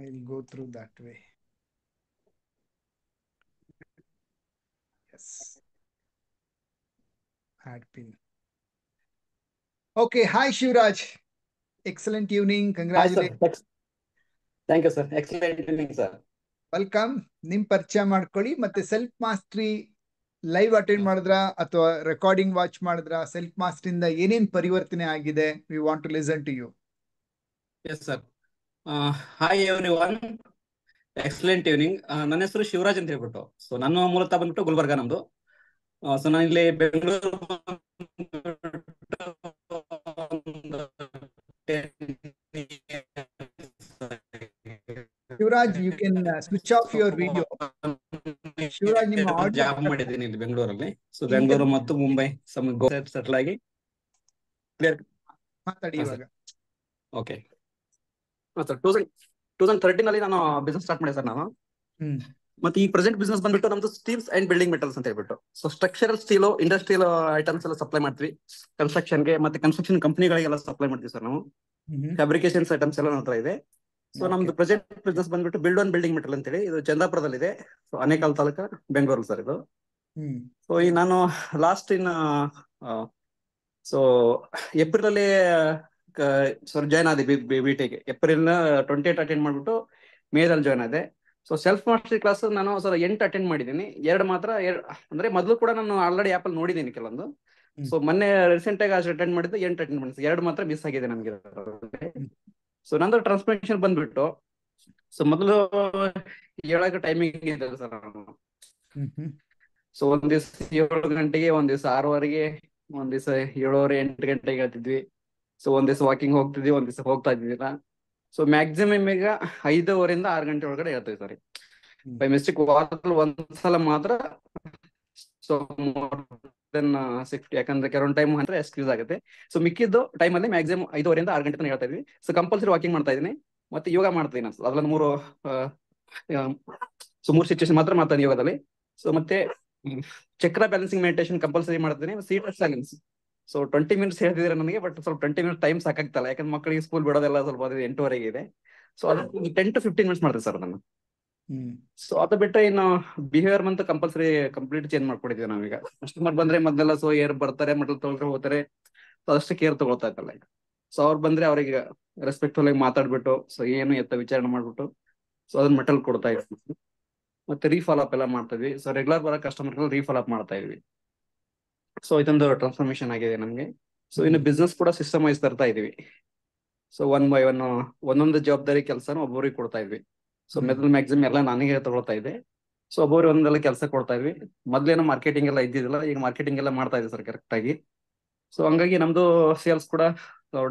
I'll go through that way. Yes. Had been. Okay. Hi, Shivraj. Excellent Congratulations. Hi, Thank you, sir. Excellent sir. Welcome ನಿಮ್ ಪರಿಚಯ ಮಾಡ್ಕೊಳ್ಳಿ ಮತ್ತೆ self mastery live attend ಮಾಡಿದ್ರ ಅಥವಾ recording watch ಮಾಡಿದ್ರ self ಮಾಸ್ಟ್ರಿಂದ ಏನೇನ್ ಪರಿವರ್ತನೆ ಆಗಿದೆ we want to listen to you yes sir hi every one excellent evening ನನ್ನ ಹೆಸರು ಶಿವರಾಜ್ ಅಂತ ಹೇಳ್ಬಿಟ್ಟು ಸೊ ನನ್ನ ಮೂಲತಃ ಬಂದ್ಬಿಟ್ಟು ಗುಲ್ಬರ್ಗ ನಮ್ದು ಸೊ ನಾನು ಇಲ್ಲಿ Bengaluru Shivraj you can switch off your video Shivraj ನಿಮ್ಮ ಜಾಬ್ ಮಾಡಿದ್ದೀನಿ ಇಲ್ಲಿ ಬೆಂಗಳೂರಲ್ಲಿ ಸೊ ಬೆಂಗಳೂರು ಮತ್ತು ಮುಂಬೈ ಸೆಟಲ್ ಆಗಿ ಕ್ಲಿಯರ್ ಮಾತಾಡಿ ಇವಾಗ ಓಕೆ ಮತ್ತೆ ಸೆಕೆಂಡ್ ಟೂ ತೌಸಂಡ್ ಅಲ್ಲಿ ನಾನು ಬಿಸ್ನೆಸ್ ಸ್ಟಾರ್ಟ್ ಮಾಡಿದೆ ಸರ್ ನಾನು ಮತ್ತೆ ಈ ಪ್ರೆಸೆಂಟ್ ಬಿಸ್ನೆಸ್ ಬಂದ್ಬಿಟ್ಟು ನಮ್ದು ಸ್ಟೀಲ್ಸ್ ಅಂಡ್ ಬಿಲ್ಡಿಂಗ್ ಮೆಟಲ್ಸ್ ಅಂತ ಹೇಳ್ಬಿಟ್ಟು so structural steel industrial items ಎಲ್ಲ ಸಪ್ಲೈ ಮಾಡ್ತೀವಿ ಕನ್ಸ್ಟ್ರಕ್ಷನ್ ಗೆ ಮತ್ತೆ ಕನ್ಸ್ಟ್ರಕ್ಷನ್ ಕಂಪನಿಗಳಿಗೆಲ್ಲ ಸಪ್ಲೈ ಮಾಡ್ತೀವಿ ಸರ್ ನಾವು ಫ್ಯಾಬ್ರಿಕೇಶನ್ಸ್ ಐಟಮ್ಸ್ ಎಲ್ಲ ಹತ್ರ ಇದೆ ಸೊ ನಮ್ದು ಪ್ರೆಸೆಂಟ್ ಬಿಸ್ನೆಸ್ ಬಂದ್ಬಿಟ್ಟು ಬಿಲ್ಡ್ ಆನ್ ಬಿಲ್ಡಿಂಗ್ ಮೆಟಲ್ ಹೇಳಿ ಇದು ಚಂದಾಪುರದಲ್ಲಿ ಇದೆ ಸೊ ಅನೇಕಲ್ ತಾಲೂಕ ಬೆಂಗಳೂರು ಸರ್ ಇದು ಸೊ ಈ ನಾನು ಲಾಸ್ಟ್ ಇನ್ ಸೊ ಏಪ್ರಿಲ್ ಅಲ್ಲಿ ಸರ್ ಜಾಯ್ನ್ ಆದೆ ಬಿ ಟೆಗೆ ನ ಟ್ವೆಂಟಿ ಏಟ್ ಅಟೆಂಡ್ ಮಾಡ್ಬಿಟ್ಟು ಮೇದಲ್ಲಿ ಜಾಯ್ನ್ ಆದೆ ಸೊ ಸೆಲ್ಫ್ ಮಾಸ್ಟ್ರಿ ಕ್ಲಾಸ್ ನಾನು ಸರ್ ಎಂಟು ಅಟೆಂಡ್ ಮಾಡಿದ್ದೀನಿ ಎರಡು ಮಾತ್ರ ಅಂದ್ರೆ ಮೊದಲು ಕೂಡ ನಾನು ಆಲ್ರೆಡಿ ಆ್ಯಪಲ್ಲಿ ನೋಡಿದ್ದೀನಿ ಕೆಲವೊಂದು ಸೊ ಮೊನ್ನೆ ರೀಸೆಂಟ್ ಆಗಿ ಅಷ್ಟು ಅಟೆಂಡ್ ಮಾಡಿದ್ದು ಎಂಟು ಅಟೆಂಡ್ ಮಾಡಿದ್ದೆ ಎರಡು ಮಾತ್ರ ಮಿಸ್ ಆಗಿದೆ ನನಗೆ ಸೊ ನಂದು ಟ್ರಾನ್ಸ್ಫರ್ಮೇಶನ್ ಬಂದ್ಬಿಟ್ಟು ಸೊ ಮೊದಲು ಹೇಳಕ್ ಟೈಮಿಂಗ್ ಇದೆ ಸರ್ ಸೊ ಒಂದ್ ದಿವ್ಸ ಏಳು ಗಂಟೆಗೆ ಒಂದ್ ದಿವ್ಸ ಆರೂವರೆಗೆ ಒಂದ್ ದಿವ್ಸ ಏಳುವರೆ ಎಂಟು ಗಂಟೆಗೆ ಹೇಳ್ತಿದ್ವಿ ಸೊ ಒಂದ್ ದಿವಸ ವಾಕಿಂಗ್ ಹೋಗ್ತಿದ್ವಿ ಒಂದ್ ದಿವಸ ಹೋಗ್ತಾ ಇದ್ದಿಲ್ಲ ಸೊ ಮ್ಯಾಕ್ಸಿಮಮ್ ಈಗ ಐದುವರೆಯಿಂದ ಆರು ಗಂಟೆ ಒಳಗಡೆ ಹೇಳ್ತೀವಿ ಸರಿ ಬೈ ಮಿಸ್ಟೇಕ್ ವಾರದಲ್ಲಿ ಒಂದ್ಸಲ ಮಾತ್ರ ಸೊ ಯಾಕಂದ್ರೆ ಕೆಲವೊಂದು ಟೈಮ್ ಅಂದ್ರೆ ಎಕ್ಸ್ಕ್ಯೂಸ್ ಆಗುತ್ತೆ ಸೊ ಮಿಕ್ಕಿದ್ದು ಟೈಮ್ ಅಲ್ಲಿ ಮ್ಯಾಕ್ಸಿಮಮ್ ಐದುವರೆಯಿಂದ ಆರು ಗಂಟೆ ಹೇಳ್ತಾ ಇದ್ವಿ ಸೊ ಕಂಪಲ್ಸರಿ ವಾಕಿಂಗ್ ಮಾಡ್ತಾ ಇದೀನಿ ಮತ್ತೆ ಯೋಗ ಮಾಡ್ತೀನಿ ಇದೀನಿ ಅದ್ರಲ್ಲಿ ಮೂರು ಸೊ ಮೂರು ಸಿಚುವೇಶನ್ ಮಾತ್ರ ಮಾಡ್ತಾ ಯೋಗದಲ್ಲಿ ಸೊ ಮತ್ತೆ ಚಕ್ರ ಬ್ಯಾಲೆನ್ಸಿಂಗ್ ಮೆಡಿಟೇಷನ್ ಕಂಪಲ್ಸರಿ ಮಾಡ್ತೀನಿ seat silence so twenty minutes ಹೇಳ್ತಿದ್ರೆ ನನಗೆ ಬಟ್ ಸ್ವಲ್ಪ ಟ್ವೆಂಟಿ ಮಿನಿಟ್ಸ್ ಟೈಮ್ ಸಾಕಾಗ್ತಲ್ಲ ಯಾಕಂದ್ರೆ ಮಕ್ಕಳಿಗೆ ಸ್ಕೂಲ್ ಬಿಡೋದೆಲ್ಲ ಸ್ವಲ್ಪ ಎಂಟುವರೆಗೆ ಇದೆ ಸೊ ಅದು ಟೆನ್ ಟು ಫಿಫ್ಟೀನ್ ಮಿನಿಟ್ಸ್ ಮಾಡ್ತೀವಿ ಸರ್ ನಾನು ಸೊ ಅದು ಬಿಟ್ಟರೆ ಇನ್ನು ಬಿಹೇವಿಯರ್ ಅಂತ ಕಂಪಲ್ಸರಿ ಕಂಪ್ಲೀಟ್ ಚೇಂಜ್ ಮಾಡ್ಕೊಂಡಿದ್ವಿ ನಾವೀಗ ಕಸ್ಟಮರ್ ಬಂದ್ರೆ ಮೊದಲೆಲ್ಲ ಸೊ ಏರ್ ಬರ್ತಾರೆ ಮಟ್ಲ ತೊಗೊಂಡ್ರೆ ಹೋಗ್ತಾರೆ ಅದಷ್ಟು ಕೇರ್ ತಗೊಳ್ತಾ ಇತ್ತಲ್ಲ ಈಗ ಸೊ ಅವ್ರು ಬಂದ್ರೆ ಅವ್ರಿಗೆ ರೆಸ್ಪೆಕ್ಟ್ಫುಲ್ ಆಗಿ ಮಾತಾಡ್ಬಿಟ್ಟು ಸೊ ಏನು ಎತ್ತ ವಿಚಾರಣೆ ಮಾಡ್ಬಿಟ್ಟು ಸೊ ಅದನ್ನ ಮೆಟಲ್ ಕೊಡ್ತಾ ಇರ್ತೀವಿ ಮತ್ತೆ ರೀಫಾಲೋಅಪ್ ಎಲ್ಲ ಮಾಡ್ತಾ ಇದ್ವಿ ಸೊ ರೆಗ್ಯುಲರ್ ಬರೋ ಕಸ್ಟಮರ್ ರೀಫಾಲೋಅಪ್ ಮಾಡ್ತಾ ಇದ್ವಿ ಸೊ ಇದೊಂದು ಟ್ರಾನ್ಸ್ಫಾರ್ಮೇಶನ್ ಆಗಿದೆ ನಮಗೆ ಸೊ ಇನ್ನು ಬಿಸ್ನೆಸ್ ಕೂಡ ಸಿಸ್ಟಮ್ ವೈಸ್ ತರ್ತಾ ಇದೀವಿ ಸೊ ಒನ್ ಬೈ ಒನ್ ಒಂದೊಂದು ಜವಾಬ್ದಾರಿ ಕೆಲಸನ ಒಬ್ಬರಿಗೆ ಕೊಡ್ತಾ ಇದ್ವಿ ಸೊ ಮೆದಲ್ ಮ್ಯಾಕ್ಸಿಮ್ ಎಲ್ಲ ನನಗೆ ತಗೊಳ್ತಾ ಇದೆ ಸೊ ಒಬ್ಬರಿಗೆ ಒಂದೆಲ್ಲ ಕೆಲಸ ಕೊಡ್ತಾ ಇದ್ವಿ ಮೊದ್ಲೇನೋ ಮಾರ್ಕೆಟಿಂಗ್ ಎಲ್ಲ ಇದ್ದಿದ್ದಿಲ್ಲ ಈಗ ಮಾರ್ಕೆಟಿಂಗ್ ಎಲ್ಲ ಮಾಡ್ತಾ ಇದೆ ಸರ್ ಕರೆಕ್ಟ್ ಆಗಿ ಸೊ ಹಂಗಾಗಿ ನಮ್ದು ಸೇಲ್ಸ್ ಕೂಡ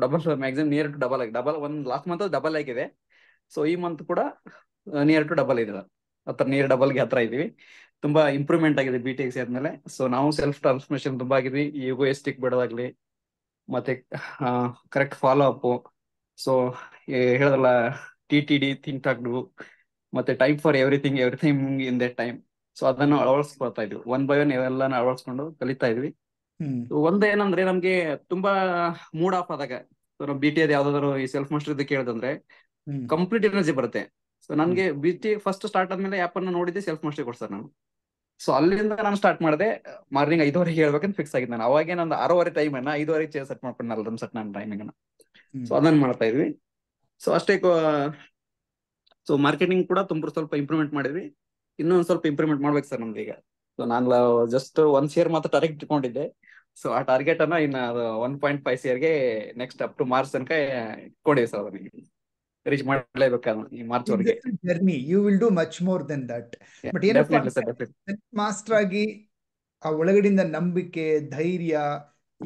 double maximum near to double ಆಗಿ ಡಬಲ್ ಒಂದ್ ಲಾಸ್ಟ್ ಮಂತ್ ಡಬಲ್ ಆಗಿದೆ ಸೊ ಈ ಮಂತ್ ಕೂಡ ನಿಯರ್ ಟು ಡಬಲ್ ಇದೆ ಹತ್ರ ನಿಯರ್ ಡಬಲ್ಗೆ ಹತ್ರ ಇದೀವಿ ತುಂಬಾ ಇಂಪ್ರೂವ್ಮೆಂಟ್ ಆಗಿದೆ ಬಿ ಟಿ ಎಕ್ಸಿ ಆದ್ಮೇಲೆ ಸೊ ನಾವು ಸೆಲ್ಫ್ ಟ್ರಾನ್ಸ್ಫರ್ಮೇಶನ್ ತುಂಬಾ ಆಗಿದ್ವಿ ಎಸ್ಟಿಕ್ ಬಿಡೋದಾಗ್ಲಿ ಮತ್ತೆ ಕರೆಕ್ಟ್ ಫಾಲೋ ಅಪ್ ಸೊ ಹೇಳದಲ್ಲ T T D think talk do ಮತ್ತೆ time for everything everything in that time so ಅದನ್ನು ಅಳವಡಿಸ್ಕೊಳ್ತಾ ಇದ್ವಿ ಒನ್ ಬೈ ಒನ್ ಎಲ್ಲಾನು ಅಳವಡಿಸ್ಕೊಂಡು ಕಲಿತಾ ಇದ್ವಿ ಒಂದ್ ಏನಂದ್ರೆ ನಮ್ಗೆ ತುಂಬಾ ಮೂಡ್ ಆಫ್ ಆದಾಗ ಬಿ ಟಿ ಅದ್ ಯಾವ್ದಾದ್ರು ಈ ಸೆಲ್ಫ್ ಮಾಸ್ಟರ್ ಕೇಳ್ದಂದ್ರೆ ಕಂಪ್ಲೀಟ್ ಎನರ್ಜಿ ಬರುತ್ತೆ ಸೊ ನನ್ಗೆ ಬಿ ಟಿ ಫಸ್ಟ್ ಸ್ಟಾರ್ಟ್ ಆದ್ಮೇಲೆ ಆಪ್ ಅನ್ನ ನೋಡಿದ್ದೆ ಸೆಲ್ಫ್ ಮಾಸ್ಟರ್ ಕೊಡ್ತಾರೆ ನಾನು ಸೊ ಅಲ್ಲಿಂದ ನಾನು ಸ್ಟಾರ್ಟ್ ಮಾಡಿದೆ ಮಾರ್ನಿಂಗ್ ಐದುವರೆಗೆ ಹೇಳ್ಬೇಕಂತ ಫಿಕ್ಸ್ ಆಗಿದ್ದೆ ನಾನು ಅವಾಗೇ ನಂದು ಆರೂವರೆ ಟೈಮ್ ಅನ್ನ ಐದುವರೆಗೆ ಚೇರ್ ಸೆಟ್ ಮಾಡ್ಕೊಂಡು ಅಲ್ದಮ್ ಸೆಟ್ ನನ್ನ ಟೈಮಿಂಗ್ ಸೊ ಅದನ್ನ ಮಾಡ್ತಾ ಇದ್ವಿ ಸೊ ಅಷ್ಟೇ ಸೊ ಮಾರ್ಕೆಟಿಂಗ್ ಕೂಡ ತುಂಬ ಸ್ವಲ್ಪ ಇಂಪ್ರೂವ್ಮೆಂಟ್ ಮಾಡಿದ್ವಿ ಇನ್ನೊಂದ್ ಸ್ವಲ್ಪ ಇಂಪ್ರೂವ್ಮೆಂಟ್ ಮಾಡ್ಬೇಕು ಸರ್ ನಮ್ದು ಈಗ ಸೊ ನಾನು ಜಸ್ಟ್ ಒನ್ಸ್ ಇಯರ್ ಮಾತ್ರ ಟಾರ್ಗೆಟ್ ಇಟ್ಕೊಂಡಿದ್ದೆ ಸೊ ಆ ಟಾರ್ಗೆಟ್ ಅನ್ನ ಇನ್ನ ಒನ್ ಪಾಯಿಂಟ್ ಫೈವ್ ಸಿಯರ್ಗೆ ನೆಕ್ಸ್ಟ್ ಅಪ್ ಟು ಮಾರ್ಚ್ ತನಕ ಇಟ್ಕೊಂಡಿದ್ದೆ ಸರ್ ಅದನ್ನ ರೀಚ್ ಅದು ಈ ಮಾರ್ಚ್ ವರೆಗೆ journey you will do much more then that but master ಆಗಿ ಆ ಒಳಗಡೆಯಿಂದ ನಂಬಿಕೆ ಧೈರ್ಯ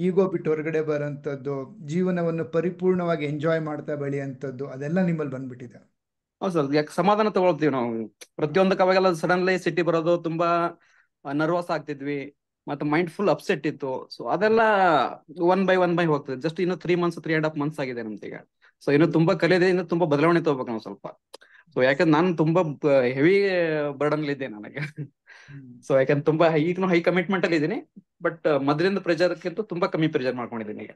ಈಗೋ ಬಿಟ್ಟು ಹೊರಗಡೆ ಬರೋಂಥದ್ದು ಜೀವನವನ್ನು ಪರಿಪೂರ್ಣವಾಗಿ ಎಂಜಾಯ್ ಮಾಡ್ತಾ ಬೆಳೆಯುವಂಥದ್ದು ಅದೆಲ್ಲ ನಿಮ್ಮಲ್ಲಿ ಬಂದ್ಬಿಟ್ಟಿದೆ ಹೌದು ಸರ್ ಯಾಕೆ ಸಮಾಧಾನ ತಗೊಳ್ತೀವಿ ನಾವು ಪ್ರತಿಯೊಂದಕ್ಕೆ ಅವಾಗೆಲ್ಲ ಸಡನ್ಲಿ ಸಿಟಿ ಬರೋದು ತುಂಬಾ ನರ್ವಸ್ ಆಗ್ತಿದ್ವಿ ಮತ್ತೆ ಮೈಂಡ್ ಫುಲ್ ಅಪ್ಸೆಟ್ ಇತ್ತು ಸೊ ಅದೆಲ್ಲ ಒನ್ ಬೈ ಒನ್ ಬೈ ಹೋಗ್ತದೆ ಜಸ್ಟ್ ಇನ್ನು three months three and half months ಆಗಿದೆ ನಮ್ದೀಗ ಸೊ ಇನ್ನು ತುಂಬಾ ಕಲಿಯದೆ ಇನ್ನು ತುಂಬಾ ಬದಲಾವಣೆ ತಗೋಬೇಕು ನಾವು ಸ್ವಲ್ಪ ಸೊ ಯಾಕಂದ್ರೆ ನಾನು ತುಂಬಾ ಹೆವಿ ಬರ್ಡನ್ ಇದ್ದೆ ನನಗೆ ಸೊ ಯಾಕಂದ್ರೆ ತುಂಬಾ ಈಗನು ಹೈ ಕಮಿಟ್ಮೆಂಟ್ ಅಲ್ಲಿ ಇದ್ದೀನಿ ಬಟ್ ಮೊದಲಿಂದ ಪ್ರೆಜರ್ಕ್ಕಿಂತ ತುಂಬಾ ಕಮ್ಮಿ ಪ್ರೆಜರ್ ಮಾಡ್ಕೊಂಡಿದ್ದೀನಿ ಈಗ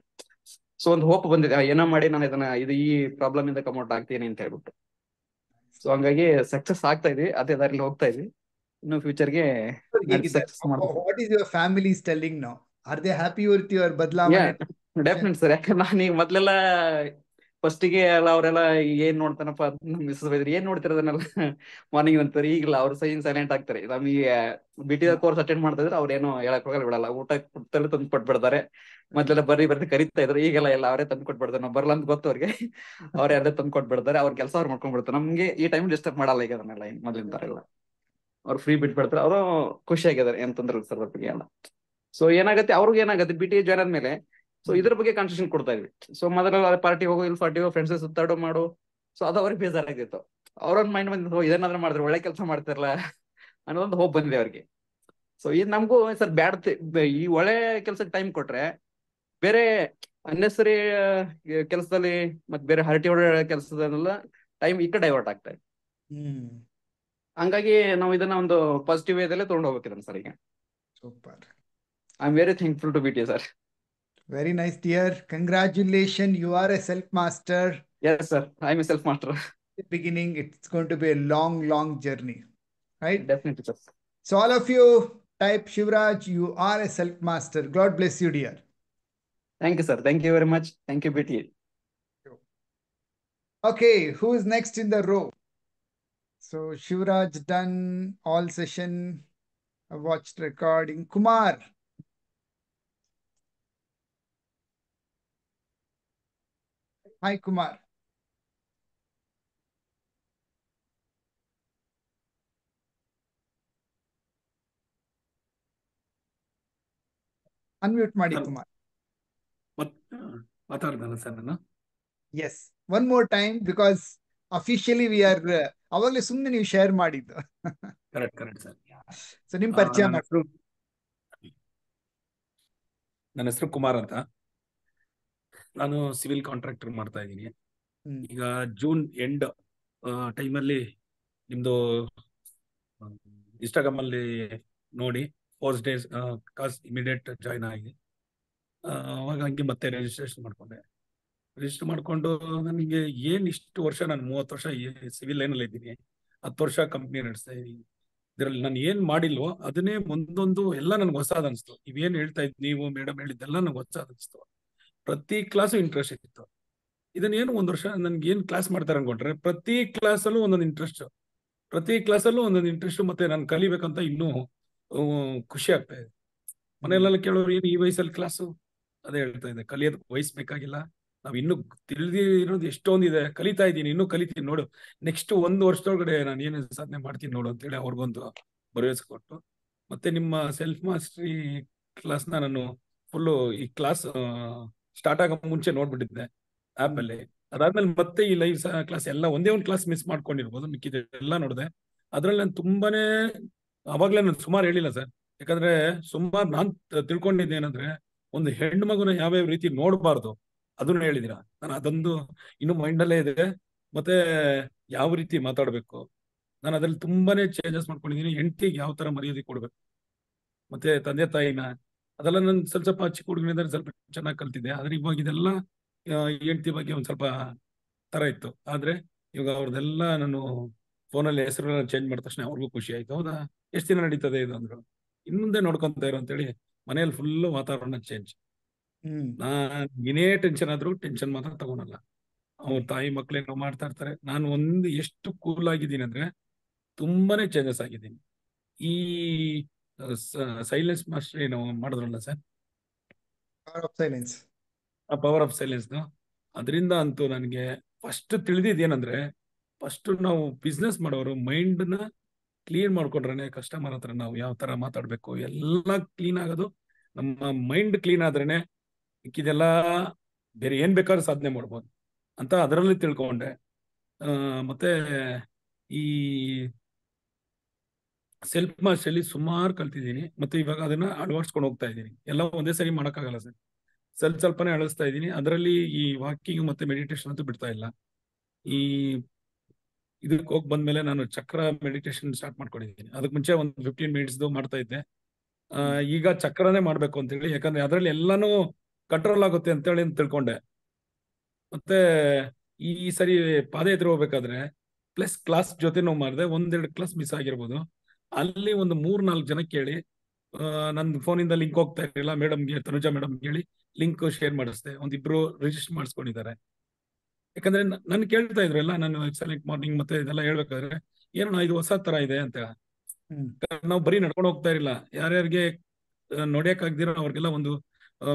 ಸೊ ಒಂದು ಹೋಪ್ ಬಂದಿದೆ ಏನೋ ಮಾಡಿ ನಾನು ಇದನ್ನ ಇದು ಈ ಪ್ರಾಬ್ಲಮ್ ಇಂದ ಕಮೌಟ್ ಆಗ್ತೀನಿ ಅಂತ ಹೇಳ್ಬಿಟ್ಟು ಸೊ ಹಂಗಾಗಿ ಸಕ್ಸಸ್ ಆಗ್ತಾ ಇದ್ವಿ ಅದೇ ದಾರಿಲಿ ಹೋಗ್ತಾ ಇದ್ವಿ ಇನ್ನು ಫ್ಯೂಚರ್ ಗೆ what is your family telling now are they happy with your ಬದಲಾವಣೆ ಡೆಫಿನೆಟ್ ಸರ್ ಯಾಕಂದ್ರೆ ನಾನು ಈಗ ಮೊದಲೆಲ್ಲ ಫಸ್ಟಿಗೆ ಎಲ್ಲ ಅವರೆಲ್ಲ ಏನ್ ನೋಡ್ತಾನಪ್ಪ ಮಿಸ್ಸಸ್ ಬೈದ್ರು ಏನ್ ನೋಡ್ತಿರೋದನ್ನೆಲ್ಲ ಮಾರ್ನಿಂಗ್ (laughs) ಅಂತಾರೆ ಈಗಲ್ಲ ಅವ್ರು ಸೈನ್ ಸೈಲೆಂಟ್ ಆಗ್ತಾರೆ ನಮಗೆ ಬಿಟಿ ಕೋರ್ಸ್ ಅಟೆಂಡ್ ಮಾಡ್ತಾ ಇದ್ರೆ ಅವ್ರೇನು ಏನೋ ಹೇಳಕ್ ಹೋಗಲ್ಲ ಬಿಡಲ್ಲ ಊಟ ಕೊಡ್ತಲೇ ತಂದು ಕೊಟ್ಬಿಡ್ತಾರೆ ಮೊದ್ಲೆಲ್ಲ ಬರ್ರಿ ಬರ್ರಿ ಕರಿತಾ ಇದ್ರು ಈಗೆಲ್ಲ ಎಲ್ಲ ಅವರೇ ತಂದು ಕೊಟ್ಬಿಡ್ತಾರೆ ನಾವು ಬರ್ಲಂತ ಗೊತ್ತು ಅವ್ರಿಗೆ (laughs) ಅವ್ರ ಅಲ್ಲೇ ತಂದು ಕೊಟ್ಬಿಡ್ತಾರೆ ಅವ್ರ ಕೆಲಸ ಅವ್ರು ಮಾಡ್ಕೊಂಡ್ಬಿಡ್ತಾರೆ ನಮ್ಗೆ ಈ ಟೈಮ್ ಡಿಸ್ಟರ್ಬ್ ಮಾಡಲ್ಲ ಈಗ ಅದನ್ನೆಲ್ಲ ಮೊದ್ಲಿನ ತರ ಎಲ್ಲ ಅವ್ರು ಫ್ರೀ ಬಿಟ್ಬಿಡ್ತಾರೆ ಅವರು ಖುಷಿ ಆಗಿದ್ದಾರೆ ಏನ್ ತೊಂದ್ರೆ ಸರ್ ಅವ್ರಿಗೆ ಸೊ ಏನಾಗುತ್ತೆ ಅವ್ರಿಗೆ ಏನಾಗುತ್ತೆ ಬಿಟಿ ಜಾಯ್ನ್ ಆದ್ಮೇಲೆ ಸೊ ಇದ್ರ ಬಗ್ಗೆ ಕಾನ್ಸೆಷನ್ ಕೊಡ್ತಾ ಇದ್ವಿ ಸೊ ಮೊದಲ ಪಾರ್ಟಿ ಹೋಗೋ ಇಲ್ಲಿ ಪಾರ್ಟಿ ಹೋಗೋ ಫ್ರೆಂಡ್ಸ್ ಸುತ್ತಾಡೋ ಮಾಡು ಸೊ ಅದು ಅವ್ರಿಗೆ ಬೇಜಾರಾಗಿತ್ತು ಅವ್ರೊಂದು ಮೈಂಡ್ ಬಂದು ಇದನ್ನಾದ್ರೂ ಮಾಡಿದ್ರೆ ಒಳ್ಳೆ ಕೆಲಸ ಮಾಡ್ತಿರಲ್ಲ ಅನ್ನೋದೊಂದು ಹೋಪ್ ಬಂದಿದೆ ಅವ್ರಿಗೆ ಸೊ ಇದು ನಮಗೂ ಸರ್ ಬ್ಯಾಡ್ ಈ ಒಳ್ಳೆ ಕೆಲಸಕ್ಕೆ ಟೈಮ್ ಕೊಟ್ರೆ ಬೇರೆ ಅನ್ನೆಸರಿ ಕೆಲಸದಲ್ಲಿ ಮತ್ತೆ ಬೇರೆ ಹರಟಿ ಹೊಡೆ ಕೆಲಸದನ್ನೆಲ್ಲ ಟೈಮ್ ಈ ಡೈವರ್ಟ್ ಆಗ್ತಾ ಇದೆ ಹಂಗಾಗಿ ನಾವು ಇದನ್ನ ಒಂದು ಪಾಸಿಟಿವ್ ವೇದಲ್ಲೇ ತಗೊಂಡು ಹೋಗ್ಬೇಕಿದೆ ಸರ್ ಈಗ super I am very thankful to be sir Very nice, dear. Congratulations. You are a self master. Yes, sir. I'm a self master. beginning, it's going to be a long, long journey, right? Definitely, sir. So, all of you type Shivraj, you are a self master. God bless you, dear. Thank you, sir. Thank you very much. Thank you, BTA. Okay, who is next in the row? So Shivraj done all session, watched recording. Kumar, hi Kumar unmute ಮಾಡಿ ಕುಮಾರ್ ಮಾತಾಡ್ದಲ್ಲ sir yes one more time because officially we are ಅವಾಗಲೇ ಸುಮ್ಮನೆ ನೀವು share ಮಾಡಿದ್ದು correct correct sir so ನಿಮ್ ಪರಿಚಯ ನನ್ನ ಹೆಸರು ಕುಮಾರ್ ಅಂತ ನಾನು ಸಿವಿಲ್ ಕಾಂಟ್ರಾಕ್ಟರ್ ಮಾಡ್ತಾ ಇದ್ದೀನಿ ಈಗ ಜೂನ್ ಎಂಡ್ ಟೈಮಲ್ಲಿ ನಿಮ್ದು ಇನ್ಸ್ಟಾಗ್ರಾಮ್ ಅಲ್ಲಿ ನೋಡಿ four days cause immediate join ಆಗಿ ಅವಾಗ ಹಂಗೆ ಮತ್ತೆ ರಿಜಿಸ್ಟ್ರೇಷನ್ ಮಾಡ್ಕೊಂಡೆ ರಿಜಿಸ್ಟರ್ ಮಾಡಿಕೊಂಡು ನನಗೆ ಏನು ಇಷ್ಟು ವರ್ಷ ನಾನು ಮೂವತ್ತು ವರ್ಷ ಸಿವಿಲ್ ಲೈನಲ್ಲಿ ಇದ್ದೀನಿ ಹತ್ತು ವರ್ಷ ಕಂಪ್ನಿ ನಡೆಸ್ತಾ ಇದ್ದೀನಿ ಇದರಲ್ಲಿ ನಾನು ಏನು ಮಾಡಿಲ್ವೋ ಅದನ್ನೇ ಮುಂದೊಂದು ಎಲ್ಲ ನನಗೆ ಹೊಸದು ಅನಿಸ್ತು ಹೇಳ್ತಾ ಇದ್ ನೀವು ಮೇಡಮ್ ಹೇಳಿದ್ದೆಲ್ಲ ನನಗೆ ಹೊಸದು ಪ್ರತಿ ಕ್ಲಾಸು ಇಂಟ್ರೆಸ್ಟ್ ಇತ್ತು ಇದನ್ನೇನು ಒಂದು ವರ್ಷ ನನ್ಗೆ ಏನು ಕ್ಲಾಸ್ ಮಾಡ್ತಾರೆ ಅನ್ಕೊಂಡ್ರೆ ಪ್ರತಿ ಕ್ಲಾಸಲ್ಲೂ ಒಂದೊಂದು ಇಂಟ್ರೆಸ್ಟ್ ಪ್ರತಿ ಕ್ಲಾಸಲ್ಲೂ ಒಂದೊಂದು ಇಂಟ್ರೆಸ್ಟ್ ಮತ್ತೆ ನಾನು ಕಲಿಬೇಕಂತ ಇನ್ನೂ ಖುಷಿ ಆಗ್ತಾ ಇದೆ ಮನೆಯಲ್ಲೆಲ್ಲ ಕೇಳೋರು ಏನು ಈ ವಯಸ್ಸಲ್ಲಿ ಕ್ಲಾಸು ಅದೇ ಹೇಳ್ತಾ ಇದೆ ಕಲಿಯೋದು ವಯಸ್ಸು ಬೇಕಾಗಿಲ್ಲ ನಾವು ಇನ್ನೂ ತಿಳಿದಿರೋದು ಎಷ್ಟೊಂದಿದೆ ಕಲಿತಾ ಇದ್ದೀನಿ ಇನ್ನೂ ಕಲಿತೀನಿ ನೋಡು ನೆಕ್ಸ್ಟ್ ಒಂದು ವರ್ಷದೊಳಗಡೆ ನಾನು ಏನು ಸಾಧನೆ ಮಾಡ್ತೀನಿ ನೋಡು ಅಂತೇಳಿ ಅವ್ರಿಗೊಂದು ಭರವಸೆ ಕೊಟ್ಟು ಮತ್ತೆ ನಿಮ್ಮ ಸೆಲ್ಫ್ ಮಾಸ್ಟ್ರಿ ಕ್ಲಾಸ್ನ ನಾನು ಫುಲ್ಲು ಈ ಕ್ಲಾಸ್ ಸ್ಟಾರ್ಟ್ ಆಗೋ ಮುಂಚೆ ನೋಡ್ಬಿಟ್ಟಿದ್ದೆ ಆಪ್ ಅಲ್ಲಿ ಅದಾದ್ಮೇಲೆ ಮತ್ತೆ ಈ ಲೈವ್ ಕ್ಲಾಸ್ ಎಲ್ಲ ಒಂದೇ ಒಂದು ಕ್ಲಾಸ್ ಮಿಸ್ ಮಾಡ್ಕೊಂಡಿರ್ಬೋದು ಮಿಕ್ಕಿದೆಲ್ಲ ನೋಡಿದೆ ಅದ್ರಲ್ಲಿ ನಾನು ತುಂಬಾನೇ ಅವಾಗ್ಲೇ ನಾನು ಸುಮಾರು ಹೇಳಿಲ್ಲ ಸರ್ ಯಾಕಂದ್ರೆ ಸುಮಾರು ನಾನ್ ತಿಳ್ಕೊಂಡಿದ್ದೆ ಏನಂದ್ರೆ ಒಂದು ಹೆಣ್ಣು ಮಗುನ ಯಾವ್ಯಾವ ರೀತಿ ನೋಡಬಾರ್ದು ಅದನ್ನ ಹೇಳಿದಿರ ನಾನು ಅದೊಂದು ಇನ್ನು ಮೈಂಡ್ ಇದೆ ಮತ್ತೆ ಯಾವ ರೀತಿ ಮಾತಾಡ್ಬೇಕು ನಾನು ಅದ್ರಲ್ಲಿ ತುಂಬಾನೇ ಚೇಂಜಸ್ ಮಾಡ್ಕೊಂಡಿದ್ದೀನಿ ಹೆಂಡತಿಗೆ ಯಾವ ತರ ಮರ್ಯಾದೆ ಕೊಡ್ಬೇಕು ಮತ್ತೆ ತಂದೆ ತಾಯಿನ ಅದೆಲ್ಲ ನಾನು ಸ್ವಲ್ಪ ಸ್ವಲ್ಪ ಚಿಕ್ಕ ಹುಡುಗನಿಂದ ಸ್ವಲ್ಪ ಚೆನ್ನಾಗಿ ಕಲ್ತಿದ್ದೆ ಆದ್ರೆ ಇವಾಗ ಇದೆಲ್ಲ ಹೆಂಡತಿ ಬಗ್ಗೆ ಒಂದ್ ಸ್ವಲ್ಪ ತರ ಇತ್ತು ಆದ್ರೆ ಇವಾಗ ಅವ್ರದೆಲ್ಲ ನಾನು ಫೋನಲ್ಲಿ ಹೆಸರು ಚೇಂಜ್ ಮಾಡಿದ ತಕ್ಷಣ ಅವ್ರಿಗೂ ಖುಷಿ ಆಯ್ತು ಹೌದಾ ಎಷ್ಟು ದಿನ ನಡೀತದೆ ಇದು ಅಂದ್ರು ಇನ್ನೊಂದೇ ಮುಂದೆ ನೋಡ್ಕೊಂತ ಇರೋ ಅಂತೇಳಿ ಮನೆಯಲ್ಲಿ ಫುಲ್ ವಾತಾವರಣ ಚೇಂಜ್ ನಾ ಇನ್ನೇ ಟೆನ್ಷನ್ ಆದ್ರೂ ಟೆನ್ಷನ್ ಮಾತ್ರ ತಗೊಳಲ್ಲ ಅವ್ರ ತಾಯಿ ಏನೋ ಮಾಡ್ತಾ ಇರ್ತಾರೆ ನಾನು ಒಂದು ಎಷ್ಟು ಕೂಲ್ ಆಗಿದ್ದೀನಿ ಅಂದ್ರೆ ತುಂಬಾನೇ ಚೇಂಜಸ್ ಆಗಿದ್ದೀನಿ ಈ ಸೈಲೆನ್ಸ್ ಮಾಸ್ಟರ್ ಏನು ಮಾಡಿದ್ರಲ್ಲ sir power of silence power of silence ಅದರಿಂದ ಅಂತೂ ನನಗೆ ಫಸ್ಟ್ ಏನಂದ್ರೆ ಫಸ್ಟ್ ನಾವು ಬಿಸ್ನೆಸ್ ಮಾಡೋರು ಮೈಂಡ್ನ ಕ್ಲೀನ್ ಮಾಡ್ಕೊಂಡ್ರೆ ಕಸ್ಟಮರ್ ಹತ್ರ ನಾವು ಯಾವ ತರ ಮಾತಾಡ್ಬೇಕು ಎಲ್ಲ ಕ್ಲೀನ್ ಆಗೋದು ನಮ್ಮ ಮೈಂಡ್ ಕ್ಲೀನ್ ಆದ್ರೇನೆ ಇದೆಲ್ಲ ಬೇರೆ ಏನ್ ಬೇಕಾದ್ರೂ ಸಾಧನೆ ಮಾಡ್ಬೋದು ಅಂತ ಅದರಲ್ಲಿ ತಿಳ್ಕೊಂಡೆ ಮತ್ತೆ ಈ ಸೆಲ್ಫ್ ಮಾಸ್ಟರ್ಲಿ ಸುಮಾರು ಕಲ್ತಿದ್ದೀನಿ ಮತ್ತೆ ಇವಾಗ ಅದನ್ನ ಅಳವಡಿಸ್ಕೊಂಡು ಹೋಗ್ತಾ ಇದ್ದೀನಿ ಎಲ್ಲ ಒಂದೇ ಸರಿ ಮಾಡೋಕ್ಕಾಗಲ್ಲ ಸರ್ ಸ್ವಲ್ಪ ಸ್ವಲ್ಪನೇ ಅಳಿಸ್ತಾ ಇದ್ದೀನಿ ಅದರಲ್ಲಿ ಈ ವಾಕಿಂಗ್ ಮತ್ತೆ ಮೆಡಿಟೇಷನ್ ಅಂತೂ ಬಿಡ್ತಾ ಇಲ್ಲ ಈ ಇದಕ್ಕೆ ಹೋಗಿ ಬಂದ್ಮೇಲೆ ನಾನು ಚಕ್ರ ಮೆಡಿಟೇಷನ್ ಸ್ಟಾರ್ಟ್ ಮಾಡ್ಕೊಂಡಿದ್ದೀನಿ ಅದಕ್ಕೆ ಮುಂಚೆ ಒಂದು ಫಿಫ್ಟೀನ್ ಮಿನಿಟ್ಸ್ದು ಮಾಡ್ತಾ ಇದ್ದೆ ಈಗ ಚಕ್ರನೇ ಮಾಡಬೇಕು ಅಂತ ಹೇಳಿ ಯಾಕಂದ್ರೆ ಅದರಲ್ಲಿ ಎಲ್ಲಾನು ಕಂಟ್ರೋಲ್ ಆಗುತ್ತೆ ಅಂತೇಳಿ ತಿಳ್ಕೊಂಡೆ ಮತ್ತೆ ಈ ಸರಿ ಪಾದಯಾತ್ರೆ ಹೋಗ್ಬೇಕಾದ್ರೆ ಪ್ಲಸ್ ಕ್ಲಾಸ್ ಜೊತೆ ನಾವು ಮಾಡಿದೆ ಒಂದೆರಡು ಕ್ಲಾಸ್ ಮಿಸ್ ಆಗಿರ್ಬೋದು ಅಲ್ಲಿ ಒಂದು ಮೂರ್ ನಾಲ್ಕು ಜನ ಕೇಳಿ ನನ್ನ ಫೋನಿಂದ ಲಿಂಕ್ ಹೋಗ್ತಾ ಇರಲಿಲ್ಲ ಮೇಡಮ್ಗೆ ತನುಜಾ ಮೇಡಮ್ ಹೇಳಿ ಲಿಂಕ್ ಶೇರ್ ಒಂದ್ ಇಬ್ರು ರಿಜಿಸ್ಟರ್ ಮಾಡಿಸ್ಕೊಂಡಿದ್ದಾರೆ ಯಾಕಂದ್ರೆ ನನ್ ಕೇಳ್ತಾ ಇದ್ರು ಎಲ್ಲ ನಾನು ಎಕ್ಸಲೆಂಟ್ ಮಾರ್ನಿಂಗ್ ಮತ್ತೆ ಇದೆಲ್ಲ ಹೇಳ್ಬೇಕಾದ್ರೆ ಏನೋ ಇದು ಹೊಸ ತರ ಇದೆ ಅಂತ ನಾವು ಬರೀ ನಡ್ಕೊಂಡು ಹೋಗ್ತಾ ಇರಲಿಲ್ಲ ಯಾರ್ಯಾರಿಗೆ ನೋಡ್ಯಕ್ ಆಗ್ದಿರೋ ಅವ್ರಿಗೆಲ್ಲ ಒಂದು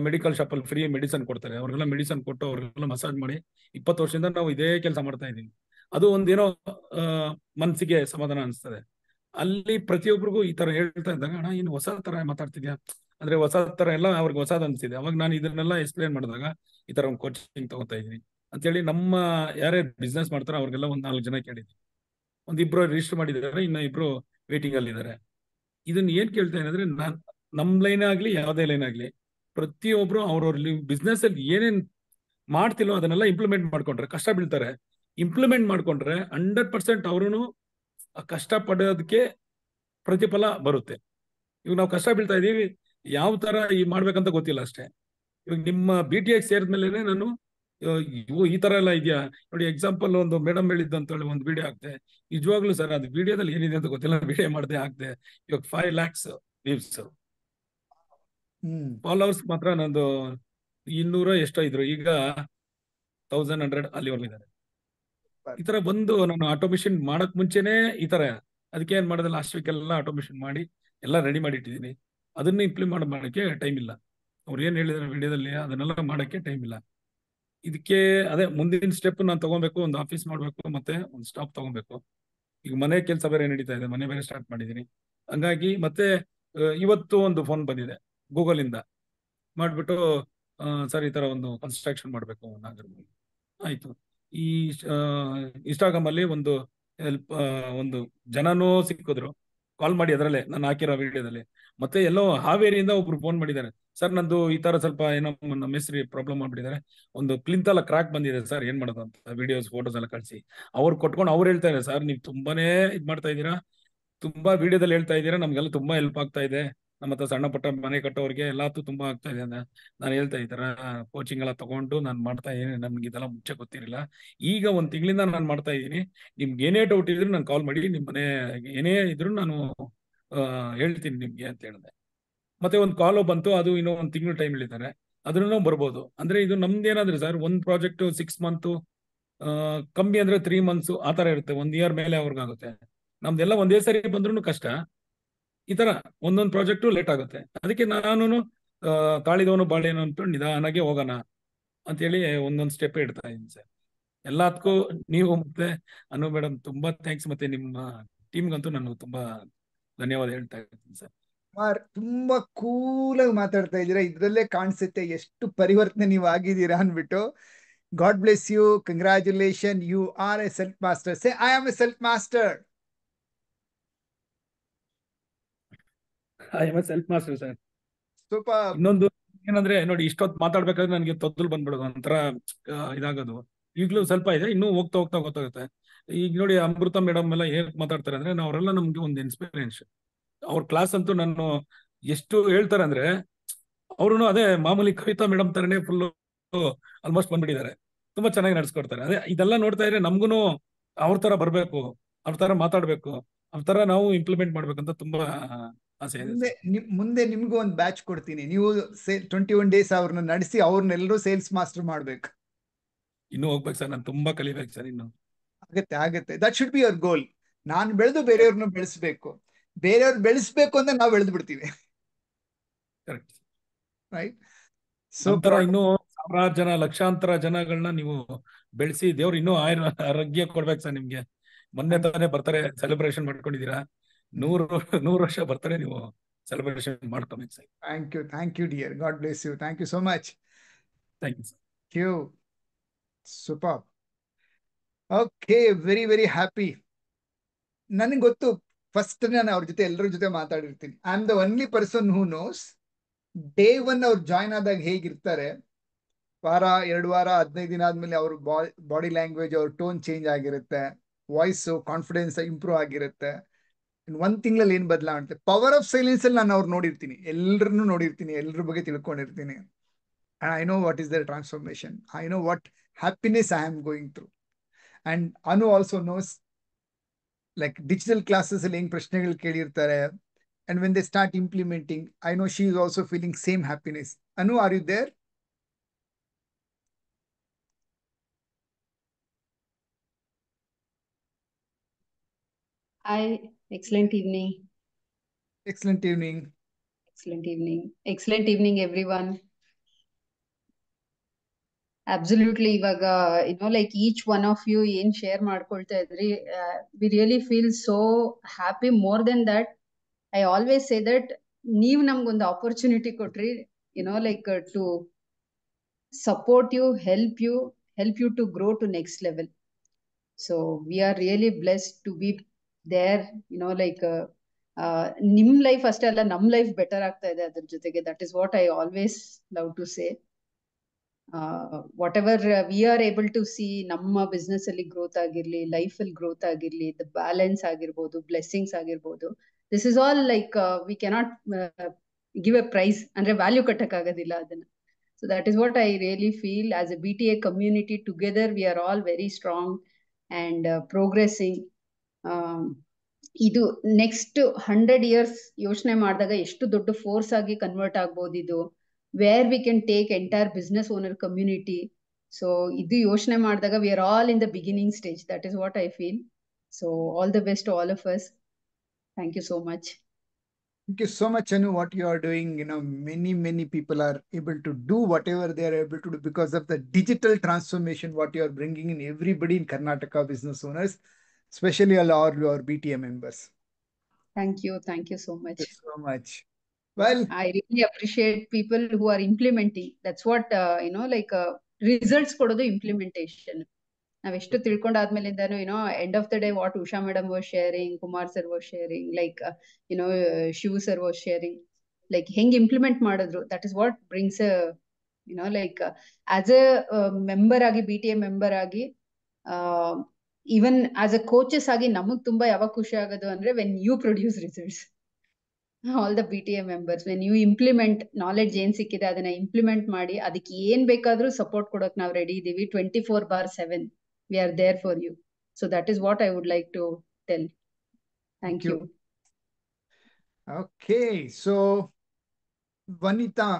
ಮೆಡಿಕಲ್ ಶಾಪ್ ಅಲ್ಲಿ ಫ್ರೀ ಮೆಡಿಸನ್ ಕೊಡ್ತಾರೆ ಅವ್ರಿಗೆಲ್ಲ ಮೆಡಿಸನ್ ಕೊಟ್ಟು ಅವ್ರಿಗೆಲ್ಲ ಮಸಾಜ್ ಮಾಡಿ ಇಪ್ಪತ್ತು ವರ್ಷದಿಂದ ನಾವು ಇದೇ ಕೆಲಸ ಮಾಡ್ತಾ ಇದೀವಿ ಅದು ಒಂದೇನೋ ಮನ್ಸಿಗೆ ಸಮಾಧಾನ ಅನಿಸ್ತದೆ ಅಲ್ಲಿ ಪ್ರತಿಯೊಬ್ಬರಿಗೂ ಈ ತರ ಹೇಳ್ತಾ ಇದ್ದಾಗ ಅಣ್ಣ ಏನು ಹೊಸ ತರ ಮಾತಾಡ್ತಿದ್ಯಾ ಅಂದ್ರೆ ಹೊಸ ತರ ಎಲ್ಲ ಅವ್ರಿಗೆ ಹೊಸದ ಅನ್ಸಿದೆ ಅವಾಗ ನಾನು ಇದನ್ನೆಲ್ಲ ಎಕ್ಸ್ಪ್ಲೇನ್ ಮಾಡಿದಾಗ ಈ ತರ ಒಂದು ಕೋಚಿಂಗ್ ತಗೋತಾ ಇದೀನಿ ಅಂತ ಹೇಳಿ ನಮ್ಮ ಯಾರ್ಯಾರು ಬಿಸ್ನೆಸ್ ಮಾಡ್ತಾರೋ ಅವ್ರಿಗೆಲ್ಲ ಒಂದ್ ನಾಲ್ಕು ಜನ ಕೇಳಿದ್ವಿ ಇಬ್ರು ರಿಜಿಸ್ಟರ್ ಮಾಡಿದಾರೆ ಇನ್ನ ಇಬ್ರು ವೇಟಿಂಗ್ ಅಲ್ಲಿ ಇದ್ದಾರೆ ಇದನ್ನ ಏನ್ ಕೇಳ್ತಾ ಏನಂದ್ರೆ ನಾನ್ ನಮ್ ಲೈನ್ ಆಗ್ಲಿ ಯಾವ್ದೇ ಲೈನ್ ಆಗ್ಲಿ ಪ್ರತಿಯೊಬ್ರು ಅವ್ರವ್ರ ಬಿಸ್ನೆಸ್ ಅಲ್ಲಿ ಏನೇನ್ ಮಾಡ್ತಿಲ್ಲೋ ಅದನ್ನೆಲ್ಲ ಇಂಪ್ಲಿಮೆಂಟ್ ಮಾಡ್ಕೊಂಡ್ರೆ ಕಷ್ಟ ಬೀಳ್ತಾರೆ ಇಂಪ್ಲಿಮೆಂಟ್ ಮಾಡ್ಕೊಂಡ್ರೆ ಹಂಡ್ರೆಡ್ ಪರ್ಸೆಂಟ್ ಅವರು ಕಷ್ಟ ಪಡೋದಕ್ಕೆ ಪ್ರತಿಫಲ ಬರುತ್ತೆ ಇವಾಗ ನಾವು ಕಷ್ಟ ಬೀಳ್ತಾ ಇದೀವಿ ಯಾವ ತರ ಈ ಮಾಡ್ಬೇಕಂತ ಗೊತ್ತಿಲ್ಲ ಅಷ್ಟೇ ಇವಾಗ ನಿಮ್ಮ ಬಿ ಟಿ ಎಕ್ ಸೇರಿದ್ಮೇಲೆ ನಾನು ಈ ತರ ಎಲ್ಲ ಇದೆಯಾ ನೋಡಿ ಎಕ್ಸಾಂಪಲ್ ಒಂದು ಮೇಡಮ್ ಹೇಳಿದ್ದು ಅಂತ ಹೇಳಿ ಒಂದು ವಿಡಿಯೋ ಆಗ್ತದೆ ನಿಜವಾಗ್ಲೂ ಸರ್ ಅದು ವಿಡಿಯೋದಲ್ಲಿ ಏನಿದೆ ಅಂತ ಗೊತ್ತಿಲ್ಲ ವಿಡಿಯೋ ಮಾಡದೆ ಆಗ್ತದೆ ಇವಾಗ ಫೈವ್ ಲ್ಯಾಕ್ಸ್ ವ್ಯೂಸ್ ಫಾಲೋವರ್ಸ್ ಮಾತ್ರ ನಂದು ಇನ್ನೂರ ಎಷ್ಟೋ ಇದ್ರು ಈಗ ತೌಸಂಡ್ ಹಂಡ್ರೆಡ್ ಅಲ್ಲಿ ಇದ್ದಾರೆ ಈ ತರ ಬಂದು ನಾನು ಆಟೋಮೇಶನ್ ಮಾಡಕ್ ಮುಂಚೆನೆ ಈ ತರ ಅದಕ್ಕೆ ಏನ್ ಮಾಡಿದೆ ಲಾಸ್ಟ್ ವೀಕ್ ಎಲ್ಲ ಆಟೋಮೇಶನ್ ಮಾಡಿ ಎಲ್ಲ ರೆಡಿ ಮಾಡಿ ಇಟ್ಟಿದೀನಿ ಅದನ್ನ ಇಂಪ್ಲಿಮೆಂಟ್ ಮಾಡೋಕೆ ಟೈಮ್ ಇಲ್ಲ ಅವ್ರು ಏನ್ ಹೇಳಿದಾರೆ ವಿಡಿಯೋದಲ್ಲಿ ಅದನ್ನೆಲ್ಲ ಮಾಡೋಕೆ ಟೈಮ್ ಇಲ್ಲ ಇದಕ್ಕೆ ಅದೇ ಮುಂದಿನ ಸ್ಟೆಪ್ ನಾನು ತಗೋಬೇಕು ಒಂದು ಆಫೀಸ್ ಮಾಡ್ಬೇಕು ಮತ್ತೆ ಒಂದು ಸ್ಟಾಪ್ ತಗೋಬೇಕು ಈಗ ಮನೆ ಕೆಲಸ ಬೇರೆ ನಡೀತಾ ಇದೆ ಮನೆ ಬೇರೆ ಸ್ಟಾರ್ಟ್ ಮಾಡಿದೀನಿ ಹಂಗಾಗಿ ಮತ್ತೆ ಇವತ್ತು ಒಂದು ಫೋನ್ ಬಂದಿದೆ ಗೂಗಲ್ ಇಂದ ಮಾಡಿಬಿಟ್ಟು ಸರ್ ಈ ತರ ಒಂದು ಕನ್ಸ್ಟ್ರಕ್ಷನ್ ಮಾಡ್ಬೇಕು ನಾಗರ್ಮೂಲ್ ಆಯ್ತು ಈ ಇನ್ಸ್ಟಾಗ್ರಾಮ್ ಅಲ್ಲಿ ಒಂದು ಹೆಲ್ಪ್ ಒಂದು ಜನನೂ ಸಿಕ್ಕಿದ್ರು ಕಾಲ್ ಮಾಡಿ ಅದರಲ್ಲೇ ನಾನು ಹಾಕಿರೋ ವಿಡಿಯೋದಲ್ಲಿ ಮತ್ತೆ ಎಲ್ಲೋ ಹಾವೇರಿಯಿಂದ ಒಬ್ರು ಫೋನ್ ಮಾಡಿದ್ದಾರೆ ಸರ್ ನಂದು ಈ ತರ ಸ್ವಲ್ಪ ಏನೋ ನಮ್ಮ ಹೆಸರಿ ಪ್ರಾಬ್ಲಮ್ ಮಾಡ್ಬಿಟ್ಟಿದ್ದಾರೆ ಒಂದು ಎಲ್ಲ ಕ್ರಾಕ್ ಬಂದಿದೆ ಸರ್ ಏನ್ ಮಾಡೋದು ಅಂತ ವಿಡಿಯೋಸ್ ಫೋಟೋಸ್ ಎಲ್ಲ ಕಳಿಸಿ ಅವ್ರು ಕೊಟ್ಕೊಂಡು ಅವ್ರು ಹೇಳ್ತಾ ಇದ್ದಾರೆ ಸರ್ ನೀವು ತುಂಬಾನೇ ಇದ್ ಮಾಡ್ತಾ ಇದ್ದೀರಾ ತುಂಬಾ ವಿಡಿಯೋದಲ್ಲಿ ಹೇಳ್ತಾ ಇದ್ದೀರಾ ನಮ್ಗೆಲ್ಲ ತುಂಬಾ ಹೆಲ್ಪ್ ಆಗ್ತಾ ಇದೆ ನಮ್ಮ ಸಣ್ಣ ಪುಟ್ಟ ಮನೆ ಕಟ್ಟೋರಿಗೆ ಎಲ್ಲಾತು ತುಂಬಾ ಆಗ್ತಾ ಇದೆ ನಾನು ಹೇಳ್ತಾ ಇದ್ದಾರೆ ಕೋಚಿಂಗ್ ಎಲ್ಲ ತಗೊಂಡು ನಾನು ಮಾಡ್ತಾ ಇದ್ದೀನಿ ನಮ್ಗೆ ಇದೆಲ್ಲ ಮುಂಚೆ ಗೊತ್ತಿರಲಿಲ್ಲ ಈಗ ಒಂದ್ ತಿಂಗಳಿಂದ ನಾನು ಮಾಡ್ತಾ ಇದ್ದೀನಿ ನಿಮ್ಗೆ ಏನೇ ಡೌಟ್ ಇದ್ರು ನಾನು ಕಾಲ್ ಮಾಡಿ ನಿಮ್ ಮನೆ ಏನೇ ಇದ್ರು ನಾನು ಹೇಳ್ತೀನಿ ನಿಮ್ಗೆ ಅಂತ ಹೇಳಿದೆ ಮತ್ತೆ ಒಂದು ಕಾಲು ಬಂತು ಅದು ಇನ್ನೂ ಒಂದು ತಿಂಗಳು ಟೈಮ್ ಇಳಿತಾರೆ ಅದನ್ನು ಬರ್ಬೋದು ಅಂದ್ರೆ ಇದು ನಮ್ದೇನಾದ್ರೆ ಸರ್ ಒಂದ್ ಪ್ರಾಜೆಕ್ಟ್ ಸಿಕ್ಸ್ ಮಂತು ಕಮ್ಮಿ ಅಂದ್ರೆ ತ್ರೀ ಮಂತ್ಸ್ ಆತರ ಇರುತ್ತೆ ಒಂದ್ ಇಯರ್ ಮೇಲೆ ಅವ್ರಿಗಾಗುತ್ತೆ ನಮ್ದೆಲ್ಲ ಒಂದೇ ಸರಿ ಬಂದ್ರು ಕಷ್ಟ ಈ ತರ ಒಂದೊಂದು ಪ್ರಾಜೆಕ್ಟು ಲೇಟ್ ಆಗುತ್ತೆ ಅದಕ್ಕೆ ನಾನು ತಾಳಿದವನು ಬಾಳೆನು ಅಂತ ನಿಧಾನಾಗೆ ಹೋಗೋಣ ಹೇಳಿ ಒಂದೊಂದು ಸ್ಟೆಪ್ ಇಡ್ತಾ ಇದ್ದೀನಿ ಸರ್ ಎಲ್ಲದಕ್ಕೂ ನೀವು ಮತ್ತೆ ಅನು ಮೇಡಮ್ ತುಂಬಾ ಥ್ಯಾಂಕ್ಸ್ ಮತ್ತೆ ನಿಮ್ಮ ಟೀಮ್ಗಂತೂ ನಾನು ತುಂಬಾ ಧನ್ಯವಾದ ಹೇಳ್ತಾ ಇದ್ದೀನಿ ಸರ್ ಕುಮಾರ್ ತುಂಬಾ ಕೂಲ್ ಆಗಿ ಮಾತಾಡ್ತಾ ಇದೀರಾ ಇದ್ರಲ್ಲೇ ಕಾಣಿಸುತ್ತೆ ಎಷ್ಟು ಪರಿವರ್ತನೆ ನೀವು ಆಗಿದ್ದೀರಾ ಅನ್ಬಿಟ್ಟು God bless you congratulation you are a self master say I am a self master I must help master super ಇನ್ನೊಂದು ಏನಂದ್ರೆ ನೋಡಿ ಇಷ್ಟೊತ್ತು ಮಾತಾಡ್ಬೇಕಾದ್ರೆ ನನಗೆ ತೊದ್ದಲ್ ಬಂದ್ಬಿಡೋದು ಒಂಥರ ಇದಾಗೋದು ಈಗಲೂ ಸ್ವಲ್ಪ ಇದೆ ಇನ್ನೂ ಹೋಗ್ತಾ ಹೋಗ್ತಾ ಗೊತ್ತಾಗುತ್ತೆ ಈಗ ನೋಡಿ ಅಮೃತ ಮೇಡಮ್ ಎಲ್ಲ ಏನ್ ಮಾತಾಡ್ತಾರೆ ಅಂದ್ರೆ ಅವರೆಲ್ಲ ನಮ್ಗೆ ಒಂದು ಇನ್ಸ್ಪಿರೇಷನ್ ಅವ್ರ ಕ್ಲಾಸ್ ಅಂತೂ ನಾನು ಎಷ್ಟು ಹೇಳ್ತಾರೆ ಅಂದ್ರೆ ಅವ್ರು ಅದೇ ಮಾಮೂಲಿ ಕವಿತಾ ಮೇಡಮ್ ತರನೇ ಫುಲ್ ಆಲ್ಮೋಸ್ಟ್ ಬಂದ್ಬಿಟ್ಟಿದ್ದಾರೆ ತುಂಬಾ ಚೆನ್ನಾಗಿ ನಡ್ಸ್ಕೊಡ್ತಾರೆ ಅದೇ ಇದೆಲ್ಲ ನೋಡ್ತಾ ಇದ್ರೆ ನಮ್ಗುನು ಅವ್ರ ತರ ಬರ್ಬೇಕು ಅವ್ರ ತರ ಮಾತಾಡ್ಬೇಕು ಅವ್ರ ತರ ನಾವು ಇಂಪ್ಲಿಮೆಂಟ್ ಮಾಡ್ಬೇಕಂತ ತುಂಬಾ ಮುಂದೆ ನಿಮ್ಗೂ ಒಂದು ಬ್ಯಾಚ್ ಕೊಡ್ತೀನಿ ನೀವು ಟ್ವೆಂಟಿ ಒನ್ ಡೇಸ್ ಅವ್ರನ್ನ ನಡೆಸಿ ಅವ್ರನ್ನೆಲ್ಲರೂ ಸೇಲ್ಸ್ ಮಾಸ್ಟರ್ ಮಾಡ್ಬೇಕು ಇನ್ನು ಹೋಗ್ಬೇಕು ಸರ್ ನಾನು ತುಂಬಾ ಕಲಿಬೇಕು ಸರ್ ಇನ್ನು ಆಗತ್ತೆ ಆಗತ್ತೆ that should be our goal ನಾನು ಬೆಳೆದು ಬೇರೆಯವ್ರನ್ನ ಬೆಳೆಸ್ಬೇಕು ಬೇರೆಯವ್ರು ಬೆಳೆಸ್ಬೇಕು ಅಂದ್ರೆ ನಾವು ಬೆಳೆದು ಬಿಡ್ತೀವಿ ಕರೆಕ್ಟ್ ರೈಟ್ ಸೊ ಇನ್ನು ಸಾವಿರಾರು ಜನ ಲಕ್ಷಾಂತರ ಜನಗಳನ್ನ ನೀವು ಬೆಳೆಸಿ ದೇವ್ರು ಇನ್ನೂ ಆರೋಗ್ಯ ಕೊಡ್ಬೇಕು ಸರ್ ನಿಮ್ಗೆ ಮೊನ್ನೆ ತಾನೇ ಬರ್ತಾರೆ ಸೆಲೆಬ್ರೇಷನ್ ಮಾಡ್ಕೊಂಡಿದೀರಾ ನೂರು ನೂರು ವರ್ಷ ಬರ್ತಾರೆ ನೀವು ಸೆಲೆಬ್ರೇಷನ್ ಮಾಡ್ಕೊಂಬಿ thank you thank you dear God bless you thank you so much thank you sir you super okay very very happy ನನಗೆ ಗೊತ್ತು ಫಸ್ಟ್ ನಾನು ಅವ್ರ ಜೊತೆ ಎಲ್ಲರ ಜೊತೆ ಮಾತಾಡಿರ್ತೀನಿ I am the only person who knows day one ಅವ್ರು join ಆದಾಗ ಹೇಗಿರ್ತಾರೆ ವಾರ ಎರಡು ವಾರ ಹದಿನೈದು ದಿನ ಆದ್ಮೇಲೆ ಅವ್ರ ಬಾಡಿ ಲ್ಯಾಂಗ್ವೇಜ್ ಅವ್ರ ಟೋನ್ ಚೇಂಜ್ ಆಗಿರುತ್ತೆ ವಾಯ್ಸ್ ಕಾನ್ಫಿಡೆನ್ಸ್ ಇಂಪ್ರೂವ್ ಆಗಿರುತ್ತೆ ಒಂದ್ ತಿಂಗಳಲ್ಲಿ ಏನ್ ಬದಲಾವಣೆ ಪವರ್ ಆಫ್ ಸೈಲೆನ್ಸ್ ಅಲ್ಲಿ ನಾನು ಅವ್ರು ನೋಡಿರ್ತೀನಿ ಎಲ್ರನ್ನೂ ನೋಡಿರ್ತೀನಿ ಎಲ್ರ ಬಗ್ಗೆ ತಿಳ್ಕೊಂಡಿರ್ತೀನಿ and I know what is their transformation I know what happiness I am going through and Anu also knows like digital classes ಅಲ್ಲಿ ಹೆಂಗ್ ಪ್ರಶ್ನೆಗಳು ಕೇಳಿರ್ತಾರೆ and when they start implementing I know she is also feeling same happiness Anu are you there I Excellent evening. Excellent evening. Excellent evening. Excellent evening, everyone. Absolutely, Ivaga. You know, like each one of you in share Markolta, uh, we really feel so happy. More than that, I always say that new namgun the opportunity kotri, you know, like uh, to support you, help you, help you to grow to next level. So we are really blessed to be there, you know, like uh, uh, Nim life, Astella, Nam life better act. That is what I always love to say. Uh, whatever uh, we are able to see, Namma business growth, agirli, life will growth, agirli, the balance, agirbodu, blessings, agirbodu. this is all like uh, we cannot uh, give a price and a value. So that is what I really feel as a BTA community. Together, we are all very strong and uh, progressing. ಇದು next hundred years ಯೋಚನೆ ಮಾಡಿದಾಗ ಎಷ್ಟು ದೊಡ್ಡ force ಆಗಿ convert ಆಗ್ಬೋದು ಇದು where we can take entire business owner community so ಇದು ಯೋಚನೆ ಮಾಡಿದಾಗ we are all in the beginning stage that is what I feel so all the best all of us thank you so much Thank you so much, Anu, what you are doing. You know, many, many people are able to do whatever they are able to do because of the digital transformation, what you are bringing in everybody in Karnataka business owners. especially all our, our BTM members. Thank you. Thank you so much. Thank you so much. Well, I really appreciate people who are implementing. That's what, you know, like results for the implementation. Now, you know, end of the day, what Usha madam was sharing, Kumar sir was sharing, like, you know, uh, sir was sharing, like, hang implement madadru. That is what brings a, you know, like, as a member, agi, BTA member, agi, even as a coaches ಆಗಿ ನಮಗ್ ತುಂಬಾ ಯಾವಾಗ ಖುಷಿ ಆಗೋದು ಅಂದ್ರೆ when you produce results all the B T M members when you implement knowledge ಏನ್ ಸಿಕ್ಕಿದೆ ಅದನ್ನ ಇಂಪ್ಲಿಮೆಂಟ್ ಮಾಡಿ ಅದಕ್ಕೆ ಏನ್ ಬೇಕಾದ್ರೂ ಸಪೋರ್ಟ್ ಕೊಡೋಕ್ ನಾವು ರೆಡಿ ಇದೀವಿ twenty four by seven we are there for you so that is what I would like to tell thank you okay so Vanita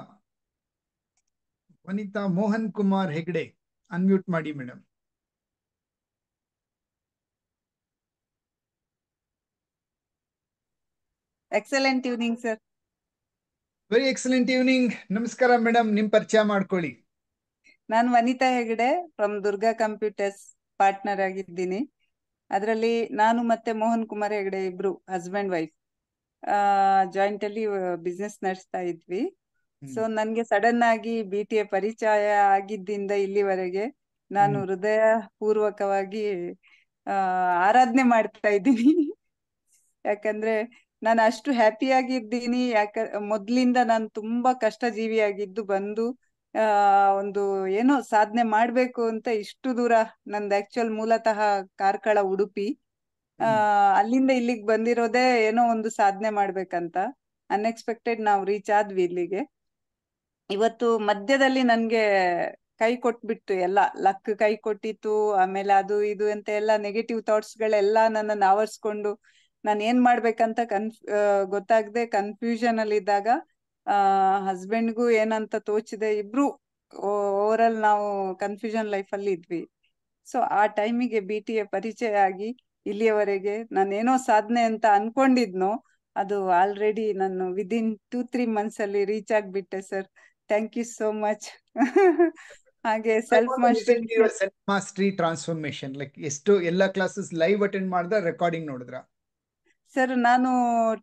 Vanita Mohan Kumar Hegde unmute ಮಾಡಿ madam excellent evening sir very excellent evening ನಮಸ್ಕಾರ madam ನಿಮ್ ಪರಿಚಯ ಮಾಡ್ಕೊಳ್ಳಿ ನಾನು Vanita Hegde from Durga computers partner ಆಗಿದ್ದೀನಿ ಅದರಲ್ಲಿ ನಾನು ಮತ್ತೆ ಮೋಹನ್ ಕುಮಾರ್ ಹೆಗಡೆ ಇಬ್ರು ಹಸ್ಬೆಂಡ್ ವೈಫ್ ಜಾಯಿಂಟ್ ಅಲ್ಲಿ ಬಿಸ್ನೆಸ್ ನಡೆಸ್ತಾ ಇದ್ವಿ ಸೊ ನನ್ಗೆ ಸಡನ್ ಆಗಿ ಬಿ ಟಿ ಎ ಪರಿಚಯ ಆಗಿದ್ದಿಂದ ಇಲ್ಲಿವರೆಗೆ ನಾನು ಹೃದಯ ಪೂರ್ವಕವಾಗಿ ಆರಾಧನೆ ಮಾಡ್ತಾ ಇದ್ದೀನಿ ಯಾಕಂದ್ರೆ ನಾನು ಅಷ್ಟು ಹ್ಯಾಪಿ ಆಗಿದ್ದೀನಿ ಯಾಕ ಮೊದ್ಲಿಂದ ನಾನು ತುಂಬಾ ಕಷ್ಟ ಜೀವಿಯಾಗಿದ್ದು ಬಂದು ಒಂದು ಏನೋ ಸಾಧನೆ ಮಾಡ್ಬೇಕು ಅಂತ ಇಷ್ಟು ದೂರ ನಂದು ಆಕ್ಚುಲ್ ಮೂಲತಃ ಕಾರ್ಕಳ ಉಡುಪಿ ಆ ಅಲ್ಲಿಂದ ಇಲ್ಲಿಗೆ ಬಂದಿರೋದೇ ಏನೋ ಒಂದು ಸಾಧನೆ ಮಾಡ್ಬೇಕಂತ ಅನ್ಎಕ್ಸ್ಪೆಕ್ಟೆಡ್ ನಾವು ರೀಚ್ ಆದ್ವಿ ಇಲ್ಲಿಗೆ ಇವತ್ತು ಮಧ್ಯದಲ್ಲಿ ನನ್ಗೆ ಕೈ ಕೊಟ್ಬಿಟ್ಟು ಎಲ್ಲ ಲಕ್ ಕೈ ಕೊಟ್ಟಿತ್ತು ಆಮೇಲೆ ಅದು ಇದು ಅಂತ ಎಲ್ಲ ನೆಗೆಟಿವ್ ಥಾಟ್ಸ್ ಗಳೆಲ್ಲ ನನ್ನನ್ನು ಆವರಿಸ್ಕೊಂಡು ನಾನು ಏನ್ ಮಾಡ್ಬೇಕಂತ ಕನ್ಫ್ ಗೊತ್ತಾಗದೆ ಕನ್ಫ್ಯೂಷನ್ ಅಲ್ಲಿ ಇದ್ದಾಗ ಆ ಹಸ್ಬೆಂಡ್ಗೂ ಏನಂತ ತೋಚಿದೆ ಇಬ್ರು ಓವರ್ ಆಲ್ ನಾವು ಕನ್ಫ್ಯೂಷನ್ ಲೈಫ್ ಅಲ್ಲಿ ಇದ್ವಿ ಸೊ ಆ ಟೈಮಿಗೆ ಬಿ ಟಿ ಎ ಪರಿಚಯ ಆಗಿ ಇಲ್ಲಿಯವರೆಗೆ ನಾನೇನೋ ಸಾಧನೆ ಅಂತ ಅನ್ಕೊಂಡಿದ್ನೋ ಅದು ಆಲ್ರೆಡಿ ನಾನು ವಿದಿನ್ ಟೂ ತ್ರೀ ಮಂತ್ಸ್ ಅಲ್ಲಿ ರೀಚ್ ಆಗ್ಬಿಟ್ಟೆ sir thank you so much ಹಾಗೆ ಸೆಲ್ಫ್ ಮಾಸ್ಟ್ರಿ ಟ್ರಾನ್ಸ್ಫಾರ್ಮೇಶನ್ ಲೈಕ್ ಎಷ್ಟು ಎಲ್ಲಾ ಕ್ಲಾಸಸ್ ಲೈವ್ ಅಟೆಂಡ್ ಮಾಡಿದ್ರ ರೆಕಾರ್ಡಿಂಗ್ ನೋಡಿದ್ರ ಸರ್ ನಾನು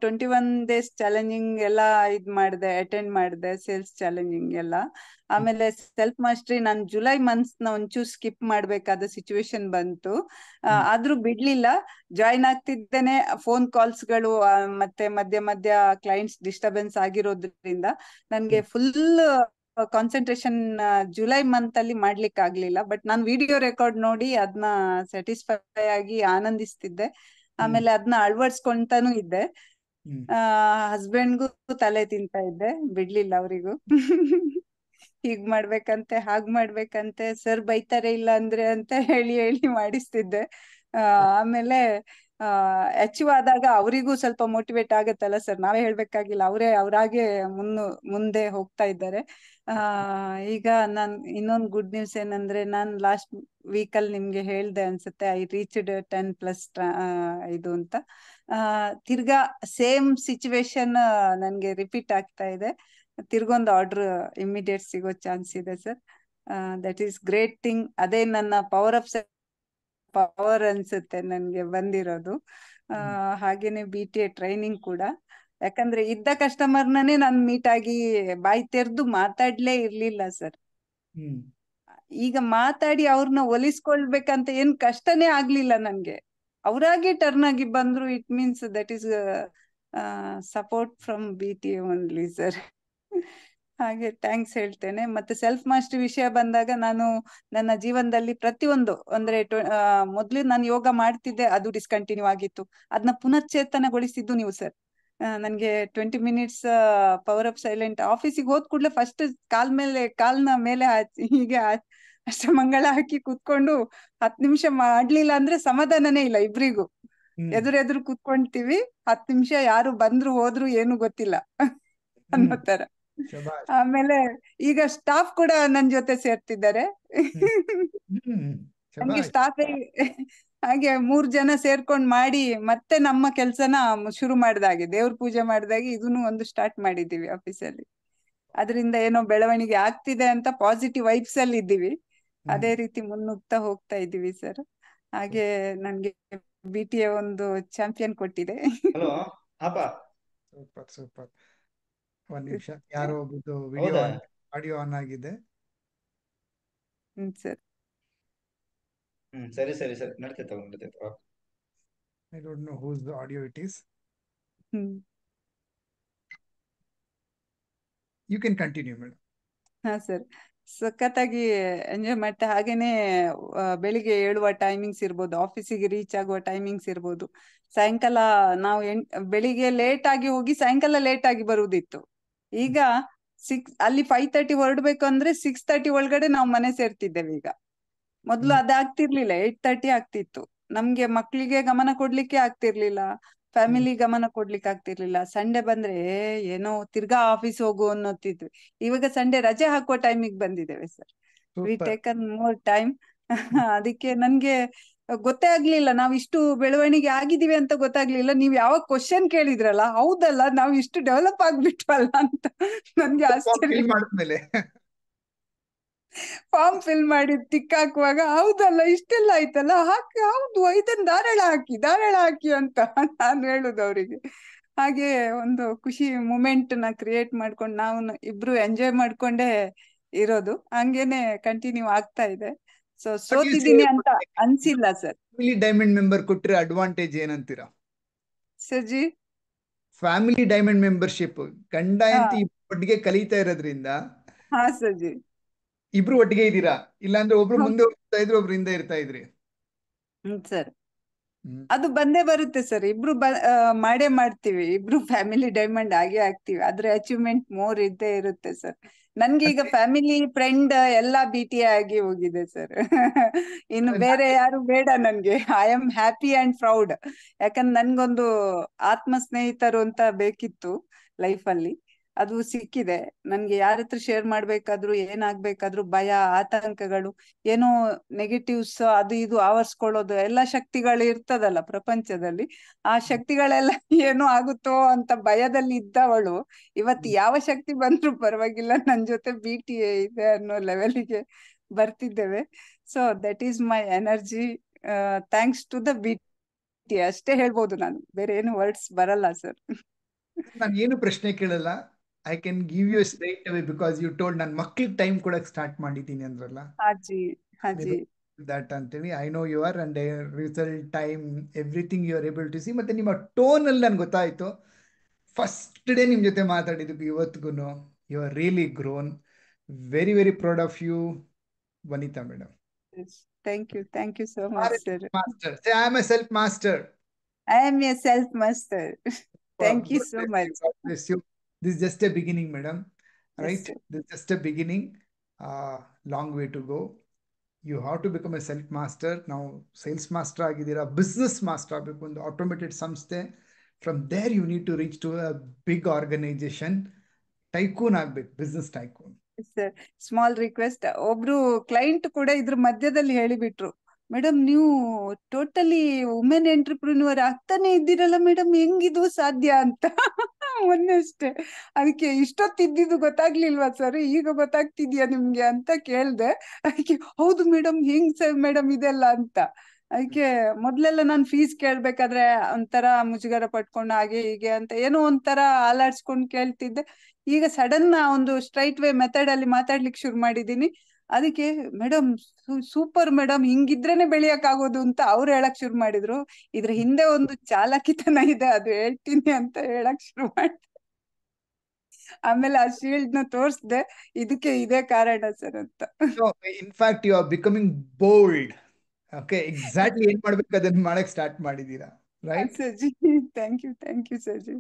ಟ್ವೆಂಟಿ ಒನ್ ಡೇಸ್ ಚಾಲೆಂಜಿಂಗ್ ಎಲ್ಲ ಇದ್ ಮಾಡಿದೆ ಅಟೆಂಡ್ ಮಾಡಿದೆ ಸೇಲ್ಸ್ ಚಾಲೆಂಜಿಂಗ್ ಎಲ್ಲ ಆಮೇಲೆ ಸೆಲ್ಫ್ ಮಾಸ್ಟ್ರಿ ನಾನು ಜುಲೈ ಮಂತ್ಸ್ ನ ಒಂಚೂರು ಸ್ಕಿಪ್ ಮಾಡ್ಬೇಕಾದ ಸಿಚುವೇಶನ್ ಬಂತು ಆದ್ರೂ ಬಿಡ್ಲಿಲ್ಲ ಜಾಯಿನ್ ಆಗ್ತಿದ್ದೇನೆ ಫೋನ್ ಕಾಲ್ಸ್ ಗಳು ಮತ್ತೆ ಮಧ್ಯ ಮಧ್ಯ ಕ್ಲೈಂಟ್ಸ್ ಡಿಸ್ಟರ್ಬೆನ್ಸ್ ಆಗಿರೋದ್ರಿಂದ ನನ್ಗೆ ಫುಲ್ ಕಾನ್ಸಂಟ್ರೇಷನ್ ಜುಲೈ ಮಂತ್ ಅಲ್ಲಿ ಮಾಡ್ಲಿಕ್ಕೆ ಆಗ್ಲಿಲ್ಲ ಬಟ್ ನಾನು ವಿಡಿಯೋ ರೆಕಾರ್ಡ್ ನೋಡಿ ಅದನ್ನ ಸ್ಯಾಟಿಸ್ಫೈ ಆಗಿ ಆನಂದಿಸ್ತಿದ್ದೆ ಆಮೇಲೆ ಅದನ್ನ ಅಳ್ವಡ್ಸ್ಕೊಂತಾನು ಇದ್ದೆ ಆ ಹಸ್ಬೆಂಡ್ಗೂ ತಲೆ ತಿಂತಾ ಇದ್ದೆ ಬಿಡ್ಲಿಲ್ಲ ಅವರಿಗೂ (laughs) ಹೀಗ್ ಮಾಡ್ಬೇಕಂತೆ ಹಾಗ್ ಮಾಡ್ಬೇಕಂತೆ ಸರ್ ಬೈತಾರೆ ಇಲ್ಲ ಅಂದ್ರೆ ಅಂತ ಹೇಳಿ ಹೇಳಿ ಮಾಡಿಸ್ತಿದ್ದೆ ಆಮೇಲೆ ಆ ಅಚೀವ್ ಆದಾಗ ಅವರಿಗೂ ಸ್ವಲ್ಪ ಮೋಟಿವೇಟ್ ಆಗತ್ತಲ್ಲ ಸರ್ ನಾವೇ ಹೇಳ್ಬೇಕಾಗಿಲ್ಲ ಅವರೇ ಅವ್ರಾಗೆ ಮುನ್ನು ಮುಂದೆ ಹೋಗ್ತಾ ಇದ್ದಾರೆ ಆ ಈಗ ನಾನ್ ಇನ್ನೊಂದ್ ಗುಡ್ ನ್ಯೂಸ್ ಏನಂದ್ರೆ ನಾನ್ ಲಾಸ್ಟ್ ವೀಕ್ ಅಲ್ಲಿ ನಿಮ್ಗೆ ಹೇಳ್ದೆ ಅನ್ಸುತ್ತೆ ಐ ರೀಚ್ಡ್ ಟೆನ್ ಪ್ಲಸ್ ಇದು ಅಂತ ತಿರ್ಗಾ ಸೇಮ್ ಸಿಚುವೇಶನ್ ನನ್ಗೆ ರಿಪೀಟ್ ಆಗ್ತಾ ಇದೆ ತಿರ್ಗೊಂದು ಆರ್ಡರ್ ಇಮಿಡಿಯೇಟ್ ಸಿಗೋ ಚಾನ್ಸ್ ಇದೆ sir that is great thing ಅದೇ ನನ್ನ ಪವರ್ ಆಫ್ ಪವರ್ ಅನ್ಸುತ್ತೆ ನನ್ಗೆ ಬಂದಿರೋದು ಹಾಗೇನೆ ಬಿ ಟಿ ಎ ಟ್ರೈನಿಂಗ್ ಕೂಡ ಯಾಕಂದ್ರೆ ಇದ್ದ ಕಸ್ಟಮರ್ನೇ ನಾನು ಮೀಟ್ ಆಗಿ ಬಾಯಿ ತೆರೆದು ಮಾತಾಡ್ಲೇ ಇರ್ಲಿಲ್ಲ ಸರ್ ಈಗ ಮಾತಾಡಿ ಅವ್ರನ್ನ ಒಲಿಸ್ಕೊಳ್ಬೇಕಂತ ಏನ್ ಕಷ್ಟನೇ ಆಗ್ಲಿಲ್ಲ ನನ್ಗೆ ಅವರಾಗಿ ಟರ್ನ್ ಆಗಿ ಬಂದ್ರು it means that is support from B T only sir ಹಾಗೆ ಥ್ಯಾಂಕ್ಸ್ ಹೇಳ್ತೇನೆ ಮತ್ತೆ ಸೆಲ್ಫ್ ಮಾಸ್ಟರ್ ವಿಷಯ ಬಂದಾಗ ನಾನು ನನ್ನ ಜೀವನದಲ್ಲಿ ಪ್ರತಿಯೊಂದು ಅಂದ್ರೆ ಮೊದ್ಲು ನಾನು ಯೋಗ ಮಾಡ್ತಿದ್ದೆ ಅದು ಡಿಸ್ಕಂಟಿನ್ಯೂ ಆಗಿತ್ತು ಅದನ್ನ ಪುನಶ್ಚೇತನಗೊಳಿಸಿದ್ದು ನೀವು ಸರ್ ನನಗೆ twenty minutes power up silent ಆಫೀಸಿಗೆ ಹೋದ್ ಕೂಡಲೇ ಫಸ್ಟ್ ಕಾಲ್ ಮೇಲೆ ಕಾಲ್ನ ಮೇಲೆ ಹೀಗೆ ಹೀಗೆ ಮಂಗಳ ಹಾಕಿ ಕೂತ್ಕೊಂಡು ಹತ್ ನಿಮಿಷ ಮಾಡ್ಲಿಲ್ಲ ಅಂದ್ರೆ ಸಮಾಧಾನನೇ ಇಲ್ಲ ಇಬ್ರಿಗೂ ಎದುರೆದುರು ಕೂತ್ಕೊಂಡ್ತೀವಿ ಹತ್ ನಿಮಿಷ ಯಾರು ಬಂದ್ರು ಹೋದ್ರು ಏನು ಗೊತ್ತಿಲ್ಲ ಅನ್ನೋ ತರ ಆಮೇಲೆ ಈಗ ಸ್ಟಾಫ್ ಕೂಡ ನನ್ ಜೊತೆ ಸೇರ್ತಿದ್ದಾರೆ ನಮ್ಗೆ (laughs) ಹಾಗೆ ಮೂರ್ ಜನ ಸೇರ್ಕೊಂಡ್ ಮಾಡಿ ಮತ್ತೆ ನಮ್ಮ ಕೆಲ್ಸನ ಶುರು ಮಾಡ್ದಾಗೆ ದೇವ್ರ ಪೂಜೆ ಮಾಡ್ದಾಗೆ ಇದನ್ನು ಒಂದು ಸ್ಟಾರ್ಟ್ ಮಾಡಿದೀವಿ ಆಫೀಸಲ್ಲಿ ಅದರಿಂದ ಏನೋ ಬೆಳವಣಿಗೆ ಆಗ್ತಿದೆ ಅಂತ ಪಾಸಿಟಿವ್ ವೈಬ್ಸ್ ಅಲ್ಲಿ ಇದ್ದೀವಿ ಅದೇ ರೀತಿ ಮುನ್ನುಗ್ತಾ ಹೋಗ್ತಾ ಇದ್ದೀವಿ ಸರ್ ಹಾಗೆ ನನ್ಗೆ ಬಿಟಿಯ ಒಂದು ಚಾಂಪಿಯನ್ ಕೊಟ್ಟಿದೆ ಸೂಪರ್ ಸೂಪರ್ ನಿಮಿಷ ಯಾರೋ ವಿಡಿಯೋ ಆಡಿಯೋ ಆನ್ ಆಗಿದೆ ಹ್ಮ್ ಸರ್ ಹ್ಮ್ ಸರಿ ಸರಿ ಸರಿ ನಡ್ತೈತೆ ಅವಾಗ ನಡ್ತೈತೆ don't know don't know the audio it it you can continue ಹಾ ಸರ್ ಸಖತ್ತಾಗಿ ಎಂಜಾಯ್ ಮಾಡ್ತಾ ಹಾಗೇನೆ ಬೆಳಿಗ್ಗೆ ಏಳುವ ಟೈಮಿಂಗ್ಸ್ ಇರ್ಬೋದು ಆಫೀಸಿಗೆ ರೀಚ್ ಆಗುವ ಟೈಮಿಂಗ್ಸ್ ಇರ್ಬೋದು ಸಾಯಂಕಾಲ ನಾವು ಎಂಟ್ ಬೆಳಿಗ್ಗೆ ಲೇಟ್ ಆಗಿ ಹೋಗಿ ಸಾಯಂಕಾಲ ಲೇಟ್ ಆಗಿ ಬರುವುದಿತ್ತು ಈಗ ಸಿಕ್ಸ್ ಅಲ್ಲಿ ಫೈವ್ ತರ್ಟಿ ಹೊರಡ್ಬೇಕು ಅಂದ್ರೆ ಸಿಕ್ಸ್ ತರ್ಟಿ ಒಳಗಡೆ ನಾವು ಮನೆ ಸೇರ್ತಿದ್ದೇವೆ ಈಗ ಮೊದ್ಲು ಅದಾಗ್ತಿರ್ಲಿಲ್ಲ ಏಟ್ ತರ್ಟಿ ಆಗ್ತಿತ್ತು ನಮ್ಗೆ ಮಕ್ಳಿಗೆ ಗಮನ ಕೊಡ್ಲಿಕ್ಕೆ ಆಗ್ತಿರ್ಲಿಲ್ಲ ಫ್ಯಾಮಿಲಿ ಗಮನ ಕೊಡ್ಲಿಕ್ಕೆ ಆಗ್ತಿರ್ಲಿಲ್ಲ ಸಂಡೆ ಬಂದ್ರೆ ಏನೋ ತಿರ್ಗಾ ಆಫೀಸ್ ಹೋಗು ಅನ್ನೋತಿದ್ವಿ ಇವಾಗ ಸಂಡೆ ರಜೆ ಹಾಕುವ ಟೈಮಿಗೆ ಬಂದಿದ್ದೇವೆ sir we taken more time ಅದಕ್ಕೆ ನನ್ಗೆ ಗೊತ್ತೇ ಆಗ್ಲಿಲ್ಲ ನಾವ್ ಇಷ್ಟು ಬೆಳವಣಿಗೆ ಆಗಿದೀವಿ ಅಂತ ಗೊತ್ತಾಗ್ಲಿಲ್ಲ ನೀವ್ ಯಾವಾಗ ಕ್ವಶನ್ ಕೇಳಿದ್ರಲ್ಲ ಹೌದಲ್ಲ ನಾವ್ ಇಷ್ಟು ಡೆವಲಪ್ ಆಗ್ಬಿಟ್ವಲ್ಲ ಅಂತ ನನ್ಗೆ ಆಶ್ಚರ್ಯ ಫಾರ್ಮ್ ಫಿಲ್ ಮಾಡಿ ಟಿಕ್ ಹಾಕುವಾಗ ಹೌದಲ್ಲ ಇಷ್ಟೆಲ್ಲ ಆಯ್ತಲ್ಲ ಹಾಕಿ ಹೌದು ಇದನ್ನ ಧಾರಾಳ ಹಾಕಿ ಧಾರಾಳ ಹಾಕಿ ಅಂತ ನಾನು ಹೇಳುದು ಅವರಿಗೆ ಹಾಗೆ ಒಂದು ಖುಷಿ ಮೂಮೆಂಟ್ ನ ಕ್ರಿಯೇಟ್ ಮಾಡ್ಕೊಂಡು ನಾವು ಇಬ್ರು ಎಂಜಾಯ್ ಮಾಡ್ಕೊಂಡೇ ಇರೋದು ಹಂಗೇನೆ ಕಂಟಿನ್ಯೂ ಆಗ್ತಾ ಇದೆ ಸೊ ಸೋತಿದ್ದೀನಿ ಅಂತ ಅನ್ಸಿಲ್ಲ ಸರ್ ಡೈಮಂಡ್ ಮೆಂಬರ್ ಕೊಟ್ಟರೆ ಅಡ್ವಾಂಟೇಜ್ ಏನಂತೀರಾ sir ji family diamond membership ಗಂಡ ಎಂತ ಒಟ್ಟಿಗೆ ಕಲಿತಾ ಇರೋದ್ರಿಂದ ಹಾ ಸರ್ ಜಿ ಇಬ್ರು ಒಟ್ಟಿಗೆ ಇದ್ದೀರಾ ಇಲ್ಲಾಂದ್ರೆ ಒಬ್ರು ಮುಂದೆ ಹೋಗ್ತಾ ಇದ್ರು ಒಬ್ರು ಹಿಂದೆ ಇರ್ತಾ ಇದ್ರಿ ಸರ್ ಅದು ಬಂದೇ ಬರುತ್ತೆ ಸರ್ ಇಬ್ರು ಮಾಡೇ ಮಾಡ್ತೀವಿ ಇಬ್ರು ಫ್ಯಾಮಿಲಿ ಡೈಮಂಡ್ ಆಗಿ ಆಗ್ತೀವಿ ಆದ್ರೆ ಅಚೀವ್ಮೆಂಟ್ ಮೋರ್ ಇದ್ದೇ ಇರುತ್ತೆ ಸರ್ ನನ್ಗೆ ಈಗ ಫ್ಯಾಮಿಲಿ ಫ್ರೆಂಡ್ ಎಲ್ಲಾ ಬಿಟಿ ಆಗಿ ಹೋಗಿದೆ ಸರ್ ಇನ್ನು ಬೇರೆ ಯಾರು ಬೇಡ ನನ್ಗೆ I am happy and proud ಯಾಕಂದ್ರೆ ನನ್ಗೊಂದು ಆತ್ಮ ಸ್ನೇಹಿತರು ಅಂತ ಬೇಕಿತ್ತು ಲೈಫ್ ಅಲ್ಲಿ ಅದು ಸಿಕ್ಕಿದೆ ನನ್ಗೆ ಯಾರ ಹತ್ರ ಶೇರ್ ಮಾಡ್ಬೇಕಾದ್ರು ಏನಾಗ್ಬೇಕಾದ್ರು ಭಯ ಆತಂಕಗಳು ಏನೋ ನೆಗೆಟಿವ್ಸ್ ಅದು ಇದು ಆವರ್ಸ್ಕೊಳ್ಳೋದು ಎಲ್ಲಾ ಶಕ್ತಿಗಳು ಇರ್ತದಲ್ಲ ಪ್ರಪಂಚದಲ್ಲಿ ಆ ಶಕ್ತಿಗಳೆಲ್ಲ (laughs) ಏನು ಆಗುತ್ತೋ ಅಂತ ಭಯದಲ್ಲಿ ಇದ್ದವಳು ಇವತ್ತು ಯಾವ ಶಕ್ತಿ ಬಂದ್ರು ಪರವಾಗಿಲ್ಲ ನನ್ ಜೊತೆ ಬಿ ಟಿ ಎ ಇದೆ ಅನ್ನೋ ಲೆವೆಲ್ಗೆ ಬರ್ತಿದ್ದೇವೆ so that is my energy thanks to the B T ಅಷ್ಟೇ ಹೇಳ್ಬೋದು ನಾನು ಬೇರೆ ಏನು ವರ್ಡ್ಸ್ ಬರಲ್ಲ ಸರ್ ನಾನು ಏನು ಪ್ರಶ್ನೆ ಕೇಳಲ್ಲ I can give you straight away because you told ನಾನು ಮಕ್ಳಿಗೆ ಟೈಮ್ ಕೂಡ ಸ್ಟಾರ್ಟ್ ಮಾಡಿದ್ದೀನಿ ಅಂದ್ರಲ್ಲ ದಟ್ ಅಂತೇಳಿ I know you and result time everything you are able to see ಮತ್ತೆ ನಿಮ್ಮ ಟೋನ್ ಅಲ್ಲಿ ನನ್ಗೆ ಗೊತ್ತಾಯ್ತು ಫಸ್ಟ್ ಡೇ ನಿಮ್ ಜೊತೆ ಮಾತಾಡಿದ್ದು ಇವತ್ತಿಗೂ you are really grown very very proud of you Vanita madam thank you thank you so much sir master I am a self master I am a self master thank you so much this is just a beginning, madam. Right? Yes, this is just a beginning. Uh, long way to go. You have to become a self master. Now, sales master agidira, business master agbeku, the automated samste From there, you need to reach to a big organization. tycoon business tycoon business tycoon small request ಒಬ್ರು client ಕೂಡ ಇದ್ರ ಮಧ್ಯದಲ್ಲಿ ಹೇಳಿಬಿಟ್ರು madam ನೀವು totally women entrepreneur ಆಗ್ತಾನೆ ಇದ್ದೀರಲ್ಲ madam ಹೆಂಗಿದು ಸಾಧ್ಯ ಅಂತ ಮೊನ್ನೆ ಅಷ್ಟೇ ಅದಕ್ಕೆ ಇಷ್ಟೊತ್ತಿದ್ದು ಗೊತ್ತಾಗ್ಲಿಲ್ವಾ ಸರ್ ಈಗ ಗೊತ್ತಾಗ್ತಿದ್ಯಾ ನಿಮ್ಗೆ ಅಂತ ಕೇಳ್ದೆ ಅದಕ್ಕೆ ಹೌದು ಮೇಡಮ್ ಹಿಂಗ್ ಸರ್ ಮೇಡಮ್ ಇದೆಲ್ಲ ಅಂತ ಅದಕ್ಕೆ ಮೊದ್ಲೆಲ್ಲ ನಾನು ಫೀಸ್ ಕೇಳ್ಬೇಕಾದ್ರೆ ಒಂಥರ ಮುಜುಗರ ಪಟ್ಕೊಂಡು ಹಾಗೆ ಹೀಗೆ ಅಂತ ಏನೋ ಒಂಥರ ಆಲಾಡ್ಸ್ಕೊಂಡು ಕೇಳ್ತಿದ್ದೆ ಈಗ ಸಡನ್ ಒಂದು ಸ್ಟ್ರೈಟ್ ವೇ ಮೆಥಡ್ ಅಲ್ಲಿ ಮಾತಾಡ್ಲಿಕ್ಕೆ ಶುರು ಮಾಡಿದೀನಿ ಅದಕ್ಕೆ ಮೇಡಮ್ ಸೂಪರ್ ಮೇಡಮ್ ಹಿಂಗಿದ್ರೇನೆ ಬೆಳೆಯಕ್ ಆಗೋದು ಅಂತ ಅವ್ರು ಹೇಳಕ್ ಶುರು ಮಾಡಿದ್ರು ಇದ್ರ ಹಿಂದೆ ಒಂದು ಚಾಲಕಿತನ ಇದೆ ಅದು ಹೇಳ್ತೀನಿ ಅಂತ ಹೇಳಕ್ ಶುರು ಮಾಡಿದ್ರು ಆಮೇಲೆ ಆ ಶೀಲ್ಡ್ ನ ತೋರಿಸ್ದೆ ಇದಕ್ಕೆ ಇದೇ ಕಾರಣ ಸರ್ ಅಂತ in fact you are becoming bold okay exactly ಏನ್ ಮಾಡ್ಬೇಕು ಅದನ್ನ ಮಾಡಕ್ ಸ್ಟಾರ್ಟ್ ಮಾಡಿದೀರಾ right sir ji thank you thank you sir ji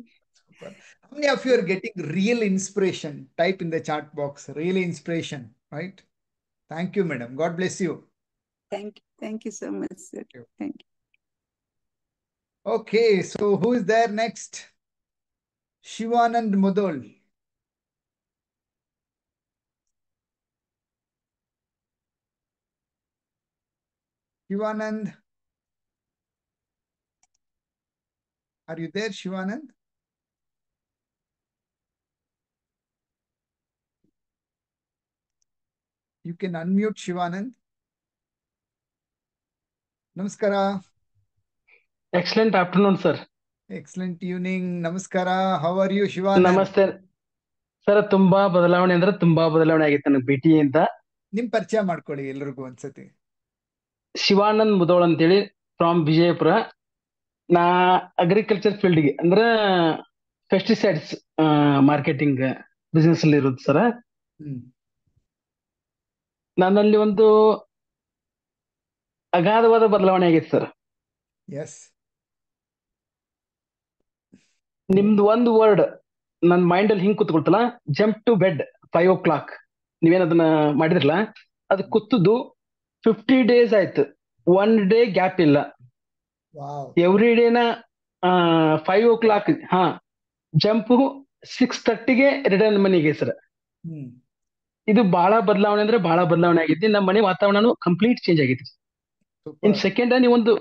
How many of you are getting real inspiration? Type in the chat box, real inspiration, right? Thank you, madam. God bless you. Thank you. Thank you so much, sir. Thank you. Thank you. Okay, so who is there next? Shivanand Mudol. Shivanand. Are you there, Shivanand? You can unmute Shivanand ನಮಸ್ಕಾರ excellent afternoon sir excellent evening ನಮಸ್ಕಾರ how are you Shiva ನಮಸ್ತೆ sir ತುಂಬಾ ಬದಲಾವಣೆ ಅಂದ್ರೆ ತುಂಬಾ ಬದಲಾವಣೆ ಆಗಿತ್ತು ನನಗೆ ಬಿಟಿ ಅಂತ ನಿಮ್ ಪರಿಚಯ ಮಾಡ್ಕೊಳ್ಳಿ ಎಲ್ರಿಗೂ ಒಂದ್ಸತಿ ಶಿವಾನಂದ್ ಮುದೋಳ್ ಅಂತೇಳಿ ಫ್ರಾಮ್ ವಿಜಯಪುರ ನಾ ಅಗ್ರಿಕಲ್ಚರ್ ಫೀಲ್ಡ್ಗೆ ಅಂದ್ರೆ ಪೆಸ್ಟಿಸೈಡ್ಸ್ ಮಾರ್ಕೆಟಿಂಗ್ ಬಿಸ್ನೆಸ್ ಅಲ್ಲಿ ಸರ ಸರ್ ನನ್ನಲ್ಲಿ ಒಂದು ಅಗಾಧವಾದ ಬದಲಾವಣೆ ಆಗಿತ್ತು ಸರ್ ಎಸ್ ನಿಮ್ದು ಒಂದು ವರ್ಡ್ ನನ್ನ ಮೈಂಡ್ ಅಲ್ಲಿ ಹಿಂಗ್ ಕುತ್ಕೊಳ್ತಲ್ಲ jump to bed five o'clock ನೀವೇನದನ್ನ ಮಾಡಿದ್ರಲ್ಲ ಅದು ಕುತ್ತದ್ದು ಫಿಫ್ಟಿ ಡೇಸ್ ಆಯ್ತು ಒನ್ ಡೇ ಗ್ಯಾಪ್ ಇಲ್ಲ ಎವ್ರಿ ಡೇನ ಫೈವ್ ಓ ಕ್ಲಾಕ್ ಹಾ ಜಂಪ್ ಸಿಕ್ಸ್ ಥರ್ಟಿಗೆ ರಿಟರ್ನ್ ಮನೆಗೆ ಸರ್ ಇದು ಬಹಳ ಬದಲಾವಣೆ ಅಂದ್ರೆ ಬಹಳ ಬದಲಾವಣೆ ಆಗಿದ್ದು ನಮ್ಮ ಮನೆ ವಾತಾವರಣನು ಕಂಪ್ಲೀಟ್ ಚೇಂಜ್ ಆಗಿತ್ತು ಇನ್ ಸೆಕೆಂಡ್ ಒಂದು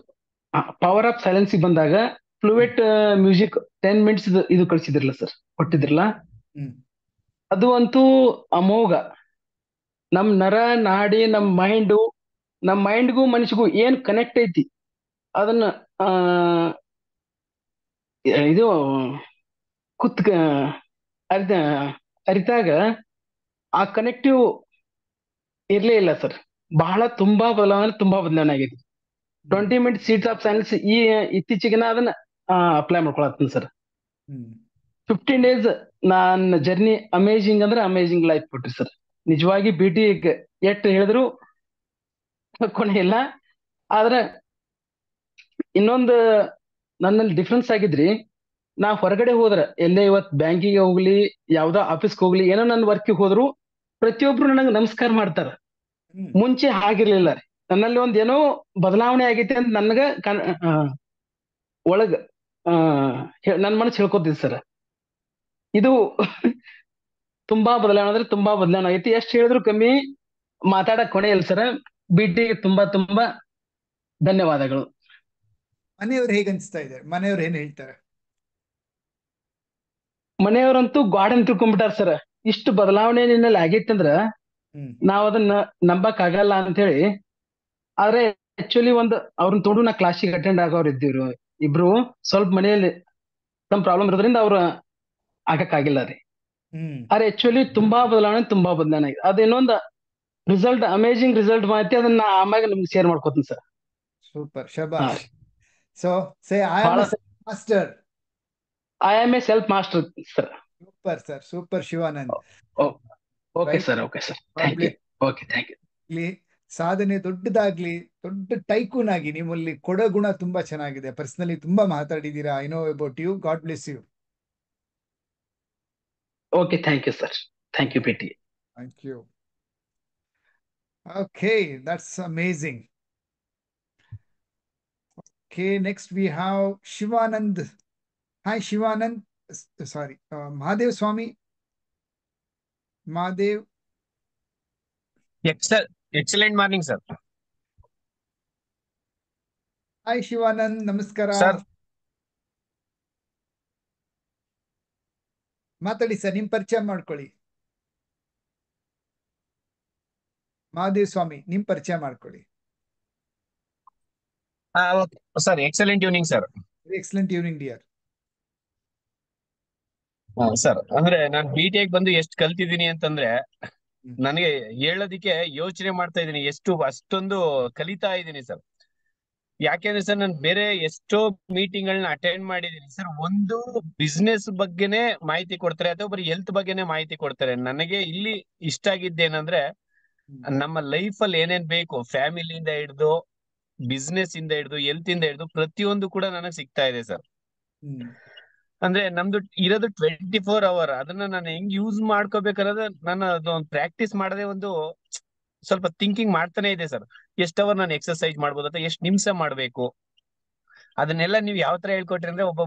ಪವರ್ ಆಫ್ ಸೈಲೆನ್ಸ್ ಬಂದಾಗ ಫ್ಲೂಯೆಟ್ ಮ್ಯೂಸಿಕ್ ಟೆನ್ ಮಿನಿಟ್ಸ್ ಇದು ಕಳ್ಸಿದ್ರಲ್ಲ ಸರ್ ಕೊಟ್ಟಿದ್ರಲ್ಲ ಅದು ಅಂತೂ ಅಮೋಘ ನಮ್ ನರ ನಾಡಿ ನಮ್ ಮೈಂಡು ನಮ್ ಮೈಂಡ್ಗೂ ಮನುಷ್ಯಗೂ ಏನ್ ಕನೆಕ್ಟ್ ಐತಿ ಅದನ್ನ ಇದು ಕುತ್ ಅರಿತಾಗ ಆ ಕನೆಕ್ಟಿವ್ ಇರ್ಲೇ ಇಲ್ಲ ಸರ್ ಬಹಳ ತುಂಬಾ ಬದಲಾವಣೆ ತುಂಬಾ ಬದಲಾವಣೆ ಆಗಿದೆ twenty minute seats of science ಈ ಇತ್ತೀಚೆಗೆ ಅದನ್ನ ಅಪ್ಲೈ ಮಾಡ್ಕೊಳತ್ತೀನಿ ಸರ್ ಫಿಫ್ಟೀನ್ ಡೇಸ್ ನನ್ನ ಜರ್ನಿ ಅಮೇಜಿಂಗ್ ಅಂದ್ರೆ ಅಮೇಜಿಂಗ್ ಲೈಫ್ ಬಿಟ್ರಿ ಸರ್ ನಿಜವಾಗಿ ಬಿಟಿ e ಎಟ್ ಹೇಳಿದ್ರು ಕೊನೆ ಇಲ್ಲ ಆದ್ರೆ ಇನ್ನೊಂದು ನನ್ನಲ್ಲಿ ಡಿಫ್ರೆನ್ಸ್ ಆಗಿದ್ರಿ ನಾ ಹೊರಗಡೆ ಹೋದ್ರೆ ಎಲ್ಲೇ ಇವತ್ ಬ್ಯಾಂಕಿಗೆ ಹೋಗ್ಲಿ ಯಾವ್ದೋ ಆಫೀಸ್ಗೆ ಹೋಗ್ಲಿ ಏನೋ ನನ್ನ ವರ್ಕಿಗೆ ಹೋದ್ರು ಪ್ರತಿಯೊಬ್ರು ನನಗೆ ನಮಸ್ಕಾರ ಮಾಡ್ತಾರ ಮುಂಚೆ ಆಗಿರ್ಲಿಲ್ಲ ನನ್ನಲ್ಲಿ ಒಂದ್ ಏನೋ ಬದಲಾವಣೆ ಆಗೈತೆ ಅಂತ ನನ್ಗ ಒಳಗ ನನ್ ಮನಸ್ಸು ಹೇಳ್ಕೊತಿದ್ ಸರ್ ಇದು (laughs) ತುಂಬಾ ಬದಲಾವಣೆ ಅಂದ್ರೆ ತುಂಬಾ ಬದಲಾವಣೆ ಆಗೈತಿ ಎಷ್ಟು ಹೇಳಿದ್ರು ಕಮ್ಮಿ ಮಾತಾಡಕ್ ಕೊನೆ ಇಲ್ಲ ಸರ್ ಬಿಟ್ಟಿಗೆ ತುಂಬಾ ತುಂಬಾ ಧನ್ಯವಾದಗಳು ಮನೆಯವ್ರು ಹೇಗನ್ಸ್ತಾ ಇದ್ದಾರೆ ಮನೆಯವ್ರು ಏನ್ ಹೇಳ್ತಾರೆ ಮನೆಯವರಂತೂ ಗಾರ್ಡನ್ ತಿಳ್ಕೊಂಡ್ಬಿಟ್ಟಾರ ಸರ್ ಇಷ್ಟು ಬದಲಾವಣೆ ನಿನ್ನಲ್ಲಿ ಆಗಿತ್ತಂದ್ರ ನಾವ್ ಅದನ್ನ ನಂಬಕ್ ಆಗಲ್ಲ ಅಂತ ಹೇಳಿ ಆದ್ರೆ ಆಕ್ಚುಲಿ ಒಂದ್ ಅವ್ರನ್ನ ತೋಡು ನಾ ಕ್ಲಾಸಿಗೆ ಅಟೆಂಡ್ ಆಗೋರ್ ಇದ್ದೀವ್ರಿ ಇಬ್ರು ಸ್ವಲ್ಪ ಮನೆಯಲ್ಲಿ ನಮ್ ಪ್ರಾಬ್ಲಮ್ ಇರೋದ್ರಿಂದ ಅವ್ರ ಆಗಿಲ್ಲ ರೀ ಆದ್ರೆ ಆಕ್ಚುಲಿ ತುಂಬಾ ಬದಲಾವಣೆ ತುಂಬಾ ಬದಲಾವಣೆ ಆಗಿದೆ ಅದ ಇನ್ನೊಂದ್ ರಿಸಲ್ಟ್ ಅಮೇಜಿಂಗ್ ರಿಸಲ್ಟ್ ಮಾಹಿತಿ ಅದನ್ನ ಆಮ್ಯಾಗ ನಿಮ್ಗೆ ಶೇರ್ ಮಾಡ್ಕೋತೀನಿ ಸರ್ ಸೂಪರ್ ಶಬಾಷ್ so say I am master I am a self master sir super sir super Shivanand okay sir okay sir okay thank you ಸಾಧನೆ ದೊಡ್ಡದಾಗ್ಲಿ ದೊಡ್ಡ ಟೈಕೂನ್ ಆಗಿ ನಿಮ್ಮಲ್ಲಿ ಕೊಡಗುಣ ತುಂಬಾ ಚೆನ್ನಾಗಿದೆ ಪರ್ಸನಲಿ ತುಂಬಾ ಮಾತಾಡಿದೀರಾ I know about you God bless you okay thank you sir thank you PT thank you okay that's amazing okay next we have Shivanand hi Shivanand sorry Mahadev Swami Mahadev excellent morning sir hi Shivanand नमस्कार sir मतडी sir निम परिचय महादेव स्वामी निम परिचय sir excellent evening sir excellent evening dear sir ಅಂದ್ರೆ ನಾನು B T ಬಂದು ಎಷ್ಟು ಕಲ್ತಿದ್ದೀನಿ ಅಂತಂದ್ರೆ ನನಗೆ ಹೇಳೋದಿಕ್ಕೆ ಯೋಚನೆ ಮಾಡ್ತಾ ಇದ್ದೀನಿ ಎಷ್ಟು ಅಷ್ಟೊಂದು ಕಲಿತಾ ಇದ್ದೀನಿ ಸರ್ ಯಾಕೆಂದ್ರೆ ಸರ್ ನಾನು ಬೇರೆ ಎಷ್ಟೋ ಮೀಟಿಂಗ್ ಗಳನ್ನ ಅಟೆಂಡ್ ಮಾಡಿದೀನಿ ಸರ್ ಒಂದು ಬಿಸ್ನೆಸ್ ಬಗ್ಗೆನೆ ಮಾಹಿತಿ ಕೊಡ್ತಾರೆ ಅಥವಾ ಬರೀ ಹೆಲ್ತ್ ಬಗ್ಗೆನೆ ಮಾಹಿತಿ ಕೊಡ್ತಾರೆ ನನಗೆ ಇಲ್ಲಿ ಇಷ್ಟ ಆಗಿದ್ದೇನಂದ್ರೆ ನಮ್ಮ ಲೈಫ್ ಅಲ್ಲಿ ಏನೇನ್ ಬೇಕು ಫ್ಯಾಮಿಲಿಯಿಂದ ಹಿಡ್ದು ಬಿಸ್ನೆಸ್ ಇಂದ ಹಿಡ್ದು ಹೆಲ್ತ್ ಇಂದ ಹಿಡ್ದು ಪ್ರತಿಯೊಂದು ಕೂಡ ನನಗೆ ಸಿಗ್ತಾ ಇದೆ ಸರ್ ಅಂದ್ರೆ ನಮ್ದು ಇರೋದು ಟ್ವೆಂಟಿ ಫೋರ್ ಅವರ್ ಅದನ್ನ ನಾನು ಹೆಂಗ್ ಯೂಸ್ ಮಾಡ್ಕೋಬೇಕನ್ನೋದು ನಾನು ಅದೊಂದು ಪ್ರಾಕ್ಟೀಸ್ ಮಾಡದೆ ಒಂದು ಸ್ವಲ್ಪ ಥಿಂಕಿಂಗ್ ಮಾಡ್ತಾನೆ ಇದೆ ಸರ್ ಎಷ್ಟು ಅವರ್ ನಾನು ಎಕ್ಸರ್ಸೈಜ್ ಮಾಡ್ಬೋದು ಅಥವಾ ಎಷ್ಟು ನಿಮಿಷ ಮಾಡ್ಬೇಕು ಅದನ್ನೆಲ್ಲ ನೀವು ಯಾವ ತರ ಹೇಳ್ಕೊಟ್ರಿ ಅಂದ್ರೆ ಒಬ್ಬ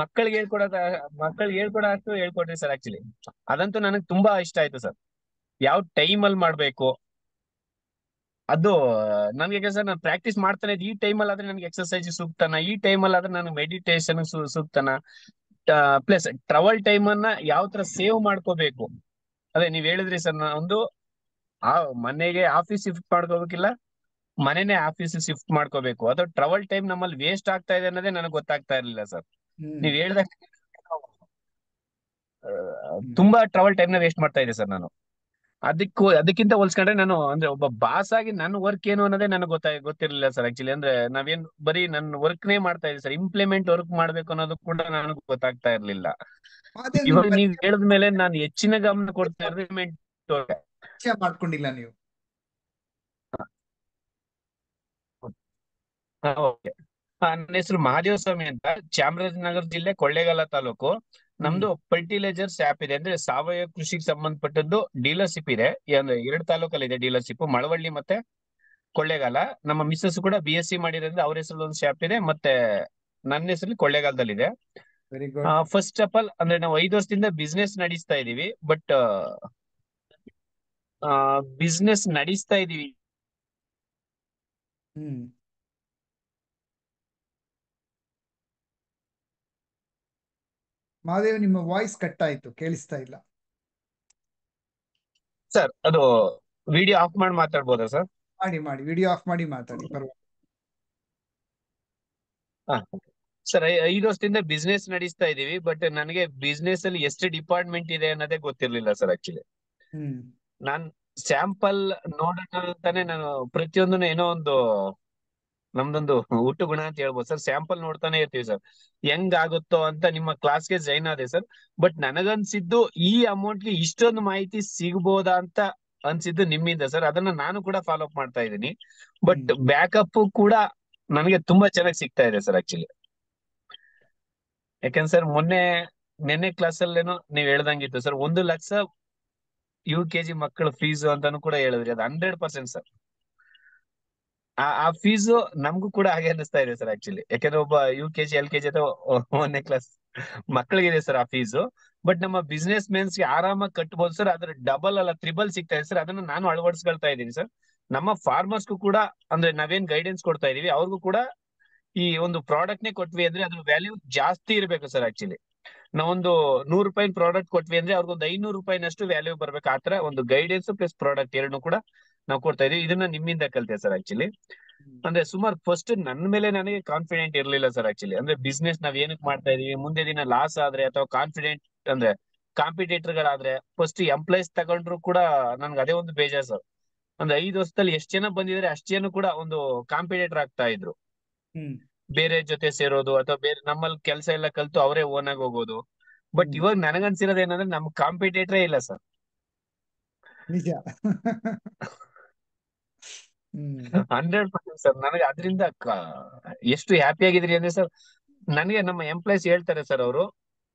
ಮಕ್ಕಳಿಗೆ ಹೇಳ್ಕೊಡೋದ ಮಕ್ಕಳಿಗೆ ಹೇಳ್ಕೊಡೋ ಹೇಳ್ಕೊಟ್ರಿ ಸರ್ ಆಕ್ಚುಲಿ ಅದಂತೂ ನನಗೆ ತುಂಬಾ ಇಷ್ಟ ಆಯ್ತು ಸರ್ ಯಾವ ಟೈಮ್ ಅಲ್ಲಿ ಮಾಡ್ಬೇಕು ಅದು ನನ್ಗೆ ಸರ್ ನಾನು ಪ್ರಾಕ್ಟೀಸ್ ಮಾಡ್ತಾನೆ ಈ ಟೈಮಲ್ಲಿ ಆದ್ರೆ ನನಗೆ ಎಕ್ಸರ್ಸೈಜ್ ಸೂಕ್ತನ ಈ ಟೈಮಲ್ಲಿ ಆದ್ರೆ ನನ್ಗೆ ಮೆಡಿಟೇಷನ್ ಸೂಕ್ತನ ಪ್ಲಸ್ ಟ್ರಾವಲ್ ಟೈಮ್ ಅನ್ನ ಯಾವ ತರ ಸೇವ್ ಮಾಡ್ಕೋಬೇಕು ಅದೇ ನೀವ್ ಹೇಳಿದ್ರಿ ಸರ್ ಒಂದು ಆ ಮನೆಗೆ ಆಫೀಸ್ ಶಿಫ್ಟ್ ಮಾಡ್ಕೋಬೇಕಿಲ್ಲ ಮನೆನೇ ಆಫೀಸ್ ಶಿಫ್ಟ್ ಮಾಡ್ಕೋಬೇಕು ಅದು ಟ್ರಾವಲ್ ಟೈಮ್ ನಮ್ಮಲ್ಲಿ ವೇಸ್ಟ್ ಆಗ್ತಾ ಇದೆ ಅನ್ನೋದೇ ನನಗೆ ಗೊತ್ತಾಗ್ತಾ ಇರ್ಲಿಲ್ಲ ಸರ್ ನೀವ್ ಹೇಳ್ದಾಗ ತುಂಬಾ ಟ್ರಾವಲ್ ಟೈಮ್ ನ ವೇಸ್ಟ್ ಮಾಡ್ತಾ ಇದೆ ಸರ್ ನಾನು ಅದಕ್ಕೂ ಅದಕ್ಕಿಂತ ಹೋಲ್ಸ್ಕೊಂಡ್ರೆ ನಾನು ಅಂದ್ರೆ ಒಬ್ಬ ಬಾಸ್ ಆಗಿ ನನ್ನ ವರ್ಕ್ ಏನು ಅನ್ನೋದೇ ನನಗೆ ಗೊತ್ತ ಗೊತ್ತಿರಲಿಲ್ಲ ಸರ್ ಆಕ್ಚುಲಿ ಅಂದ್ರೆ ನಾವೇನ್ ಬರೀ ನನ್ನ ವರ್ಕ್ ನೇ ಮಾಡ್ತಾ ಇದ್ದೀವಿ ಸರ್ ಇಂಪ್ಲಿಮೆಂಟ್ ವರ್ಕ್ ಮಾಡ್ಬೇಕು ಅನ್ನೋದು ಕೂಡ ನನಗೆ ಗೊತ್ತಾಗ್ತಾ ಇರ್ಲಿಲ್ಲ ಇವಾಗ ನೀವ್ ಮೇಲೆ ನಾನು ಹೆಚ್ಚಿನ ಗಮನ ಕೊಡ್ತಾ ಮಾಡ್ಕೊಂಡಿಲ್ಲ ನೀವು ನನ್ನ ಹೆಸರು ಮಹಾದೇವ ಸ್ವಾಮಿ ಅಂತ ಚಾಮರಾಜನಗರ ಜಿಲ್ಲೆ ಕೊಳ್ಳೇಗಾಲ ತಾಲೂಕು ನಮ್ದು ಫರ್ಟಿಲೈಸರ್ಸ್ ಆಪ್ ಇದೆ ಅಂದ್ರೆ ಸಾವಯವ ಕೃಷಿಗೆ ಸಂಬಂಧಪಟ್ಟದ್ದು ಡೀಲರ್ಶಿಪ್ ಇದೆ ಎರಡು ತಾಲೂಕಲ್ಲಿ ಇದೆ ಡೀಲರ್ಶಿಪ್ ಮಳವಳ್ಳಿ ಮತ್ತೆ ಕೊಳ್ಳೇಗಾಲ ನಮ್ಮ ಮಿಸ್ಸಸ್ ಕೂಡ ಬಿ ಎಸ್ ಸಿ ಮಾಡಿರೋದ್ರಿಂದ ಅವ್ರ ಹೆಸರಲ್ಲಿ ಒಂದು ಶಾಪ್ ಇದೆ ಮತ್ತೆ ನನ್ನ ಹೆಸರಲ್ಲಿ ಕೊಳ್ಳೇಗಾಲದಲ್ಲಿ ಇದೆ ಫಸ್ಟ್ ಆಫ್ ಆಲ್ ಅಂದ್ರೆ ನಾವು ಐದು ವರ್ಷದಿಂದ ಬಿಸ್ನೆಸ್ ನಡೆಸ್ತಾ ಇದೀವಿ ಬಟ್ ಬಿಸ್ನೆಸ್ ನಡೆಸ್ತಾ ಇದೀವಿ ಮಹಾದೇವ್ ನಿಮ್ಮ ವಾಯ್ಸ್ ಕಟ್ ಆಯ್ತು ಕೇಳಿಸ್ತಾ ಇಲ್ಲ ಸರ್ ಅದು ವಿಡಿಯೋ ಆಫ್ ಮಾಡಿ ಮಾತಾಡ್ಬೋದಾ ಸರ್ ಮಾಡಿ ಮಾಡಿ ವಿಡಿಯೋ ಆಫ್ ಮಾಡಿ ಮಾತಾಡಿ ಪರವಾಗಿಲ್ಲ ಸರ್ ಐದು ವರ್ಷದಿಂದ ಬಿಸ್ನೆಸ್ ನಡೆಸ್ತಾ ಇದೀವಿ ಬಟ್ ನನಗೆ ಬಿಸ್ನೆಸ್ ಅಲ್ಲಿ ಎಷ್ಟು ಡಿಪಾರ್ಟ್ಮೆಂಟ್ ಇದೆ ಅನ್ನೋದೇ ಗೊತ್ತಿರ್ಲಿಲ್ಲ ಸರ್ ಆಕ್ಚುಲಿ ನಾನ್ ಸ್ಯಾಂಪಲ್ ನೋಡೋಣ ಅಂತಾನೆ ನಾನು ಪ್ರತಿಯೊಂದನ್ನು ಏನೋ ಒಂದು ನಮ್ದೊಂದು ಹುಟ್ಟು ಗುಣ ಅಂತ ಹೇಳ್ಬೋದು ಸರ್ ಸ್ಯಾಂಪಲ್ ನೋಡ್ತಾನೆ ಇರ್ತೀವಿ ಸರ್ ಹೆಂಗ್ ಆಗುತ್ತೋ ಅಂತ ನಿಮ್ಮ ಕ್ಲಾಸ್ಗೆ ಜಾಯ್ನ್ ಆದೆ ಸರ್ ಬಟ್ ನನಗನ್ಸಿದ್ದು ಈ ಅಮೌಂಟ್ಗೆ ಇಷ್ಟೊಂದು ಮಾಹಿತಿ ಸಿಗ್ಬೋದಾ ಅಂತ ಅನ್ಸಿದ್ದು ನಿಮ್ಮಿಂದ ಸರ್ ಅದನ್ನ ನಾನು ಕೂಡ ಫಾಲೋ ಅಪ್ ಮಾಡ್ತಾ ಇದ್ದೀನಿ ಬಟ್ ಬ್ಯಾಕಪ್ ಕೂಡ ನನಗೆ ತುಂಬಾ ಚೆನ್ನಾಗಿ ಸಿಗ್ತಾ ಇದೆ ಸರ್ ಆಕ್ಚುಲಿ ಯಾಕಂದ್ರೆ ಸರ್ ಮೊನ್ನೆ ನಿನ್ನೆ ಕ್ಲಾಸ್ ಅಲ್ಲೇನೋ ನೀವ್ ಹೇಳ್ದಂಗಿತ್ತು ಸರ್ ಒಂದು ಲಕ್ಷ ಯು ಕೆಜಿ ಮಕ್ಕಳ ಫೀಸ್ ಅಂತಾನು ಕೂಡ ಹೇಳಿದ್ರಿ ಅದು ಹಂಡ್ರೆಡ್ ಪರ್ಸೆಂಟ್ ಸರ್ ಆ ಫೀಸ್ ನಮಗೂ ಕೂಡ ಹಾಗೆ ಅನ್ನಿಸ್ತಾ ಇದೆ ಸರ್ ಆಕ್ಚುಲಿ ಯಾಕಂದ್ರೆ ಒಬ್ಬ U K G L K G ಅಥವಾ ಒಂದನೇ ಕ್ಲಾಸ್ ಇದೆ ಸರ್ ಆ ಫೀಸು ಬಟ್ ನಮ್ಮ ಬಿಸ್ನೆಸ್ ಮೆನ್ಸ್ ಆರಾಮಾಗಿ ಕಟ್ಬೋದು ಸರ್ ಅದ್ರ ಡಬಲ್ ಅಲ್ಲ ತ್ರಿಬಲ್ ಸಿಗ್ತಾ ಇದೆ ಸರ್ ಅದನ್ನ ನಾನು ಅಳವಡಿಸ್ಕೊಳ್ತಾ ಇದ್ದೀನಿ ಸರ್ ನಮ್ಮ ಫಾರ್ಮರ್ಸ್ ಕೂಡ ಅಂದ್ರೆ ನಾವೇನ್ ಗೈಡೆನ್ಸ್ ಕೊಡ್ತಾ ಇದೀವಿ ಅವ್ರಿಗೂ ಕೂಡ ಈ ಒಂದು ಪ್ರಾಡಕ್ಟ್ ನೇ ಕೊಟ್ವಿ ಅಂದ್ರೆ ಅದ್ರ ವ್ಯಾಲ್ಯೂ ಜಾಸ್ತಿ ಇರಬೇಕು ಸರ್ ಆಕ್ಚುಲಿ ನಾವೊಂದು ನೂರು ರೂಪಾಯಿ ಪ್ರಾಡಕ್ಟ್ ಕೊಟ್ವಿ ಅಂದ್ರೆ ಅವ್ರಿಗೊಂದು ಐನೂರು ರೂಪಾಯಿನಷ್ಟು ವ್ಯಾಲ್ಯೂ ಬರ್ಬೇಕು ಆತರ ಒಂದು ಗೈಡೆನ್ಸ್ ಪ್ಲಸ್ ಪ್ರಾಡಕ್ಟ್ ಎರಡು ಕೂಡ ನಾವು ಕೊಡ್ತಾ ಇದೀವಿ ಇದನ್ನ ನಿಮ್ಮಿಂದ ಕಲ್ತೆ ಸರ್ ಆಕ್ಚುಲಿ ಅಂದ್ರೆ ಸುಮಾರು ಫಸ್ಟ್ ನನ್ನ ಮೇಲೆ ನನಗೆ ಕಾನ್ಫಿಡೆಂಟ್ ಇರ್ಲಿಲ್ಲ ಸರ್ ಆಕ್ಚುಲಿ ಅಂದ್ರೆ ಬಿಸ್ನೆಸ್ ನಾವ್ ಏನಕ್ ಮಾಡ್ತಾ ಇದೀವಿ ಮುಂದೆ ದಿನ ಲಾಸ್ ಆದ್ರೆ ಅಥವಾ ಕಾನ್ಫಿಡೆಂಟ್ ಅಂದ್ರೆ ಕಾಂಪಿಟೇಟರ್ ಗಳಾದ್ರೆ ಫಸ್ಟ್ ಎಂಪ್ಲಾಯ್ಸ್ ತಗೊಂಡ್ರು ಕೂಡ ನನ್ಗೆ ಅದೇ ಒಂದು ಬೇಜಾರ್ ಸರ್ ಒಂದ್ ಐದು ವರ್ಷದಲ್ಲಿ ಎಷ್ಟ್ ಜನ ಬಂದಿದ್ರೆ ಅಷ್ಟ್ ಜನ ಕೂಡ ಒಂದು ಕಾಂಪಿಟೇಟರ್ ಆಗ್ತಾ ಇದ್ರು ಬೇರೆ ಜೊತೆ ಸೇರೋದು ಅಥವಾ ಬೇರೆ ನಮ್ಮಲ್ಲಿ ಕೆಲಸ ಎಲ್ಲ ಕಲ್ತು ಅವರೇ ಓನ್ ಆಗಿ ಹೋಗೋದು ಬಟ್ ಇವಾಗ ನನಗನ್ಸಿರೋದು ಏನಂದ್ರೆ ನಮ್ ಕಾಂಪಿಟೇಟರೇ ಇಲ್ಲ ಸರ್ (laughs) ಹಂಡ್ರೆಡ್ ಪರ್ಸೆಂಟ್ ಸರ್ ನನಗೆ ಅದರಿಂದ ಎಷ್ಟು ಹ್ಯಾಪಿ ಆಗಿದ್ರಿ ಅಂದ್ರೆ ಸರ್ ನನಗೆ ನಮ್ಮ ಎಂಪ್ಲಾಯ್ಸ್ ಹೇಳ್ತಾರೆ ಸರ್ ಅವರು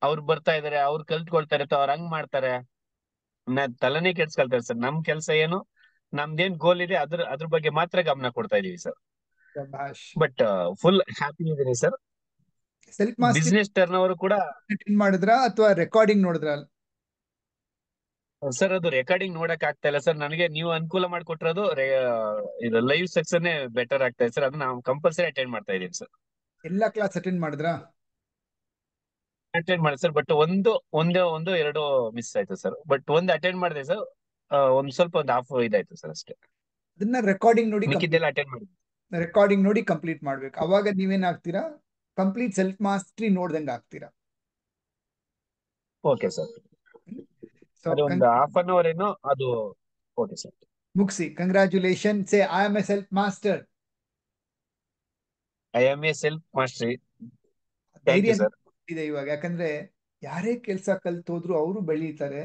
ಅವ್ರು ಬರ್ತಾ ಇದಾರೆ ಅವ್ರು ಕಲ್ತ್ಕೊಳ್ತಾರೆ ಅವ್ರು ಹಂಗ್ ಮಾಡ್ತಾರೆ ನಾ ತಲೆನೇ ಕೆಡ್ಸ್ಕೊಳ್ತಾರೆ ಸರ್ ನಮ್ ಕೆಲ್ಸ ಏನು ನಮ್ದೇನ್ ಗೋಲ್ ಇದೆ ಅದ್ರ ಅದ್ರ ಬಗ್ಗೆ ಮಾತ್ರ ಗಮನ ಕೊಡ್ತಾ ಇದೀವಿ ಸರ್ ಬಟ್ ಫುಲ್ ಹ್ಯಾಪಿ ಇದೀನಿ ಸರ್ ಬಿಸ್ನೆಸ್ ಟರ್ನ್ ಅವರು ಕೂಡ ಮಾಡಿದ್ರ ಅಥವಾ ರೆಕಾರ್ಡಿಂಗ್ ನೋಡಿದ್ರ ಸರ್ ಅದು ರೆಕಾರ್ಡಿಂಗ್ ನೋಡಕ್ ಆಗ್ತಾ ಇಲ್ಲ ಸರ್ ನನಗೆ ನೀವು ಅನುಕೂಲ ಮಾಡಿಕೊಟ್ಟಿರೋದು ಇದು ಲೈವ್ ಸೆಕ್ಷನ್ ಬೆಟರ್ ಆಗ್ತಾ ಇದೆ ಸರ್ ಅದನ್ನ ನಾವು ಕಂಪಲ್ಸರಿ ಅಟೆಂಡ್ ಮಾಡ್ತಾ ಇದೀನಿ ಸರ್ ಎಲ್ಲ ಕ್ಲಾಸ್ ಅಟೆಂಡ್ ಮಾಡಿದ್ರಾ ಅಟೆಂಡ್ ಮಾಡಿದೆ ಸರ್ ಬಟ್ ಒಂದು ಒಂದೇ ಒಂದು ಎರಡು ಮಿಸ್ ಆಯ್ತು ಸರ್ ಬಟ್ ಒಂದು ಅಟೆಂಡ್ ಮಾಡಿದೆ ಸರ್ ಒಂದ್ ಸ್ವಲ್ಪ ಒಂದು ಹಾಫ್ ಇದಾಯ್ತು ಸರ್ ಅಷ್ಟೇ ಅದನ್ನ ರೆಕಾರ್ಡಿಂಗ್ ನೋಡಿ ಅಟೆಂಡ್ ಮಾಡಿ ರೆಕಾರ್ಡಿಂಗ್ ನೋಡಿ ಕಂಪ್ಲೀಟ್ ಮಾಡ್ಬೇಕು ಅವಾಗ ಆಗ್ತೀರಾ ಕಂಪ್ಲೀಟ್ ಸೆಲ್ಫ್ ಮಾಸ್ಟ್ರಿ ನೋಡ್ದಂಗೆ ಆಗ್ತೀರಾ ಓಕೆ ಸರ್ ಮುಗಿಸಿ congratulation say I am a self master I am a self master ಇದೆ ಇವಾಗ ಯಾಕಂದ್ರೆ ಯಾರೇ ಕೆಲಸ ಕಲ್ತೋದ್ರು ಅವರು ಬೆಳೀತಾರೆ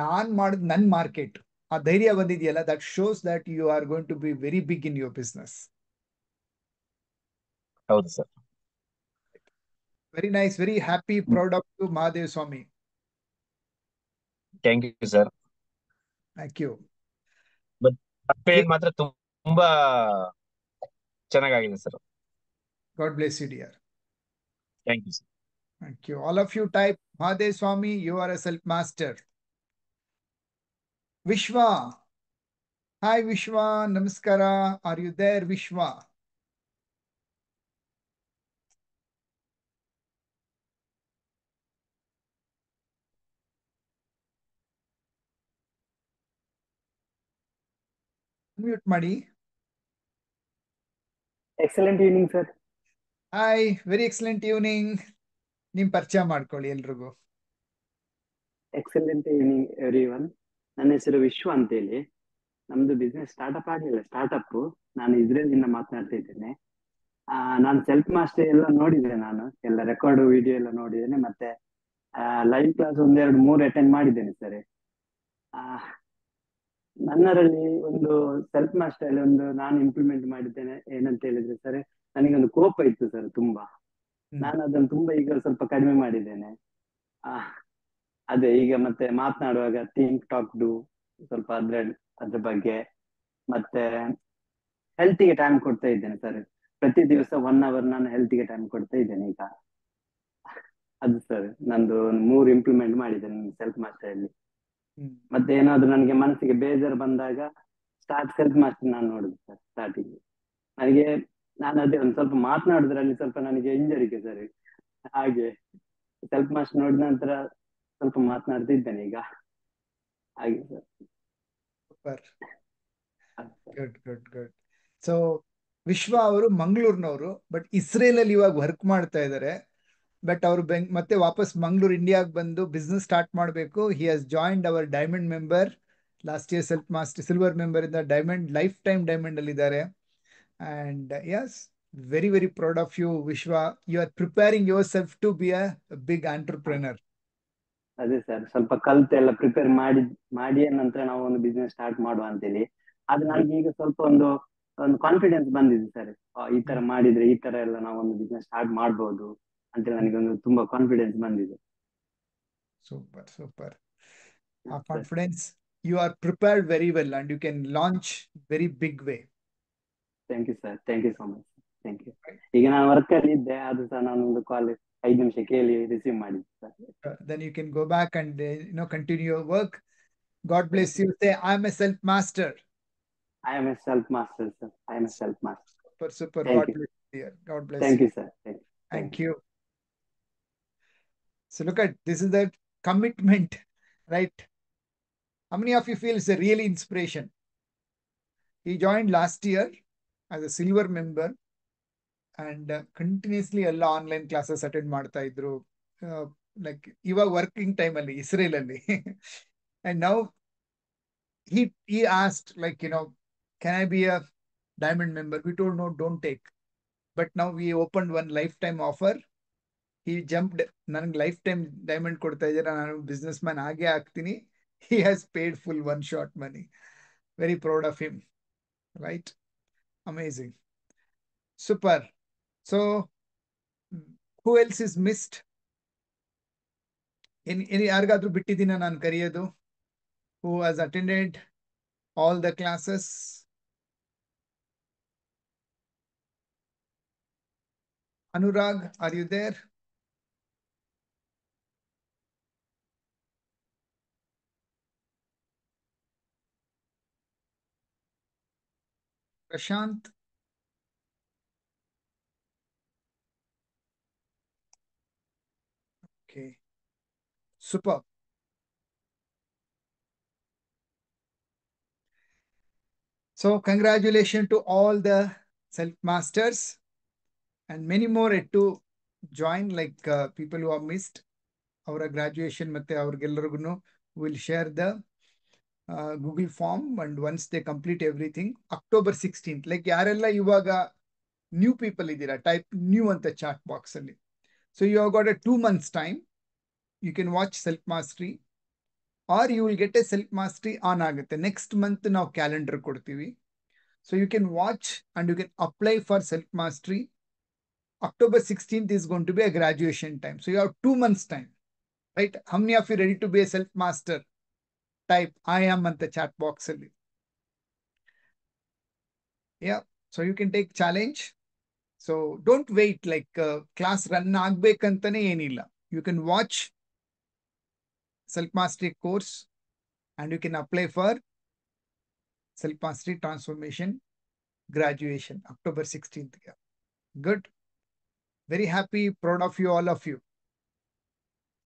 ನಾನ್ ಮಾಡಿದ್ ನನ್ ಮಾರ್ಕೆಟ್ ಆ ಧೈರ್ಯ ಬಂದಿದೆಯಲ್ಲ that shows that you are going to be very big in your business ಹೌದು sir very nice very happy proud of you Mahadev Swami thank you sir thank you ಮಾತ್ರ ತುಂಬಾ ಚೆನ್ನಾಗಾಗಿದೆ sir God bless you dear thank you sir thank you all of you type Mahadev Swami you are a self master Vishwa hi Vishwa ನಮಸ್ಕಾರ are you there Vishwa mute ಮಾಡಿ excellent evening sir hi very excellent evening ನಿಮ್ ಪರಿಚಯ ಮಾಡ್ಕೊಳ್ಳಿ ಎಲ್ರಿಗೂ excellent evening every one ನನ್ನ ಹೆಸರು ವಿಶ್ವ ಅಂತ ಹೇಳಿ ನಮ್ದು ಬಿಸ್ನೆಸ್ ಸ್ಟಾರ್ಟ್ಅಪ್ ಆಗಲಿಲ್ಲ ಸ್ಟಾರ್ಟ್ಅಪ್ ನಾನು ಇಸ್ರೇಲ್ ಇಂದ ಮಾತನಾಡ್ತಾ ಇದ್ದೇನೆ ನಾನು ಸೆಲ್ಫ್ ಮಾಸ್ಟರ್ ಎಲ್ಲ ನೋಡಿದೆ ನಾನು ಎಲ್ಲ ರೆಕಾರ್ಡ್ ವಿಡಿಯೋ ಎಲ್ಲ ನೋಡಿದ್ದೇನೆ ಮತ್ತೆ ಲೈವ್ ಕ್ಲಾಸ್ ಒಂದೆರಡು ಮೂರು ಅಟೆಂಡ್ ಮಾಡಿದ್ದೇನೆ ಸರ್ ನನ್ನರಲ್ಲಿ ಒಂದು ಸೆಲ್ಫ್ ಮಾಸ್ಟರ್ ಅಲ್ಲಿ ಒಂದು ನಾನು ಇಂಪ್ಲಿಮೆಂಟ್ ಮಾಡಿದ್ದೇನೆ ಏನಂತ ಹೇಳಿದ್ರೆ ಸರ್ ನನಗೊಂದು ಕೋಪ ಇತ್ತು ಸರ್ ತುಂಬಾ ನಾನು ಅದನ್ನ ತುಂಬಾ ಈಗ ಸ್ವಲ್ಪ ಕಡಿಮೆ ಮಾಡಿದ್ದೇನೆ ಆ ಅದೇ ಈಗ ಮತ್ತೆ ಮಾತನಾಡುವಾಗ ಥಿಂಕ್ ಟಾಕ್ ಡು ಸ್ವಲ್ಪ ಅದ್ರ ಅದ್ರ ಬಗ್ಗೆ ಮತ್ತೆ ಹೆಲ್ತಿಗೆ ಟೈಮ್ ಕೊಡ್ತಾ ಇದ್ದೇನೆ ಸರ್ ಪ್ರತಿ ದಿವಸ ಒನ್ ಅವರ್ ನಾನು ಹೆಲ್ತಿಗೆ ಟೈಮ್ ಕೊಡ್ತಾ ಇದ್ದೇನೆ ಈಗ ಅದು ಸರ್ ನಂದು ಮೂರು ಇಂಪ್ಲಿಮೆಂಟ್ ಮಾಡಿದ್ದೇನೆ ಸೆಲ್ಫ್ ಮಾಸ್ಟರ್ ಅಲ್ಲಿ ಮತ್ತೆ ಏನಾದ್ರು ನನಗೆ ಮನಸ್ಸಿಗೆ ಬೇಜಾರು ಬಂದಾಗ ಸ್ಟಾರ್ಟ್ ಸೆಲ್ಫ್ ಮಾಸ್ಟರ್ ನಾನು ನೋಡುದು ಸರ್ ಸ್ಟಾರ್ಟಿಂಗ್ ನನಗೆ ನಾನು ಅದೇ ಒಂದು ಸ್ವಲ್ಪ ಮಾತನಾಡುದ್ರಲ್ಲಿ ಸ್ವಲ್ಪ ನನಗೆ ಇಂಜರಿಕೆ ಸರ್ ಹಾಗೆ ಸೆಲ್ಫ್ ಮಾಸ್ಟರ್ ನೋಡಿದ ನಂತರ ಸ್ವಲ್ಪ ಮಾತನಾಡ್ತಿದ್ದೇನೆ ಈಗ ಹಾಗೆ sir good good good so Vishwa ಅವರು ಮಂಗಳೂರಿನವರು ಬಟ್ ಇಸ್ರೇಲ್ ಅಲ್ಲಿ ಇವಾಗ ವರ್ಕ್ ಮಾಡ್ತಾ ಇದ್ದಾರೆ ಬಟ್ ಅವರು ಬೆಂಗ್ ಮತ್ತೆ ವಾಪಸ್ ಮಂಗ್ಳೂರ್ ಇಂಡಿಯಾಗೆ ಬಂದು ಬಿಸ್ನೆಸ್ ಸ್ಟಾರ್ಟ್ ಮಾಡಬೇಕು he has joined our diamond member last year self master silver member ಇಂದ ಡೈಮಂಡ್ ಲೈಫ್ ಟೈಮ್ ಡೈಮಂಡ್ ಅಲ್ಲಿ ಇದ್ದಾರೆ and yes very very proud of you Vishwa you are preparing your self to be a big entrepreneur ಅದೇ sir ಸ್ವಲ್ಪ ಕಲ್ತ್ ಎಲ್ಲ prepare ಮಾಡಿ ಮಾಡಿ ನಂತರ ನಾವು ಒಂದು ಬಿಸ್ನೆಸ್ ಸ್ಟಾರ್ಟ್ ಮಾಡುವ ಅಂತೇಳಿ ಅದು ನನಗೆ ಈಗ ಸ್ವಲ್ಪ ಒಂದು ಒಂದು ಕಾನ್ಫಿಡೆನ್ಸ್ ಬಂದಿದೆ ಸರ್ ಈ ತರ ಮಾಡಿದ್ರೆ ಈ ತರ ಎಲ್ಲ ನಾವು ಒಂದು ಬಿಸ್ನೆಸ್ ಸ್ಟಾರ್ಟ್ ಮಾಡಬಹುದು ಅಂದ್ರೆ ನನಗೊಂದು ತುಂಬಾ ಕಾನ್ಫಿಡೆನ್ಸ್ ಬಂದಿದೆ ಸೂಪರ್ ಸೂಪರ್ ಆ confidence you are prepared very well and you can launch very big way thank you sir thank you so much thank you ಈಗ ನಾನು ವರ್ಕ್ ಅಲ್ಲಿ ಇದ್ದೆ ಅದು ಸಹ ನಾನೊಂದು ಕಾಲ್ ಐದು ನಿಮಿಷ ಕೇಳಿ ರಿಸೀವ್ ಮಾಡಿ then you can go back and you know continue your work God bless you say I am a self master I am a self master sir I am a self master super super God bless God bless thank you sir thank you so look at this is that commitment, right? How many of you feel it's a real inspiration? He joined last year as a silver member and uh, continuously ಎಲ್ಲ online classes attend ಮಾಡ್ತಾ ಇದ್ರು like ಇವಾಗ working time only, Israel ಅಲ್ಲಿ (laughs) and now he he asked like you know can i be a diamond member we told no don't take but now we opened one lifetime offer ಈ jumped ನನ್ಗೆ life time diamond ಕೊಡ್ತಾ ಇದ್ದೀರಾ ನಾನು business man ಆಗೇ ಆಗ್ತೀನಿ he has paid full one short money very proud of him right amazing super so who else is missed any ಯಾರಿಗಾದ್ರೂ ಬಿಟ್ಟಿದ್ದೀನ ನಾನು ಕರೆಯೋದು who has attended all the classes Anurag, are you there? Prashant. Okay. Super. So congratulations to all the self-masters and many more to join like uh, people who have missed our graduation ಮತ್ತೆ ಅವ್ರಿಗೆಲ್ಲರಿಗೂ will share the. Uh, Google form and once they complete everything, October 16th, like Yarella Yuvaga, new people idira, type new on the chat box. Ali. So you have got a two months time. You can watch Self Mastery or you will get a Self Mastery on Agatha. Next month now calendar kodutivi. So you can watch and you can apply for Self Mastery. October 16th is going to be a graduation time. So you have two months time, right? How many of you ready to be a Self Master? type I am on the chat box. Yeah, so you can take challenge. So don't wait like uh, class run agbekantane You can watch self mastery course and you can apply for self mastery transformation graduation October 16th. Good. Very happy, proud of you, all of you.